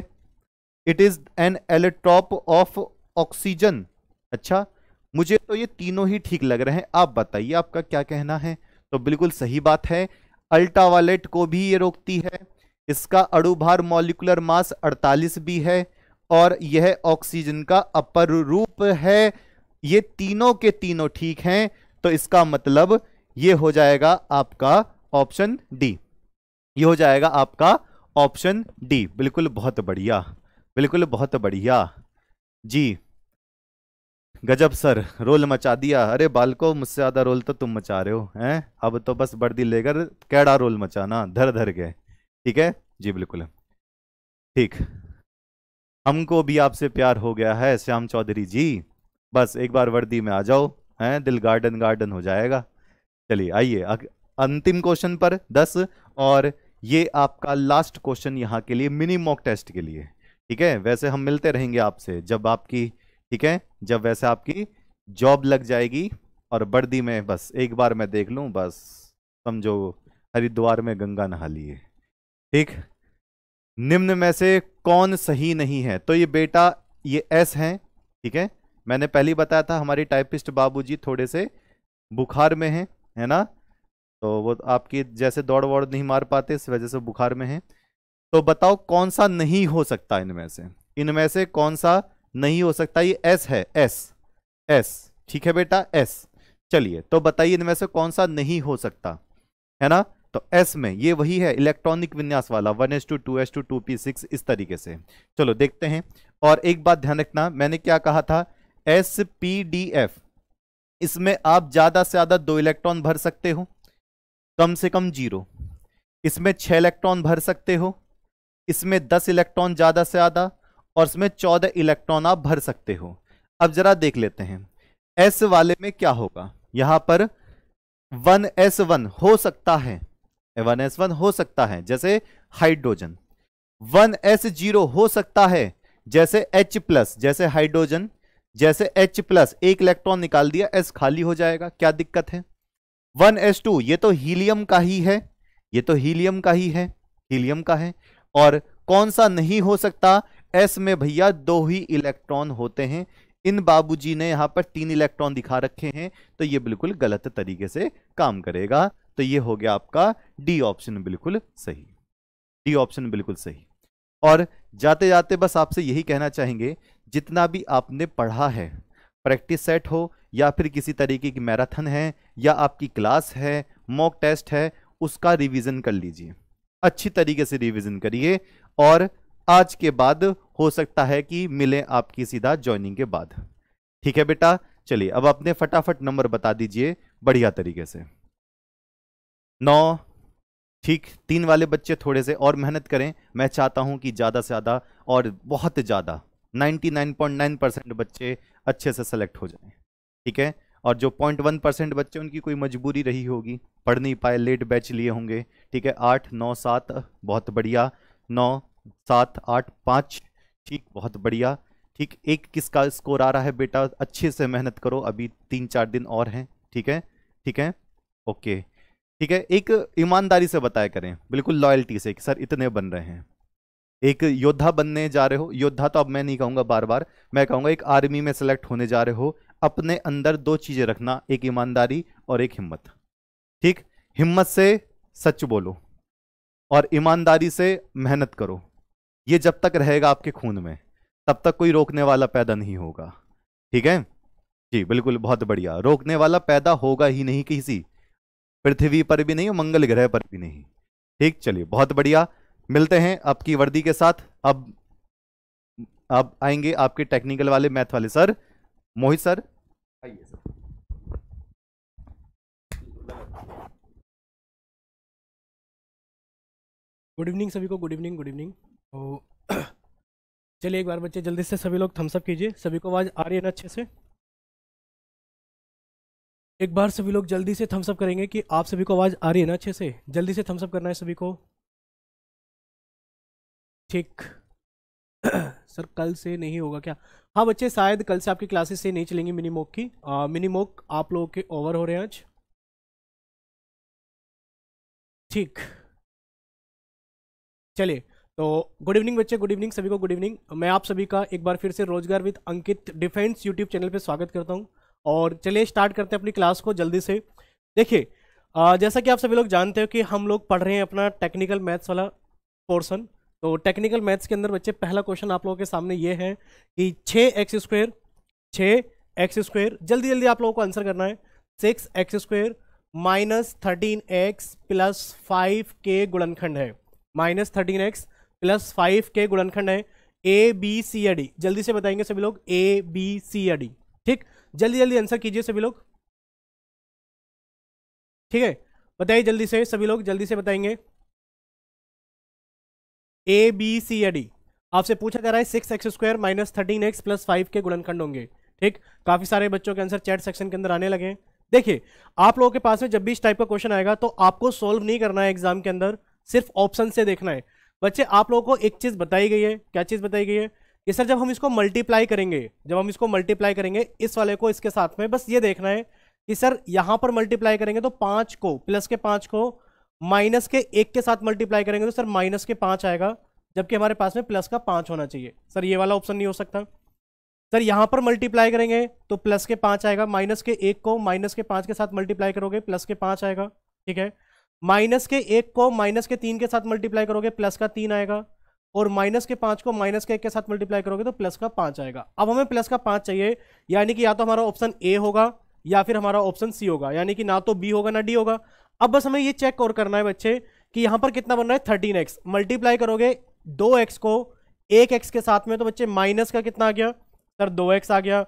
it is an allotrope of oxygen अच्छा मुझे तो ये तीनों ही ठीक लग रहे हैं आप बताइए आपका क्या कहना है तो बिल्कुल सही बात है अल्ट्रावायलेट को भी ये रोकती है इसका अड़ुभार मॉलिकुलर मास 48 भी है और यह ऑक्सीजन का अपर रूप है ये तीनों के तीनों ठीक हैं तो इसका मतलब ये हो जाएगा आपका ऑप्शन डी ये हो जाएगा आपका ऑप्शन डी बिल्कुल बहुत बढ़िया बिल्कुल बहुत बढ़िया जी गजब सर रोल मचा दिया अरे बालको मुझसे ज़्यादा रोल तो तुम मचा रहे हो हैं अब तो बस वर्दी लेकर कैड़ा रोल मचाना धर धर के ठीक है जी बिल्कुल ठीक हमको भी आपसे प्यार हो गया है श्याम चौधरी जी बस एक बार वर्दी में आ जाओ हैं दिल गार्डन गार्डन हो जाएगा चलिए आइए अंतिम क्वेश्चन पर दस और ये आपका लास्ट क्वेश्चन यहाँ के लिए मिनी मॉक टेस्ट के लिए ठीक है वैसे हम मिलते रहेंगे आपसे जब आपकी ठीक है जब वैसे आपकी जॉब लग जाएगी और बर्दी में बस एक बार मैं देख लूँ बस समझो हरिद्वार में गंगा नहा लिए ठीक निम्न में से कौन सही नहीं है तो ये बेटा ये एस हैं ठीक है मैंने पहले बताया था हमारे टाइपिस्ट बाबूजी थोड़े से बुखार में हैं है ना तो वो आपकी जैसे दौड़ वौड़ नहीं मार पाते इस वजह से बुखार में हैं तो बताओ कौन सा नहीं हो सकता इनमें से इनमें से कौन सा नहीं हो सकता ये एस है एस एस ठीक है बेटा एस चलिए तो बताइए इनमें से कौन सा नहीं हो सकता है ना तो एस में ये वही है इलेक्ट्रॉनिक विन्यास वाला one S two two S two two P six इस तरीके से चलो देखते हैं और एक बात ध्यान रखना मैंने क्या कहा था एस पी डी एफ इसमें आप ज़्यादा से ज़्यादा दो इलेक्ट्रॉन भर सकते हो कम से कम जीरो इसमें छह इलेक्ट्रॉन भर सकते हो इसमें दस इलेक्ट्रॉन ज़्यादा से ज़्यादा और इसमें चौदह इलेक्ट्रॉन आप भर सकते हो अब जरा देख लेते हैं एस वाले में क्या होगा यहाँ पर वन एस वन हो सकता है वन एस वन हो सकता है जैसे हाइड्रोजन वन एस जीरो हो सकता है जैसे एच प्लस जैसे हाइड्रोजन जैसे एच प्लस एक इलेक्ट्रॉन निकाल दिया एस खाली हो जाएगा क्या दिक्कत है वन एस टू ये तो हीलियम का ही है ये तो हीलियम का ही है हीलियम का है और कौन सा नहीं हो सकता एस में भैया दो ही इलेक्ट्रॉन होते हैं इन बाबूजी ने यहाँ पर तीन इलेक्ट्रॉन दिखा रखे हैं तो ये बिल्कुल गलत तरीके से काम करेगा तो ये हो गया आपका डी ऑप्शन बिल्कुल सही डी ऑप्शन बिल्कुल सही और जाते जाते बस आपसे यही कहना चाहेंगे जितना भी आपने पढ़ा है प्रैक्टिस सेट हो या फिर किसी तरीके की मैराथन है या आपकी क्लास है मॉक टेस्ट है उसका रिवीजन कर लीजिए अच्छी तरीके से रिविजन करिए और आज के बाद हो सकता है कि मिले आपकी सीधा ज्वाइनिंग के बाद ठीक है बेटा चलिए अब अपने फटाफट नंबर बता दीजिए बढ़िया तरीके से नौ ठीक तीन वाले बच्चे थोड़े से और मेहनत करें मैं चाहता हूं कि ज़्यादा से ज़्यादा और बहुत ज़्यादा 99.9 परसेंट बच्चे अच्छे से सेलेक्ट हो जाएं ठीक है और जो पॉइंट वन परसेंट बच्चे उनकी कोई मजबूरी रही होगी पढ़ नहीं पाए लेट बैच लिए होंगे ठीक है आठ नौ सात बहुत बढ़िया नौ सात आठ पाँच ठीक बहुत बढ़िया ठीक एक किसका स्कोर आ रहा है बेटा अच्छे से मेहनत करो अभी तीन चार दिन और हैं ठीक है ठीक है ओके ठीक है एक ईमानदारी से बताया करें बिल्कुल लॉयल्टी से कि सर इतने बन रहे हैं एक योद्धा बनने जा रहे हो योद्धा तो अब मैं नहीं कहूँगा बार बार मैं कहूँगा एक आर्मी में सेलेक्ट होने जा रहे हो अपने अंदर दो चीजें रखना एक ईमानदारी और एक हिम्मत ठीक हिम्मत से सच बोलो और ईमानदारी से मेहनत करो ये जब तक रहेगा आपके खून में तब तक कोई रोकने वाला पैदा नहीं होगा ठीक है जी बिल्कुल बहुत बढ़िया रोकने वाला पैदा होगा ही नहीं किसी पृथ्वी पर भी नहीं और मंगल ग्रह पर भी नहीं ठीक चलिए बहुत बढ़िया मिलते हैं आपकी वर्दी के साथ अब अब आएंगे आपके टेक्निकल वाले मैथ वाले सर मोहित सर आइए सर गुड इवनिंग सभी को गुड इवनिंग गुड इवनिंग तो चलिए एक बार बच्चे जल्दी से सभी लोग थम्सअप कीजिए सभी को आवाज़ आ रही है ना अच्छे से एक बार सभी लोग जल्दी से थम्सअप करेंगे कि आप सभी को आवाज़ आ रही है ना अच्छे से जल्दी से थम्सअप करना है सभी को ठीक सर कल से नहीं होगा क्या हाँ बच्चे शायद कल से आपकी क्लासेस से नहीं चलेंगी मिनीमोक की मिनीमोक आप लोगों के ओवर हो रहे हैं आज ठीक चलिए तो गुड इवनिंग बच्चे गुड इवनिंग सभी को गुड इवनिंग मैं आप सभी का एक बार फिर से रोजगार with Ankit defence YouTube channel पर स्वागत करता हूँ और चलिए स्टार्ट करते हैं अपनी क्लास को जल्दी से देखिए जैसा कि आप सभी लोग जानते हो कि हम लोग पढ़ रहे हैं अपना टेक्निकल मैथ्स वाला पोर्सन तो टेक्निकल मैथ्स के अंदर बच्चे पहला क्वेश्चन आप लोगों के सामने ये है कि छः एक्स स्क्वेयर छः एक्स स्क्वेयर जल्दी जल्दी आप लोगों को आंसर करना है six X square minus thirteen X plus five के गुणनखंड है minus thirteen X plus five के गुणनखंड है ए बी सी या डी जल्दी से बताएंगे सभी लोग ए बी सी या डी ठीक जल्दी जल्दी आंसर कीजिए सभी लोग ठीक है बताइए जल्दी से सभी लोग जल्दी से बताएंगे ए बी सी या डी आपसे पूछा जा रहा है six X square minus thirteen X plus five के गुणनखंड होंगे ठीक काफ़ी सारे बच्चों के आंसर चैट सेक्शन के अंदर आने लगे देखिए आप लोगों के पास में जब भी इस टाइप का क्वेश्चन आएगा तो आपको सोल्व नहीं करना है एग्जाम के अंदर सिर्फ ऑप्शन से देखना है बच्चे आप लोगों को एक चीज़ बताई गई है क्या चीज़ बताई गई है कि सर जब हम इसको मल्टीप्लाई करेंगे जब हम इसको मल्टीप्लाई करेंगे इस वाले को इसके साथ में बस ये देखना है कि सर यहाँ पर मल्टीप्लाई करेंगे तो पाँच को प्लस के पांच को माइनस के एक के साथ मल्टीप्लाई करेंगे तो सर माइनस के पांच आएगा जबकि हमारे पास में प्लस का पांच होना चाहिए सर ये वाला ऑप्शन नहीं हो सकता सर यहाँ पर मल्टीप्लाई करेंगे तो प्लस के पांच आएगा माइनस के एक को माइनस के पांच के साथ मल्टीप्लाई करोगे प्लस के पांच आएगा ठीक है माइनस के एक को माइनस के तीन के साथ मल्टीप्लाई करोगे प्लस का तीन आएगा और माइनस के पांच को माइनस के एक के साथ मल्टीप्लाई करोगे तो प्लस का पांच आएगा अब हमें प्लस का पांच चाहिए यानी कि या तो हमारा ऑप्शन ए होगा या फिर हमारा ऑप्शन सी होगा यानी कि ना तो बी होगा ना डी होगा अब बस हमें ये चेक और करना है बच्चे कि यहां पर कितना बन रहा है थर्टीन एक्स मल्टीप्लाई करोगे दो एक्स को एक एक्स के साथ में तो बच्चे माइनस का कितना आ गया सर दो एक्स आ गया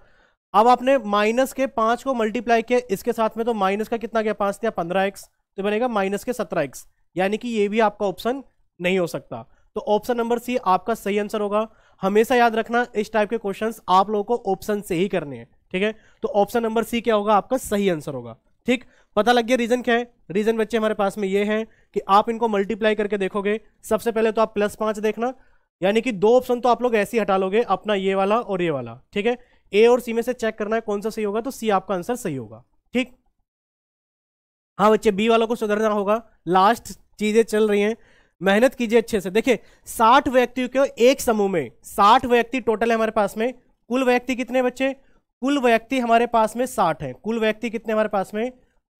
अब आपने माइनस के पांच को मल्टीप्लाई किया इसके साथ में तो माइनस का कितना गया पांच या पंद्रह एक्स तो बनेगा माइनस के सत्रह एक्स यानी कि ये भी आपका ऑप्शन नहीं हो सकता तो ऑप्शन नंबर सी आपका सही आंसर होगा हमेशा याद रखना इस टाइप के क्वेश्चंस आप लोगों को ऑप्शन से ही करने हैं ठीक है तो ऑप्शन नंबर सी क्या होगा आपका सही आंसर होगा ठीक पता लग गया रीज़न क्या है रीज़न बच्चे हमारे पास में ये है कि आप इनको मल्टीप्लाई करके देखोगे सबसे पहले तो आप प्लस पांच देखना यानी कि दो ऑप्शन तो आप लोग ऐसे ही हटा लोगे अपना ये वाला और ये वाला ठीक है ए और सी में से चेक करना है कौन सा सही होगा तो सी आपका आंसर सही होगा ठीक हाँ बच्चे बी वालों को सुधरना होगा लास्ट चीज़ें चल रही हैं मेहनत कीजिए अच्छे से देखिए साठ व्यक्तियों के एक समूह में साठ व्यक्ति टोटल है हमारे पास में कुल व्यक्ति कितने बच्चे कुल व्यक्ति हमारे पास में साठ है कुल व्यक्ति कितने हमारे पास में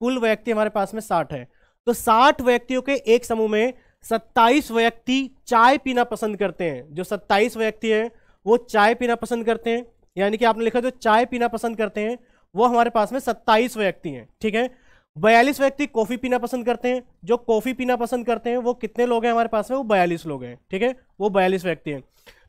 कुल व्यक्ति हमारे पास में साठ है तो साठ व्यक्तियों के एक समूह में सत्ताईस व्यक्ति चाय पीना पसंद करते हैं जो सत्ताईस व्यक्ति हैं वो चाय पीना पसंद करते हैं यानी कि आपने लिखा जो चाय पीना पसंद करते हैं वो हमारे पास में सत्ताईस व्यक्ति हैं ठीक है बयालीस व्यक्ति कॉफ़ी पीना पसंद करते हैं जो कॉफ़ी पीना पसंद करते हैं वो कितने लोग हैं हमारे पास में वो बयालीस लोग हैं ठीक है वो बयालीस व्यक्ति हैं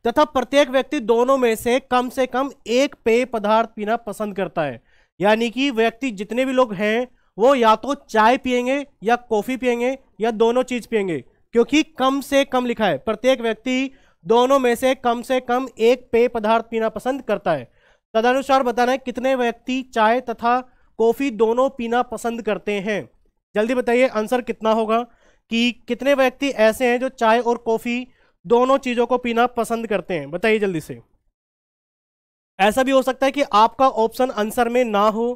तथा प्रत्येक व्यक्ति दोनों में से कम से कम एक पेय पदार्थ पीना पसंद करता है यानी कि व्यक्ति जितने भी लोग हैं वो या तो चाय पियेंगे या कॉफ़ी पियेंगे या दोनों चीज़ पियेंगे क्योंकि कम से कम लिखा है प्रत्येक व्यक्ति दोनों में से कम से कम एक पेय पदार्थ पीना पसंद करता है तदनुसार बताना है कितने व्यक्ति चाय तथा कॉफ़ी दोनों पीना पसंद करते हैं जल्दी बताइए आंसर कितना होगा कि कितने व्यक्ति ऐसे हैं जो चाय और कॉफ़ी दोनों चीज़ों को पीना पसंद करते हैं बताइए जल्दी से ऐसा भी हो सकता है कि आपका ऑप्शन आंसर में ना हो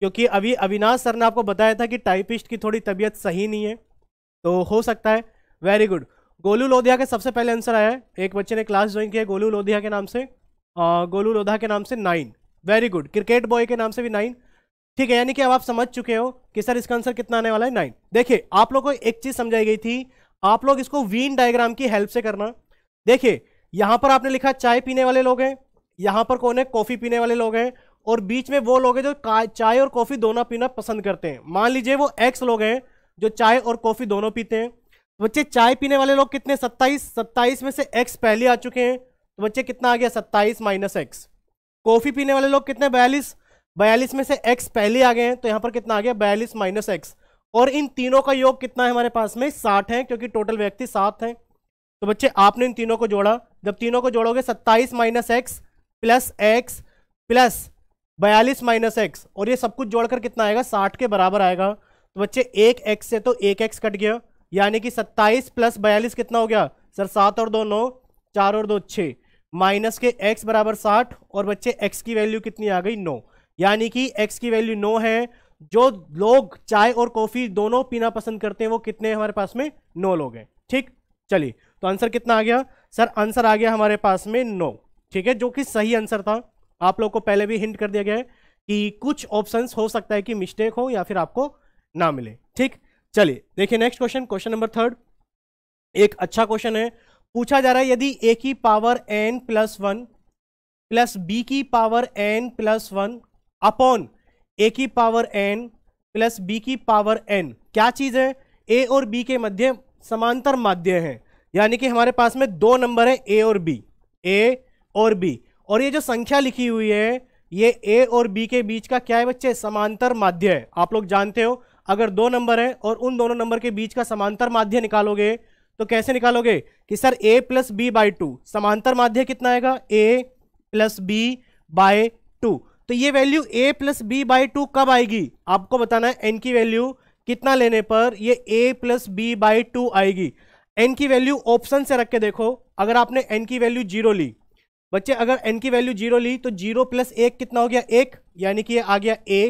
क्योंकि अभी अविनाश सर ने आपको बताया था कि टाइपिस्ट की थोड़ी तबीयत सही नहीं है तो हो सकता है वेरी गुड गोलू लोधिया का सबसे पहले आंसर आया है एक बच्चे ने क्लास ज्वाइन किया गोलू लोधिया के नाम से गोलू लोधा के नाम से nine very good cricket boy के नाम से भी नाइन ठीक है यानी कि अब आप समझ चुके हो कि सर इसका आंसर कितना आने वाला है नाइन देखिए आप लोग को एक चीज समझाई गई थी आप लोग इसको वीन डायग्राम की हेल्प से करना देखिए यहां पर आपने लिखा चाय पीने वाले लोग हैं यहां पर कौन है कॉफी पीने वाले लोग हैं और बीच में वो लोग हैं जो चाय और कॉफ़ी दोनों पीना पसंद करते हैं मान लीजिए वो एक्स लोग हैं जो चाय और कॉफ़ी दोनों पीते हैं तो बच्चे चाय पीने वाले लोग कितने सत्ताईस सत्ताईस में से एक्स पहले आ चुके हैं तो बच्चे कितना आ गया सत्ताईस माइनस एक्स कॉफ़ी पीने वाले लोग कितने बयालीस बयालीस में से एक्स पहले आ गए हैं तो यहाँ पर कितना आ गया बयालीस माइनस एक्स और इन तीनों का योग कितना है हमारे पास में साठ है क्योंकि टोटल व्यक्ति सात हैं तो बच्चे आपने इन तीनों को जोड़ा जब तीनों को जोड़ोगे सत्ताईस minus x plus x plus बयालीस माइनस एक्स और ये सब कुछ जोड़कर कितना आएगा साठ के बराबर आएगा तो बच्चे एक एक्स से तो एक एक्स कट गया यानी कि सत्ताईस प्लस बयालीस कितना हो गया सर सात और दो नौ चार और दो छः माइनस के एक्स बराबर साठ और बच्चे एक्स की वैल्यू कितनी आ गई नौ यानी कि एक्स की वैल्यू नौ है जो लोग चाय और कॉफ़ी दोनों पीना पसंद करते हैं वो कितने हमारे पास में नौ लोग हैं ठीक चलिए तो आंसर कितना आ गया सर आंसर आ गया हमारे पास में नौ ठीक है जो कि सही आंसर था आप लोग को पहले भी हिंट कर दिया गया है कि कुछ ऑप्शंस हो सकता है कि मिस्टेक हो या फिर आपको ना मिले ठीक चलिए देखिए next question question number third एक अच्छा क्वेश्चन है पूछा जा रहा है यदि ए की power n plus one plus b की power n plus one upon a की पावर एन प्लस बी की पावर एन क्या चीज़ है ए और बी के मध्य समांतर माध्य हैं यानी कि हमारे पास में दो नंबर है ए और बी ए और बी और ये जो संख्या लिखी हुई है ये ए और बी के बीच का क्या है बच्चे समांतर माध्य है आप लोग जानते हो अगर दो नंबर है और उन दोनों नंबर के बीच का समांतर माध्य निकालोगे तो कैसे निकालोगे कि sir a plus b by two समांतर माध्य कितना आएगा a plus b by two तो ये value a plus b by two कब आएगी आपको बताना है एन की वैल्यू कितना लेने पर ये a plus b by two आएगी एन की वैल्यू ऑप्शन से रख के देखो अगर आपने एन की वैल्यू जीरो ली बच्चे अगर एन की वैल्यू जीरो ली तो जीरो प्लस एक कितना हो गया एक यानी कि ये आ गया ए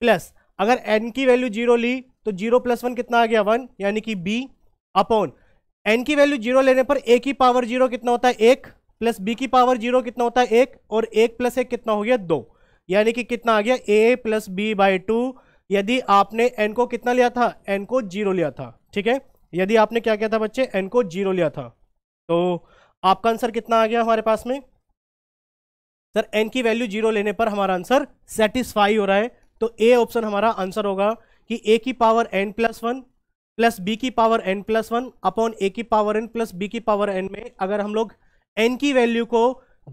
प्लस अगर एन की वैल्यू जीरो ली तो जीरो प्लस वन कितना आ गया वन यानी कि बी अपॉन एन की वैल्यू जीरो लेने पर ए की पावर जीरो कितना होता है एक प्लस बी की पावर जीरो कितना होता है एक और एक प्लस एक कितना हो गया दो यानी कि कितना आ गया a plus b by two यदि आपने एन को कितना लिया था एन को जीरो लिया था ठीक है यदि आपने क्या किया था बच्चे एन को जीरो लिया था तो आपका आंसर कितना आ गया हमारे पास में सर एन की वैल्यू जीरो लेने पर हमारा आंसर सेटिस्फाई हो रहा है तो ए ऑप्शन हमारा आंसर होगा कि ए की power n plus one plus b की power n plus one upon a की पावर एन प्लस बी की पावर एन में अगर हम लोग एन की वैल्यू को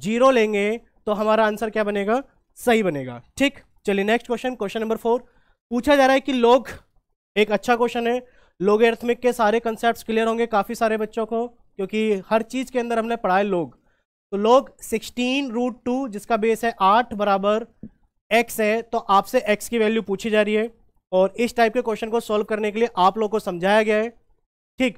जीरो लेंगे तो हमारा आंसर क्या बनेगा सही बनेगा ठीक चलिए next question question number four पूछा जा रहा है कि लोग एक अच्छा क्वेश्चन है लोग एर्थमिक के सारे कंसेप्ट क्लियर होंगे काफ़ी सारे बच्चों को क्योंकि हर चीज़ के अंदर हमने पढ़ा है लोग तो लोग सिक्सटीन रूट टू जिसका बेस है आठ बराबर एक्स है तो आपसे एक्स की वैल्यू पूछी जा रही है और इस टाइप के क्वेश्चन को सॉल्व करने के लिए आप लोगों को समझाया गया है ठीक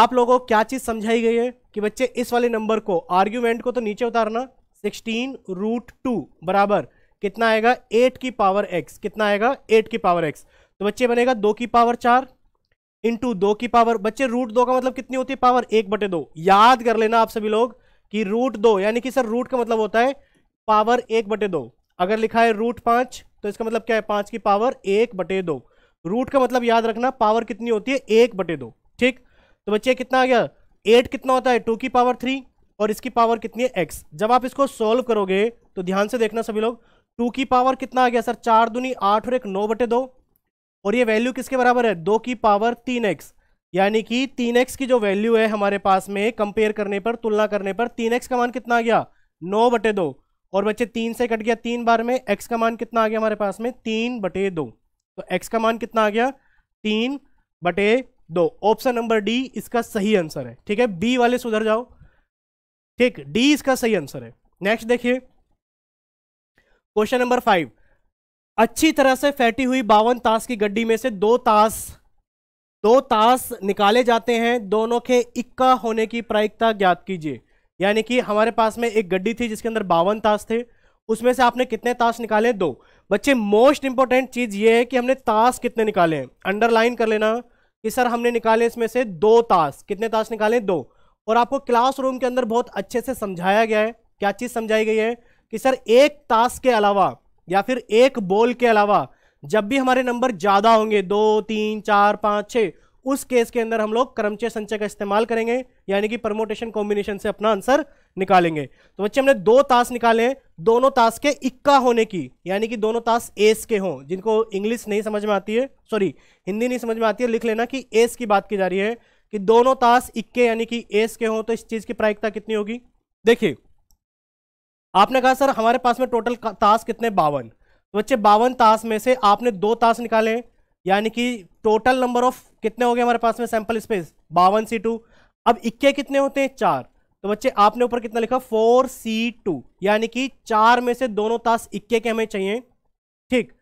आप लोगों को क्या चीज़ समझाई गई है कि बच्चे इस वाले नंबर को आर्ग्यूमेंट को तो नीचे उतारना सिक्सटीन रूट टू बराबर कितना आएगा एट की पावर एक्स कितना आएगा एट की पावर एक्स तो बच्चे बनेगा दो की पावर चार इंटू दो की पावर बच्चे रूट दो का मतलब कितनी होती है पावर एक बटे दो याद कर लेना आप सभी लोग कि रूट दो यानी कि सर रूट का मतलब होता है पावर एक बटे दो अगर लिखा है रूट पांच तो इसका मतलब क्या है पांच की पावर एक बटे दो रूट का मतलब याद रखना पावर कितनी होती है एक बटे दो ठीक तो बच्चे कितना आ गया एट कितना होता है टू की पावर थ्री और इसकी पावर कितनी है एक्स जब आप इसको सोल्व करोगे तो ध्यान से देखना सभी लोग टू की पावर कितना आ गया सर चार दुनी आठ और एक नौ बटे दो और ये वैल्यू किसके बराबर है दो की पावर तीन एक्स यानी कि तीन एक्स की जो वैल्यू है हमारे पास में कंपेयर करने पर तुलना करने पर तीन एक्स का मान कितना आ गया नौ बटे दो और बच्चे तीन से कट गया तीन बार में एक्स का मान कितना आ गया हमारे पास में तीन बटे दो तो एक्स का मान कितना आ गया तीन बटे दो ऑप्शन नंबर डी इसका सही आंसर है ठीक है बी वाले सुधर जाओ ठीक डी इसका सही आंसर है नेक्स्ट देखिए क्वेश्चन नंबर फाइव अच्छी तरह से फैटी हुई बावन ताश की गड्डी में से दो ताश दो ताश निकाले जाते हैं दोनों के इक्का होने की प्रायिकता ज्ञात कीजिए यानी कि हमारे पास में एक गड्डी थी जिसके अंदर बावन ताश थे उसमें से आपने कितने ताश निकाले दो बच्चे मोस्ट इंपॉर्टेंट चीज़ ये है कि हमने ताश कितने निकाले हैं अंडरलाइन कर लेना कि सर हमने निकाले इसमें से दो ताश कितने ताश निकाले दो और आपको क्लासरूम के अंदर बहुत अच्छे से समझाया गया है क्या चीज़ समझाई गई है कि सर एक ताश के अलावा या फिर एक बोल के अलावा जब भी हमारे नंबर ज़्यादा होंगे दो तीन चार पाँच छः उस केस के अंदर हम लोग क्रमचय संचय का इस्तेमाल करेंगे यानी कि प्रमोटेशन कॉम्बिनेशन से अपना आंसर निकालेंगे तो बच्चे हमने दो ताश निकाले हैं दोनों ताश के इक्का होने की यानी कि दोनों ताश एस के हों जिनको इंग्लिश नहीं समझ में आती है सॉरी हिंदी नहीं समझ में आती है लिख लेना कि एस की बात की जा रही है कि दोनों ताश इक्के यानी कि एस के हों तो इस चीज़ की प्रायिकता कितनी होगी देखिए आपने कहा सर हमारे पास में टोटल ताश कितने बावन तो बच्चे बावन ताश में से आपने दो ताश निकाले यानी कि टोटल नंबर ऑफ कितने हो गए हमारे पास में सैंपल स्पेस बावन सी टू अब इक्के कितने होते हैं चार तो बच्चे आपने ऊपर कितना लिखा फोर सी टू यानी कि चार में से दोनों ताश इक्के के हमें चाहिए ठीक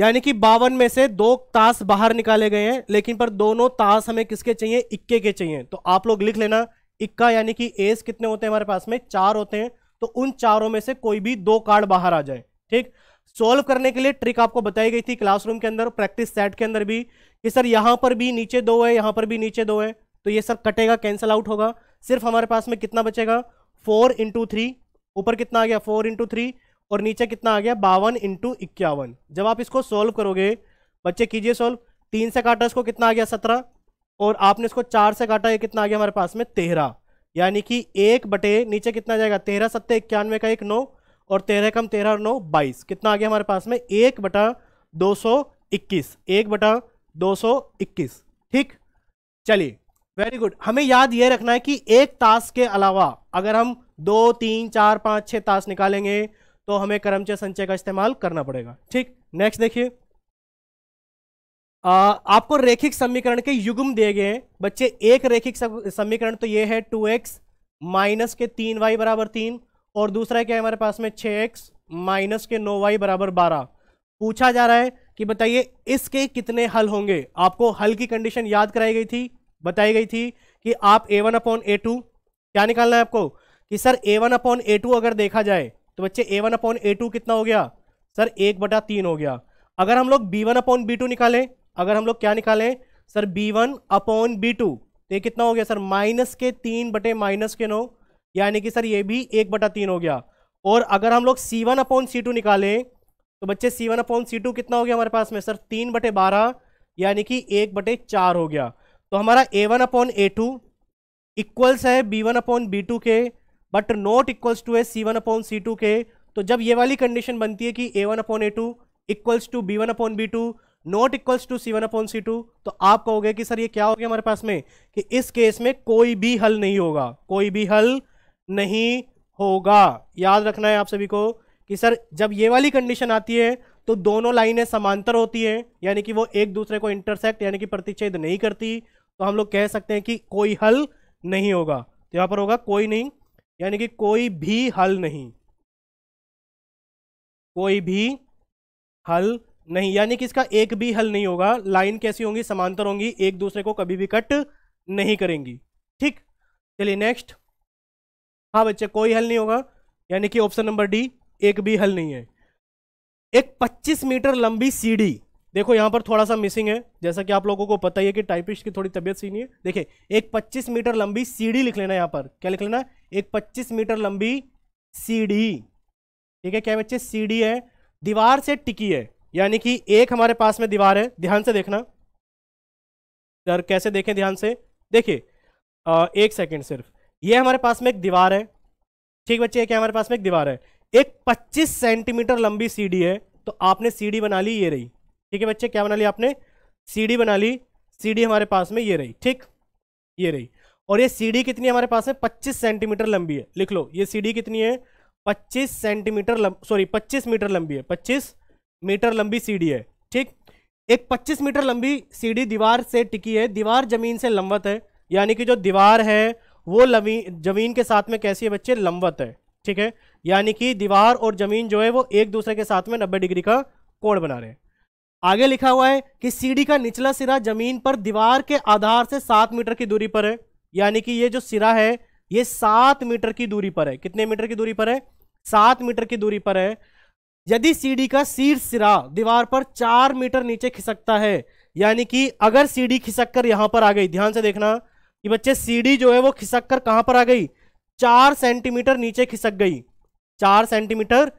यानी कि बावन में से दो ताश बाहर निकाले गए हैं लेकिन पर दोनों ताश हमें किसके चाहिए इक्के के चाहिए तो आप लोग लिख लेना इक्का यानी कि एस कितने होते हैं हमारे पास में चार होते हैं तो उन चारों में से कोई भी दो कार्ड बाहर आ जाए ठीक सॉल्व करने के लिए ट्रिक आपको बताई गई थी क्लासरूम के अंदर प्रैक्टिस सेट के अंदर भी कि सर यहां पर भी नीचे दो है यहां पर भी नीचे दो है तो ये सर कटेगा कैंसिल आउट होगा सिर्फ हमारे पास में कितना बचेगा फोर इंटू थ्री ऊपर कितना आ गया फोर इंटू थ्री और नीचे कितना आ गया बावन इंटू इक्यावन जब आप इसको सॉल्व करोगे बच्चे कीजिए सॉल्व तीन से काटा इसको कितना आ गया सत्रह और आपने इसको चार से काटा ये कितना आ गया हमारे पास में तेरह यानी कि एक बटे नीचे कितना जाएगा तेरह सत्तर इक्यानवे का एक नौ और तेरह कम तेरह और नौ बाईस कितना आ गया हमारे पास में एक बटा दो सौ इक्कीस एक बटा दो सौ इक्कीस ठीक चलिए वेरी गुड हमें याद ये रखना है कि एक ताश के अलावा अगर हम दो तीन चार पाँच छः ताश निकालेंगे तो हमें करमचय संचय का इस्तेमाल करना पड़ेगा ठीक नेक्स्ट देखिए आपको रेखिक समीकरण के युग्म दिए गए हैं बच्चे एक रेखिक समीकरण तो ये है टू एक्स माइनस के तीन वाई बराबर तीन और दूसरा क्या है हमारे पास में छ एक्स माइनस के नौ वाई बराबर बारह पूछा जा रहा है कि बताइए इसके कितने हल होंगे आपको हल की कंडीशन याद कराई गई थी बताई गई थी कि आप a one upon a two क्या निकालना है आपको कि sir a one upon a two अगर देखा जाए तो बच्चे a one upon a two कितना हो गया सर एक बटा तीन हो गया अगर हम लोग b one upon b two निकालें अगर हम लोग क्या निकालें sir b one upon b two तो ये कितना हो गया सर माइनस के तीन बटे माइनस के नौ यानी कि सर ये भी एक बटा तीन हो गया और अगर हम लोग c one upon c two निकालें तो बच्चे c one upon c two कितना हो गया हमारे पास में सर तीन बटे बारह यानी कि एक बटे चार हो गया तो हमारा a one upon a two equals है b one upon b two के बट नॉट इक्वल्स टू है c one upon c two के तो जब ये वाली कंडीशन बनती है कि a one upon a two equals to b one upon b two not equals to c one upon c two तो आप कहोगे कि सर ये क्या हो गया हमारे पास में कि इस केस में कोई भी हल नहीं होगा कोई भी हल नहीं होगा याद रखना है आप सभी को कि सर जब ये वाली कंडीशन आती है तो दोनों लाइनें समांतर होती हैं यानी कि वो एक दूसरे को इंटरसेक्ट यानी कि प्रतिच्छेद नहीं करती तो हम लोग कह सकते हैं कि कोई हल नहीं होगा तो यहाँ पर होगा कोई नहीं यानी कि कोई भी हल नहीं कोई भी हल नहीं यानी कि इसका एक भी हल नहीं होगा लाइन कैसी होंगी समांतर होंगी एक दूसरे को कभी भी कट नहीं करेंगी ठीक चलिए नेक्स्ट हाँ बच्चे कोई हल नहीं होगा यानी कि ऑप्शन नंबर डी एक भी हल नहीं है एक 25 मीटर लंबी सीढ़ी देखो यहाँ पर थोड़ा सा मिसिंग है जैसा कि आप लोगों को पता ही है कि टाइपिस्ट की थोड़ी तबीयत नहीं है देखिए एक 25 मीटर लंबी सीढ़ी लिख लेना यहाँ पर क्या लिख लेना एक 25 मीटर लंबी सीढ़ी ठीक है क्या बच्चे सीढ़ी है दीवार से टिकी है यानी कि एक हमारे पास में दीवार है ध्यान से देखना सर कैसे देखें ध्यान से देखिए एक सेकंड सिर्फ ये हमारे पास में एक दीवार है ठीक बच्चे क्या हमारे पास में एक दीवार है एक 25 सेंटीमीटर लंबी सीढ़ी है तो आपने सीढ़ी बना ली ये रही ठीक है बच्चे क्या बना ली आपने सीढ़ी बना ली सीढ़ी हमारे पास में ये रही ठीक ये रही और ये सीढ़ी कितनी हमारे पास में पच्चीस सेंटीमीटर लंबी है लिख लो ये सीढ़ी कितनी है पच्चीस सेंटीमीटर सॉरी पच्चीस मीटर लंबी है पच्चीस मीटर लंबी सीढ़ी है ठीक एक 25 मीटर लंबी सीढ़ी दीवार से टिकी है दीवार जमीन से लंबत है यानी कि जो दीवार है वो जमीन के साथ में कैसी है बच्चे लंबत है ठीक है यानी कि दीवार और जमीन जो है वो एक दूसरे के साथ में नब्बे डिग्री का कोण बना रहे हैं आगे लिखा हुआ है कि सीढ़ी का निचला सिरा जमीन पर दीवार के आधार से सात मीटर की दूरी पर है यानी कि ये जो सिरा है ये सात मीटर की दूरी पर है कितने मीटर की दूरी पर है सात मीटर की दूरी पर है यदि सीढ़ी का शीर्ष सिरा दीवार पर चार मीटर नीचे खिसकता है यानी कि अगर सीढ़ी खिसक कर यहां पर आ गई ध्यान से देखना कि बच्चे सीढ़ी जो है वो खिसक कर कहां पर आ गई चार सेंटीमीटर नीचे खिसक गई चार सेंटीमीटर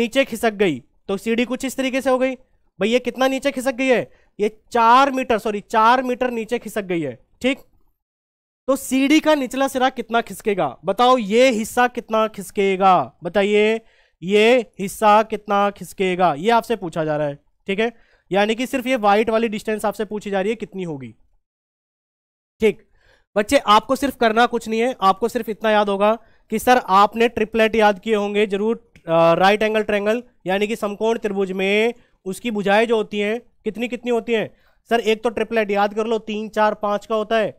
नीचे खिसक गई तो सीढ़ी कुछ इस तरीके से हो गई भाई ये कितना नीचे खिसक गई है ये चार मीटर सॉरी चार मीटर नीचे खिसक गई है ठीक तो सीढ़ी का निचला सिरा कितना खिसकेगा बताओ ये हिस्सा कितना खिसकेगा बताइए ये हिस्सा कितना खिसकेगा ये आपसे पूछा जा रहा है ठीक है यानी कि सिर्फ ये वाइट वाली डिस्टेंस आपसे पूछी जा रही है कितनी होगी ठीक बच्चे आपको सिर्फ करना कुछ नहीं है आपको सिर्फ इतना याद होगा कि सर आपने ट्रिपलेट याद किए होंगे जरूर राइट एंगल ट्रैंगल यानी कि समकोण त्रिभुज में उसकी बुझाएं जो होती हैं कितनी कितनी होती हैं सर एक तो ट्रिपलेट याद कर लो तीन चार पाँच का होता है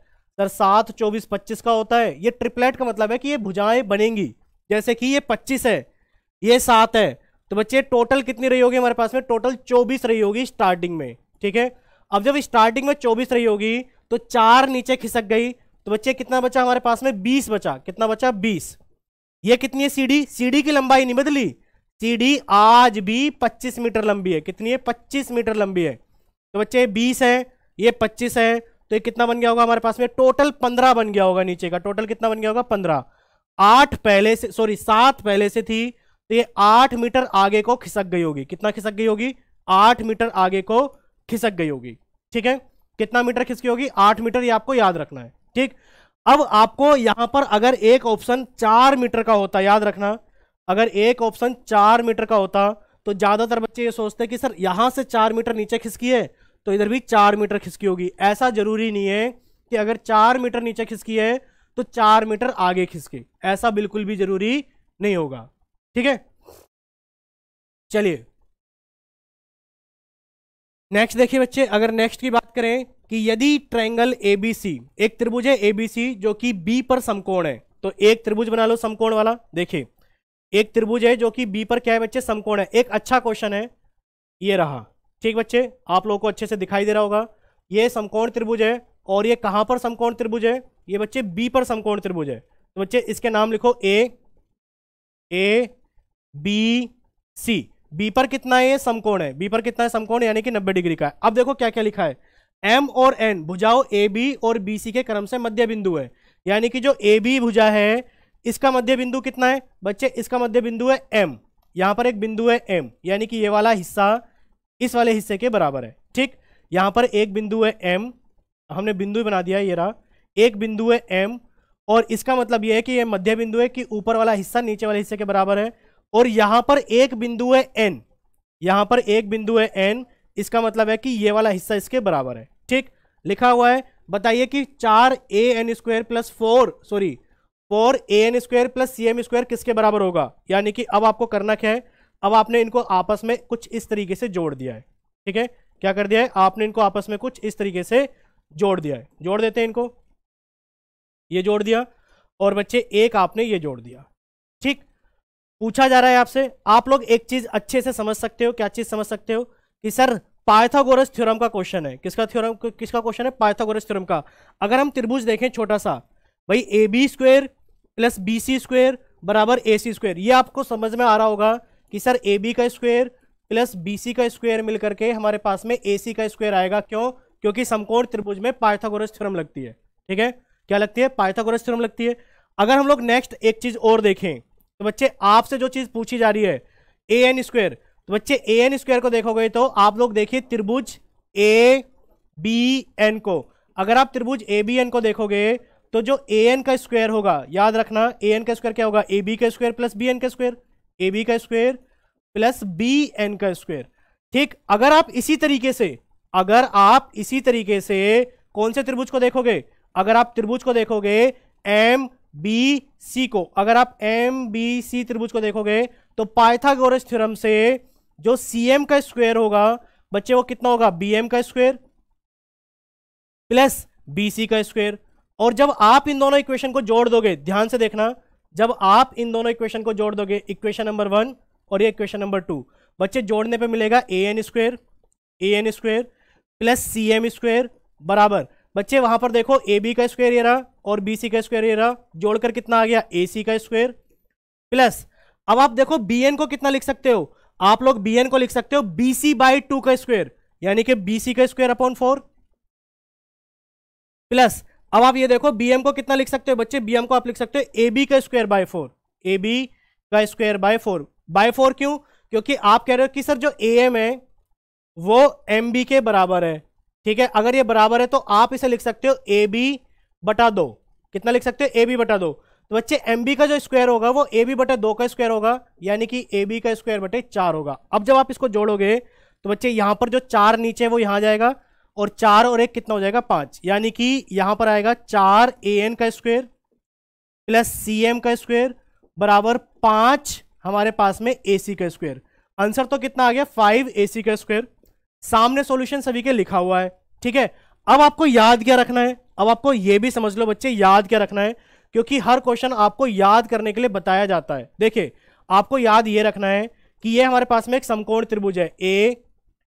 सर सात चौबीस पच्चीस का होता है ये ट्रिपलेट का मतलब है कि ये भुजाएं बनेंगी जैसे कि ये पच्चीस है ये सात है तो बच्चे टोटल कितनी रही होगी हमारे पास में टोटल चौबीस रही होगी स्टार्टिंग में ठीक है अब जब स्टार्टिंग में चौबीस रही होगी तो चार नीचे खिसक गई तो बच्चे कितना बचा हमारे पास में बीस बचा कितना बचा बीस ये कितनी है सीढ़ी सीढ़ी की लंबाई नहीं बदली सीढ़ी आज भी पच्चीस मीटर लंबी है कितनी है पच्चीस मीटर लंबी है तो बच्चे बीस है ये पच्चीस है तो ये कितना बन गया होगा हमारे पास में टोटल पंद्रह बन गया होगा नीचे का टोटल कितना बन गया होगा पंद्रह आठ पहले से सॉरी सात पहले से थी तो ये आठ मीटर आगे को खिसक गई होगी कितना खिसक गई होगी आठ मीटर आगे को खिसक गई होगी ठीक है कितना मीटर खिसकी होगी आठ मीटर ये आपको याद रखना है ठीक अब आपको यहां पर अगर एक ऑप्शन चार मीटर का होता याद रखना अगर एक ऑप्शन चार मीटर का होता तो ज्यादातर बच्चे ये सोचते हैं कि सर यहां से चार मीटर नीचे खिसकी है तो इधर भी चार मीटर खिसकी होगी ऐसा जरूरी नहीं है कि अगर चार मीटर नीचे खिसकी है तो चार मीटर आगे खिसके ऐसा बिल्कुल भी जरूरी नहीं होगा ठीक है चलिए नेक्स्ट देखिए बच्चे अगर नेक्स्ट की बात करें कि यदि ट्रायंगल एबीसी एक त्रिभुज है एबीसी जो कि बी पर समकोण है तो एक त्रिभुज बना लो समकोण वाला देखिए एक त्रिभुज है जो कि बी पर क्या है बच्चे समकोण है एक अच्छा क्वेश्चन है ये रहा ठीक बच्चे आप लोगों को अच्छे से दिखाई दे रहा होगा ये समकोण त्रिभुज है और ये कहां पर समकोण त्रिभुज है ये बच्चे बी पर समकोण त्रिभुज है तो बच्चे इसके नाम लिखो ए ए बी सी बी पर कितना है समकोण है बी पर कितना है समकोण यानी कि 90 डिग्री का है अब देखो क्या क्या लिखा है एम और एन भुजाओं ए बी और बी सी के क्रम से मध्य बिंदु है यानी कि जो ए बी भुजा है इसका मध्य बिंदु कितना है बच्चे इसका मध्य बिंदु है एम यहाँ पर एक बिंदु है एम यानी कि ये वाला हिस्सा इस वाले हिस्से के बराबर है ठीक यहाँ पर एक बिंदु है एम हमने बिंदु बना दिया ये रहा एक बिंदु है एम और इसका मतलब ये है कि ये मध्य बिंदु है कि ऊपर वाला हिस्सा नीचे वाले हिस्से के बराबर है और यहां पर एक बिंदु है एन यहां पर एक बिंदु है एन इसका मतलब है कि ये वाला हिस्सा इसके बराबर है ठीक लिखा हुआ है बताइए कि चार a n square plus four sorry four a n square plus c m square किसके बराबर होगा यानी कि अब आपको करना क्या है अब आपने इनको आपस में कुछ इस तरीके से जोड़ दिया है ठीक है क्या कर दिया है आपने इनको आपस में कुछ इस तरीके से जोड़ दिया है जोड़ देते हैं इनको ये जोड़ दिया और बच्चे एक आपने ये जोड़ दिया पूछा जा रहा है आपसे आप लोग एक चीज अच्छे से समझ सकते हो क्या चीज समझ सकते हो कि सर पायथागोरस थ्योरम का क्वेश्चन है किसका थ्योरम किसका क्वेश्चन है पायथागोरस थ्योरम का अगर हम त्रिभुज देखें छोटा सा भाई a b square plus b c square बराबर ए सी स्क्वेयर ये आपको समझ में आ रहा होगा कि सर ए बी का स्क्वेयर प्लस बी सी का स्क्वेयर मिल करके हमारे पास में ए सी का स्क्वेयर आएगा क्यों क्योंकि समकोण त्रिभुज में पायथागोरस थ्योरम लगती है ठीक है क्या लगती है पायथागोरस थ्योरम लगती है अगर हम लोग नेक्स्ट एक चीज और देखें तो बच्चे आपसे जो चीज़ पूछी जा रही है ए एन स्क्वेयर तो बच्चे ए एन स्क्वेयर को देखोगे तो आप लोग देखिए त्रिभुज ए बी एन को अगर आप त्रिभुज ए बी एन को देखोगे तो जो ए एन का स्क्वायर होगा याद रखना ए एन का स्क्वायर क्या होगा ए बी का स्क्वायर प्लस बी एन का स्क्वायर ए बी का स्क्वायर प्लस बी एन का स्क्वायर ठीक अगर आप इसी तरीके से अगर आप इसी तरीके से कौन से त्रिभुज को देखोगे अगर आप त्रिभुज को देखोगे एम बी सी को अगर आप एम बी सी त्रिभुज को देखोगे तो पाइथागोरस थ्योरम से जो सी एम का स्क्वायर होगा बच्चे वो कितना होगा बी एम का स्क्वायर प्लस बी सी का स्क्वायर और जब आप इन दोनों इक्वेशन को जोड़ दोगे ध्यान से देखना जब आप इन दोनों इक्वेशन को जोड़ दोगे इक्वेशन नंबर वन और ये इक्वेशन नंबर टू बच्चे जोड़ने पे मिलेगा a n square a n square plus c m square बराबर बच्चे वहां पर देखो ए बी का स्क्वायर ये रहा और बी सी का स्क्वायर ये रहा जोड़कर कितना आ गया ए सी का स्क्वायर प्लस अब आप देखो बी एन को कितना लिख सकते हो आप लोग बी एन को लिख सकते हो बी सी बाई टू का स्क्वायर यानी कि बी सी का स्क्वायर अपॉन फोर प्लस अब आप ये देखो बी एम को कितना लिख सकते हो बच्चे बी एम को आप लिख सकते हो ए बी का square by four a b का square by four by four क्यों क्योंकि आप कह रहे हो कि सर जो ए एम है वो एम बी के बराबर है ठीक है अगर ये बराबर है तो आप इसे लिख सकते हो ए बी बटा दो कितना लिख सकते हो ए बी बटा दो तो बच्चे एम बी का जो स्क्वायर होगा वो ए बी बटे दो का स्क्वायर होगा यानी कि ए बी का स्क्वायर बटे चार होगा अब जब आप इसको जोड़ोगे तो बच्चे यहाँ पर जो चार नीचे है वो यहाँ जाएगा और चार और एक कितना हो जाएगा पाँच यानी कि यहाँ पर आएगा चार ए एन का स्क्वायर प्लस सी एम का स्क्वायर बराबर पाँच हमारे पास में ए सी का स्क्वायर आंसर तो कितना आ गया फाइव ए सी का स्क्वायर सामने सॉल्यूशन सभी के लिखा हुआ है ठीक है अब आपको याद क्या रखना है अब आपको ये भी समझ लो बच्चे याद क्या रखना है क्योंकि हर क्वेश्चन आपको याद करने के लिए बताया जाता है देखिए आपको याद ये रखना है कि ये हमारे पास में एक समकोण त्रिभुज है ए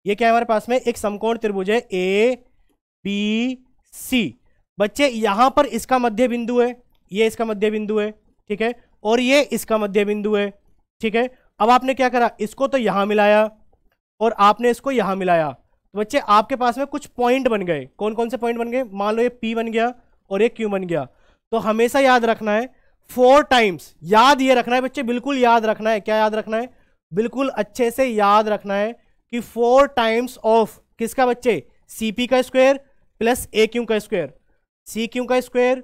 ये क्या है हमारे पास में एक समकोण त्रिभुज है ए बी सी बच्चे यहां पर इसका मध्य बिंदु है ये इसका मध्य बिंदु है ठीक है और ये इसका मध्य बिंदु है ठीक है अब आपने क्या करा इसको तो यहां मिलाया और आपने इसको यहां मिलाया तो बच्चे आपके पास में कुछ पॉइंट बन गए कौन कौन से पॉइंट बन गए मान लो ये पी बन गया और ये क्यू बन गया तो हमेशा याद रखना है फोर टाइम्स याद ये रखना है बच्चे बिल्कुल याद रखना है क्या याद रखना है बिल्कुल अच्छे से याद रखना है कि फोर टाइम्स ऑफ किसका बच्चे सी पी का स्क्वायर प्लस ए क्यू का स्क्वायर सी क्यू का स्क्वायर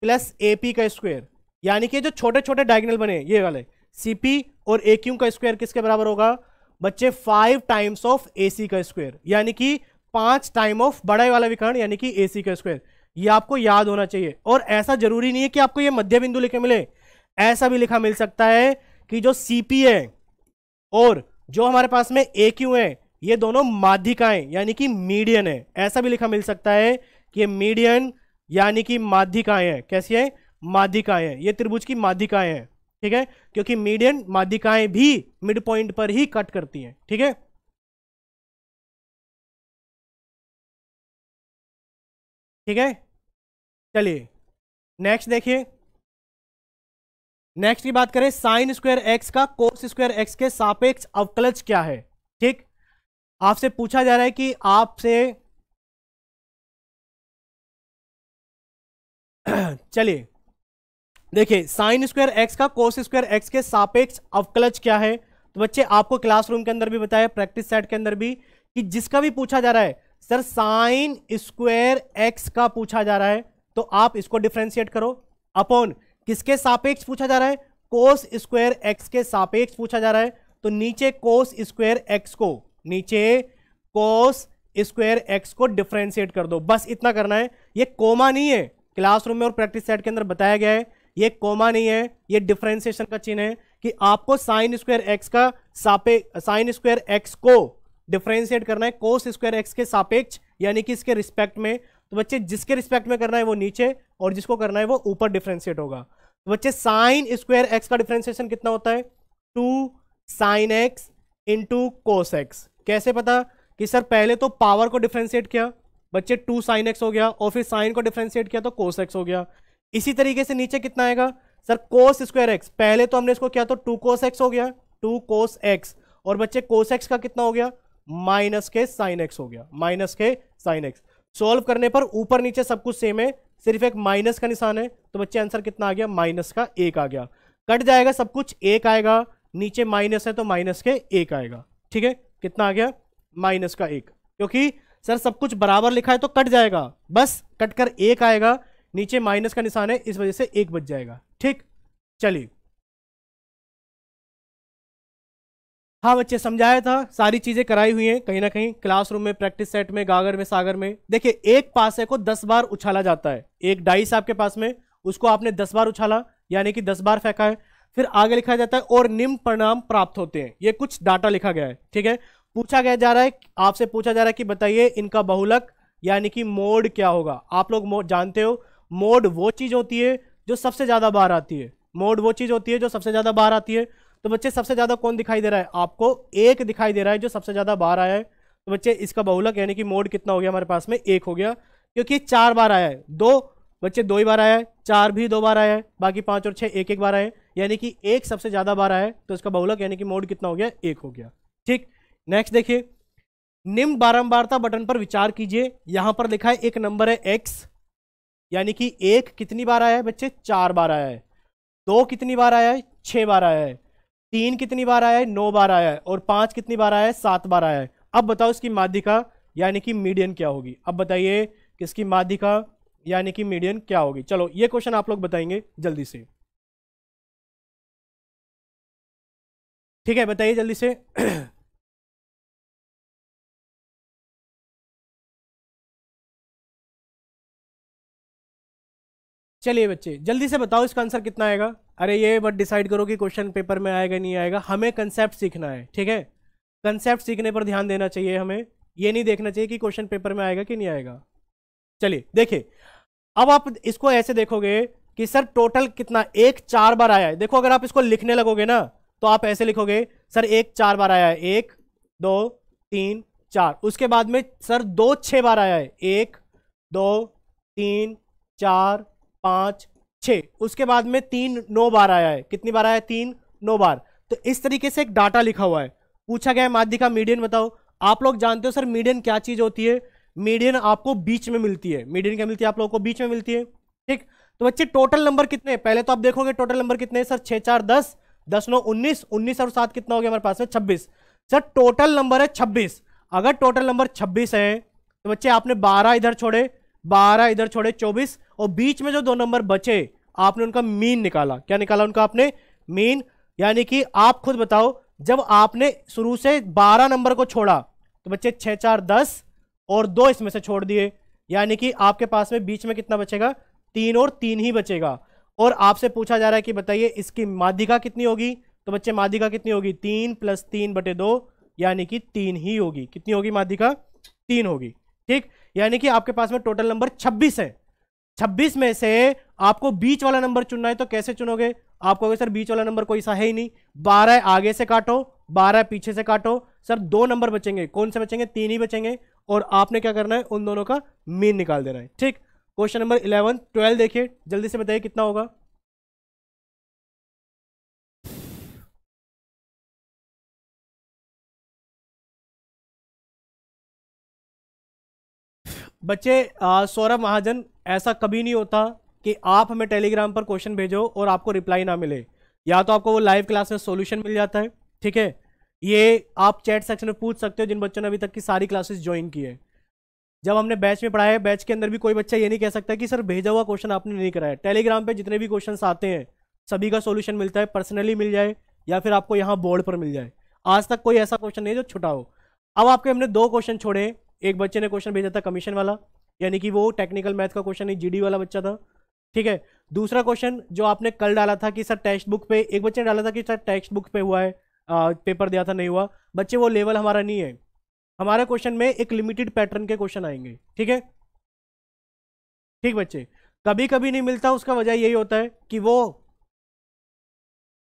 प्लस ए पी का स्क्वायर यानी कि जो छोटे छोटे डायगनल बने ये वाले सी पी और ए क्यू का स्क्वायर किसके बराबर होगा बच्चे five times of a c का स्क्वायर यानी कि पांच टाइम ऑफ बड़ा वाला विकर्ण यानी कि ए सी का स्क्वायर ये आपको याद होना चाहिए और ऐसा जरूरी नहीं है कि आपको ये मध्य बिंदु लिखे मिले ऐसा भी लिखा मिल सकता है कि जो सी पी है और जो हमारे पास में ए क्यू है ये दोनों माध्यिकाएं यानी कि मीडियन है ऐसा भी लिखा मिल सकता है कि ये मीडियन यानी कि माध्यिकाएं हैं कैसी है माध्यिकाएं हैं ये त्रिभुज की माध्यिकाएं हैं ठीक है क्योंकि मीडियन माध्यिकाएं भी मिड पॉइंट पर ही कट करती हैं ठीक है ठीक है चलिए नेक्स्ट देखिए नेक्स्ट की बात करें साइन स्क्वायर एक्स का कोस स्क्वायर एक्स के सापेक्ष अवकलज क्या है ठीक आपसे पूछा जा रहा है कि आपसे चलिए देखिए साइन स्क्वायर एक्स का कोस स्क्वायर एक्स के सापेक्ष अवकलज क्या है तो बच्चे आपको क्लासरूम के अंदर भी बताया प्रैक्टिस सेट के अंदर भी कि जिसका भी पूछा जा रहा है सर साइन स्क्वायर एक्स का पूछा जा रहा है तो आप इसको डिफ्रेंशिएट करो अपॉन किसके सापेक्ष पूछा जा रहा है कोस स्क्वायर एक्स के सापेक्ष पूछा जा रहा है तो नीचे कोस स्क्वायर एक्स को नीचे कोस स्क्वायर एक्स को डिफ्रेंशिएट कर दो बस इतना करना है ये कोमा नहीं है क्लासरूम में और प्रैक्टिस सेट के अंदर बताया गया है ये कोमा नहीं है ये डिफ्रेंसिएशन का चिन्ह है कि आपको साइन स्क्वायर एक्स का सापे साइन स्क्वायर एक्स को डिफ्रेंशिएट करना है कोस स्क्वायर एक्स के सापेक्ष यानी कि इसके रिस्पेक्ट में तो बच्चे जिसके रिस्पेक्ट में करना है वो नीचे और जिसको करना है वो ऊपर डिफ्रेंशिएट होगा तो बच्चे साइन स्क्वायर एक्स का डिफ्रेंशिएशन कितना होता है two sine x into cos x कैसे पता कि सर पहले तो पावर को डिफ्रेंशिएट किया बच्चे टू साइन एक्स हो गया और फिर साइन को डिफ्रेंशिएट किया तो कोस एक्स हो गया इसी तरीके से नीचे कितना आएगा सर कोस स्क्वायर एक्स पहले तो हमने इसको किया तो टू कोस एक्स हो गया टू कोस एक्स और बच्चे कोस एक्स का कितना हो गया माइनस के साइन एक्स हो गया माइनस के साइन एक्स सॉल्व करने पर ऊपर नीचे सब कुछ सेम है सिर्फ एक माइनस का निशान है तो बच्चे आंसर कितना आ गया माइनस का एक आ गया कट जाएगा सब कुछ एक आएगा नीचे माइनस है तो माइनस के एक आएगा ठीक है कितना आ गया माइनस का एक क्योंकि सर सब कुछ बराबर लिखा है तो कट जाएगा बस कट कर एक आएगा नीचे माइनस का निशान है इस वजह से एक बच जाएगा ठीक चलिए हाँ बच्चे समझाया था सारी चीज़ें कराई हुई हैं कहीं ना कहीं क्लासरूम में प्रैक्टिस सेट में गागर में सागर में देखिए एक पासे को दस बार उछाला जाता है एक डाइस आपके पास में उसको आपने दस बार उछाला यानी कि दस बार फेंका है फिर आगे लिखा जाता है और निम्न परिणाम प्राप्त होते हैं ये कुछ डाटा लिखा गया है ठीक है पूछा गया जा रहा है आपसे पूछा जा रहा है कि बताइए इनका बहुलक यानी कि मोड क्या होगा आप लोग जानते हो मोड वो चीज़ होती है जो सबसे ज़्यादा बाहर आती है मोड वो चीज़ होती है जो सबसे ज़्यादा बाहर आती है तो बच्चे सबसे ज़्यादा कौन दिखाई दे रहा है आपको एक दिखाई दे रहा है जो सबसे ज़्यादा बाहर आया है तो बच्चे इसका बहुलक यानी कि मोड कितना हो गया हमारे पास में एक हो गया क्योंकि चार बार आया है दो बच्चे दो ही बार आया है चार भी दो बार आया है बाकी पाँच और छः एक एक बार आए यानी कि एक सबसे ज़्यादा बार आया है तो इसका बहुलक यानी कि मोड कितना हो गया एक हो गया ठीक नेक्स्ट देखिए निम्न बारंबारता बटन पर विचार कीजिए यहाँ पर लिखा है एक नंबर है एक्स यानी कि एक कितनी बार आया है बच्चे चार बार आया है दो कितनी बार आया है छः बार आया है तीन कितनी बार आया है नौ बार आया है और पाँच कितनी बार आया है सात बार आया है अब बताओ इसकी माध्यिका यानी कि मीडियन क्या होगी अब बताइए किसकी माध्यिका यानी कि मीडियन क्या होगी चलो ये क्वेश्चन आप लोग बताएंगे जल्दी से ठीक है बताइए जल्दी से चलिए बच्चे जल्दी से बताओ इसका आंसर कितना आएगा अरे ये बट डिसाइड करो कि क्वेश्चन पेपर में आएगा नहीं आएगा हमें कंसेप्ट सीखना है ठीक है कंसेप्ट सीखने पर ध्यान देना चाहिए हमें ये नहीं देखना चाहिए कि क्वेश्चन पेपर में आएगा कि नहीं आएगा चलिए देखिए अब आप इसको ऐसे देखोगे कि सर टोटल कितना एक चार बार आया है देखो अगर आप इसको लिखने लगोगे ना तो आप ऐसे लिखोगे सर एक चार बार आया है एक दो तीन चार उसके बाद में सर दो छः बार आया है एक दो तीन चार पाँच छः उसके बाद में तीन नौ बार आया है कितनी बार आया है तीन नौ बार तो इस तरीके से एक डाटा लिखा हुआ है पूछा गया है माध्य का मीडियन बताओ आप लोग जानते हो सर मीडियन क्या चीज़ होती है मीडियन आपको बीच में मिलती है मीडियन क्या मिलती है आप लोगों को बीच में मिलती है ठीक तो बच्चे टोटल नंबर कितने पहले तो आप देखोगे टोटल नंबर कितने सर छः चार दस दस नौ उन्नीस उन्नीस और सात कितना हो गया हमारे पास में छब्बीस सर टोटल नंबर है छब्बीस अगर टोटल नंबर छब्बीस है तो बच्चे आपने बारह इधर छोड़े बारह इधर छोड़े चौबीस और बीच में जो दो नंबर बचे आपने उनका मीन निकाला क्या निकाला उनका आपने मीन यानी कि आप खुद बताओ जब आपने शुरू से बारह नंबर को छोड़ा तो बच्चे छः चार दस और दो इसमें से छोड़ दिए यानी कि आपके पास में बीच में कितना बचेगा तीन और तीन ही बचेगा और आपसे पूछा जा रहा है कि बताइए इसकी माध्यिका कितनी होगी तो बच्चे माध्यिका कितनी होगी तीन प्लस तीन बटे दो यानी कि तीन ही होगी कितनी होगी माध्यिका तीन होगी ठीक यानी कि आपके पास में टोटल नंबर छब्बीस है छब्बीस में से आपको बीच वाला नंबर चुनना है तो कैसे चुनोगे आपको सर बीच वाला नंबर कोई सा है ही नहीं बारह आगे से काटो बारह पीछे से काटो सर दो नंबर बचेंगे कौन से बचेंगे तीन ही बचेंगे और आपने क्या करना है उन दोनों का मीन निकाल देना है ठीक क्वेश्चन नंबर इलेवन ट्वेल्व देखिए जल्दी से बताइए कितना होगा बच्चे सौरभ महाजन ऐसा कभी नहीं होता कि आप हमें टेलीग्राम पर क्वेश्चन भेजो और आपको रिप्लाई ना मिले या तो आपको वो लाइव क्लास में सोल्यूशन मिल जाता है ठीक है ये आप चैट सेक्शन में पूछ सकते हो जिन बच्चों ने अभी तक की सारी क्लासेस ज्वाइन की है जब हमने बैच में पढ़ाया है बैच के अंदर भी कोई बच्चा ये नहीं कह सकता कि सर भेजा हुआ क्वेश्चन आपने नहीं कराया टेलीग्राम पे जितने भी क्वेश्चन आते हैं सभी का सोल्यूशन मिलता है पर्सनली मिल जाए या फिर आपको यहाँ बोर्ड पर मिल जाए आज तक कोई ऐसा क्वेश्चन नहीं जो छुटा हो अब आपके हमने दो क्वेश्चन छोड़े एक बच्चे ने क्वेश्चन भेजा था कमीशन वाला यानी कि वो टेक्निकल मैथ का क्वेश्चन जी डी वाला बच्चा था ठीक है दूसरा क्वेश्चन जो आपने कल डाला था कि सर टेक्स्ट बुक पे एक बच्चे ने डाला था कि सर टेक्स्ट बुक पे हुआ है आ, पेपर दिया था नहीं हुआ बच्चे वो लेवल हमारा नहीं है हमारे क्वेश्चन में एक लिमिटेड पैटर्न के क्वेश्चन आएंगे ठीक है ठीक बच्चे कभी कभी नहीं मिलता उसका वजह यही होता है कि वो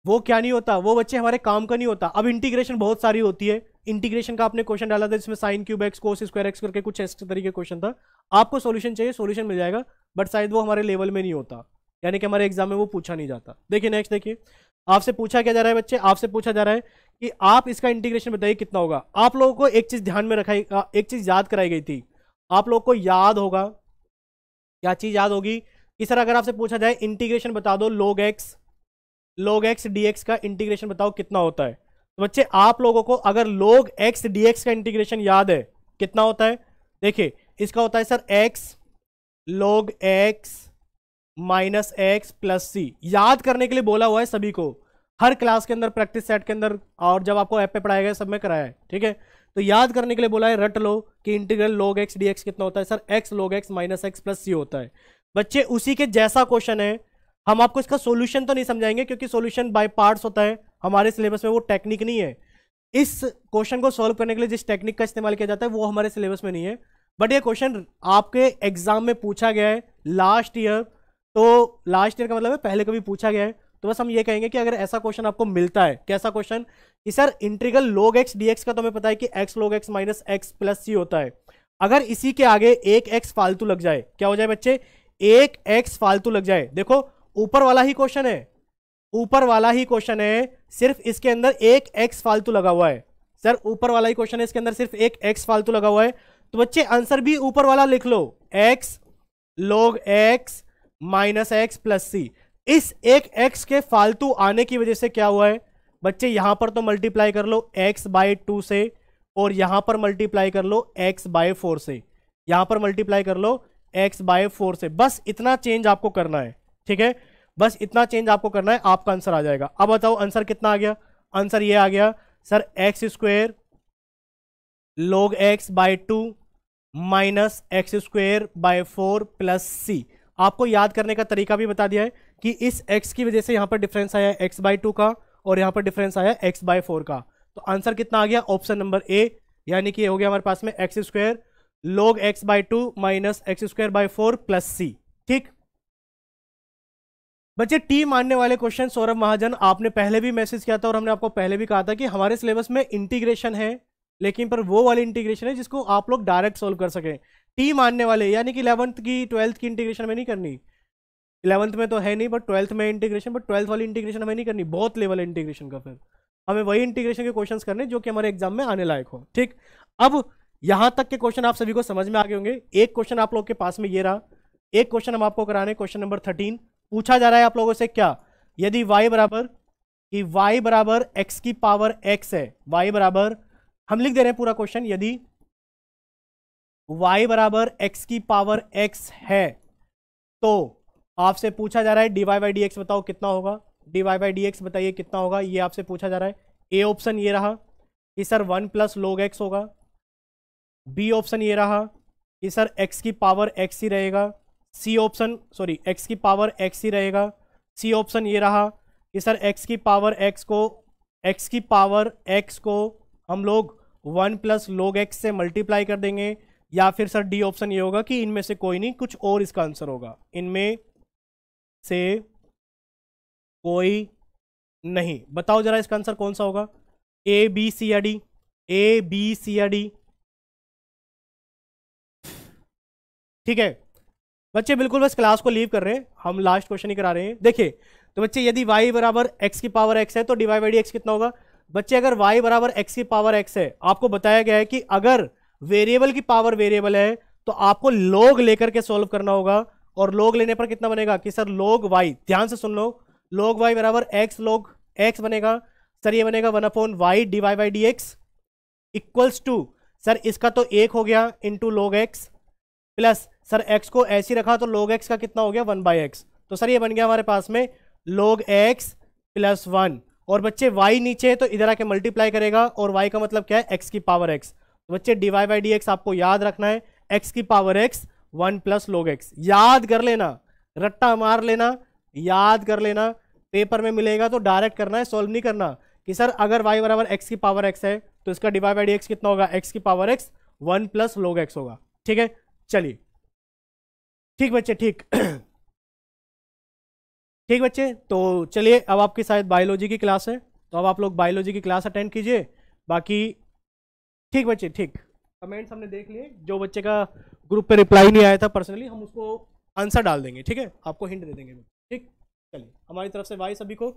वो क्या नहीं होता वो बच्चे हमारे काम का नहीं होता अब इंटीग्रेशन बहुत सारी होती है इंटीग्रेशन का आपने क्वेश्चन डाला था जिसमें sine cube x cos square x करके कुछ इस तरीके क्वेश्चन था आपको सोल्यूशन चाहिए सोल्यूशन मिल जाएगा बट शायद वो हमारे लेवल में नहीं होता यानी कि हमारे एग्जाम में वो पूछा नहीं जाता देखिए नेक्स्ट देखिए आपसे पूछा क्या जा रहा है बच्चे आपसे पूछा जा रहा है कि आप इसका इंटीग्रेशन बताइए कितना होगा आप लोगों को एक चीज़ ध्यान में रखाई एक चीज़ याद कराई गई थी आप लोगों को याद होगा क्या चीज़ याद होगी कि सर अगर आपसे पूछा जाए इंटीग्रेशन बता दो लोग एक्स लोग एक्स एक्स का इंटीग्रेशन बताओ कितना होता है तो बच्चे आप लोगों को अगर लोग एक्स एक्स का इंटीग्रेशन याद है कितना होता है देखिए इसका होता है sir x log x minus x plus c याद करने के लिए बोला हुआ है सभी को हर क्लास के अंदर प्रैक्टिस सेट के अंदर और जब आपको ऐप पे पढ़ाया गया सब में कराया है ठीक है तो याद करने के लिए बोला है रट लो कि इंटीग्रल लोग एक्स डी एक्स कितना होता है sir x log x minus x plus c होता है बच्चे उसी के जैसा क्वेश्चन है हम आपको इसका सोल्यूशन तो नहीं समझाएंगे क्योंकि सोल्यूशन बाय पार्ट्स होता है हमारे सिलेबस में वो टेक्निक नहीं है इस क्वेश्चन को सॉल्व करने के लिए जिस टेक्निक का इस्तेमाल किया जाता है वो हमारे सिलेबस में नहीं है बट ये क्वेश्चन आपके एग्जाम में पूछा गया है लास्ट ईयर तो लास्ट ईयर का मतलब है पहले कभी पूछा गया है तो बस हम ये कहेंगे कि अगर ऐसा क्वेश्चन आपको मिलता है कैसा क्वेश्चन कि sir integral log x d का तो हमें पता है कि x log x minus x plus c होता है अगर इसी के आगे एक एक्स फालतू लग जाए क्या हो जाए बच्चे एक एक्स फालतू लग जाए देखो ऊपर वाला ही क्वेश्चन है ऊपर वाला ही क्वेश्चन है सिर्फ इसके अंदर एक एक्स फालतू लगा हुआ है सर ऊपर वाला ही क्वेश्चन है इसके अंदर सिर्फ एक एक्स फालतू लगा हुआ है तो बच्चे आंसर भी ऊपर वाला लिख लो x log x minus x plus c इस एक एक्स के फालतू आने की वजह से क्या हुआ है बच्चे यहां पर तो मल्टीप्लाई कर लो एक्स बाय टू से और यहां पर मल्टीप्लाई कर लो एक्स बाय फोर से यहां पर मल्टीप्लाई कर लो एक्स बाय फोर से बस इतना चेंज आपको करना है ठीक है बस इतना चेंज आपको करना है आपका आंसर आ जाएगा अब बताओ आंसर कितना आ गया आंसर ये आ गया sir x square log x by two minus x square by four plus c आपको याद करने का तरीका भी बता दिया है कि इस एक्स की वजह से यहाँ पर डिफरेंस आया है एक्स बाय टू का और यहाँ पर डिफरेंस आया एक्स बाय फोर का तो आंसर कितना आ गया ऑप्शन नंबर ए यानी कि हो गया हमारे पास में x square log x by two minus x square by four plus c ठीक बच्चे टी मानने वाले क्वेश्चन सौरभ महाजन आपने पहले भी मैसेज किया था और हमने आपको पहले भी कहा था कि हमारे सिलेबस में इंटीग्रेशन है लेकिन पर वो वाली इंटीग्रेशन है जिसको आप लोग डायरेक्ट सॉल्व कर सकें टी मानने वाले यानी कि इलेवंथ की ट्वेल्थ की इंटीग्रेशन में नहीं करनी इलेवंथ में तो है नहीं बट ट्वेल्थ में इंटीग्रेशन बट ट्वेल्थ वाली इंटीग्रेशन हमें नहीं करनी बहुत लेवल है इंटीग्रेशन का फिर हमें वही इंटीग्रेशन के क्वेश्चन करने जो कि हमारे एग्जाम में आने लायक हो ठीक अब यहाँ तक के क्वेश्चन आप सभी को समझ में आ गए होंगे एक क्वेश्चन आप लोग के पास में ये रहा एक क्वेश्चन हम आपको कराने क्वेश्चन नंबर थर्टीन पूछा जा रहा है आप लोगों से क्या यदि वाई बराबर कि वाई बराबर एक्स की पावर एक्स है वाई बराबर हम लिख दे रहे हैं पूरा क्वेश्चन यदि y बराबर x की पावर x है तो आपसे पूछा जा रहा है d y by d x बताओ कितना होगा d y by d x बताइए कितना होगा ये आपसे पूछा जा रहा है ए ऑप्शन ये रहा कि sir one plus log x होगा बी ऑप्शन ये रहा कि सर एक्स की पावर एक्स ही रहेगा सी ऑप्शन सॉरी एक्स की पावर एक्स ही रहेगा सी ऑप्शन ये रहा कि सर एक्स की पावर एक्स को एक्स की पावर एक्स को हम लोग वन प्लस लोग एक्स से मल्टीप्लाई कर देंगे या फिर सर डी ऑप्शन ये होगा कि इनमें से कोई नहीं कुछ और इसका आंसर होगा इनमें से कोई नहीं बताओ जरा इसका आंसर कौन सा होगा ए बी सी या डी ए बी सी या डी ठीक है बच्चे बिल्कुल बस क्लास को लीव कर रहे हैं हम लास्ट क्वेश्चन ही करा रहे हैं देखिए तो बच्चे यदि वाई बराबर एक्स की पावर एक्स है तो d y y by d x कितना होगा बच्चे अगर वाई बराबर एक्स की पावर एक्स है आपको बताया गया है कि अगर वेरिएबल की पावर वेरिएबल है तो आपको लोग लेकर के सॉल्व करना होगा और लोग लेने पर कितना बनेगा कि सर लोग वाई ध्यान से सुन लो लोग वाई बराबर एक्स लोग एक्स बनेगा सर ये बनेगा one upon y d y y by d x equals to sir इसका तो एक हो गया इंटू लोग एक्स प्लस सर एक्स को ऐसे ही रखा तो लॉग एक्स का कितना हो गया वन बाई एक्स तो सर ये बन गया हमारे पास में लॉग एक्स प्लस वन और बच्चे वाई नीचे है तो इधर आके मल्टीप्लाई करेगा और वाई का मतलब क्या है एक्स की पावर एक्स तो बच्चे डीवाई बाई डी एक्स आपको याद रखना है एक्स की power x one plus log x याद कर लेना रट्टा मार लेना याद कर लेना पेपर में मिलेगा तो डायरेक्ट करना है सॉल्व नहीं करना कि सर अगर वाई बराबर एक्स की पावर एक्स है तो इसका डिवाई बाई डी एक्स कितना होगा एक्स की power x one plus log x होगा ठीक है चलिए ठीक बच्चे ठीक ठीक बच्चे तो चलिए अब आपकी शायद बायोलॉजी की क्लास है तो अब आप लोग बायोलॉजी की क्लास अटेंड कीजिए बाकी ठीक बच्चे ठीक कमेंट्स हमने देख लिए जो बच्चे का ग्रुप पे रिप्लाई नहीं आया था पर्सनली हम उसको आंसर डाल देंगे ठीक है आपको हिंट दे देंगे ठीक चलिए हमारी तरफ से बाय सभी को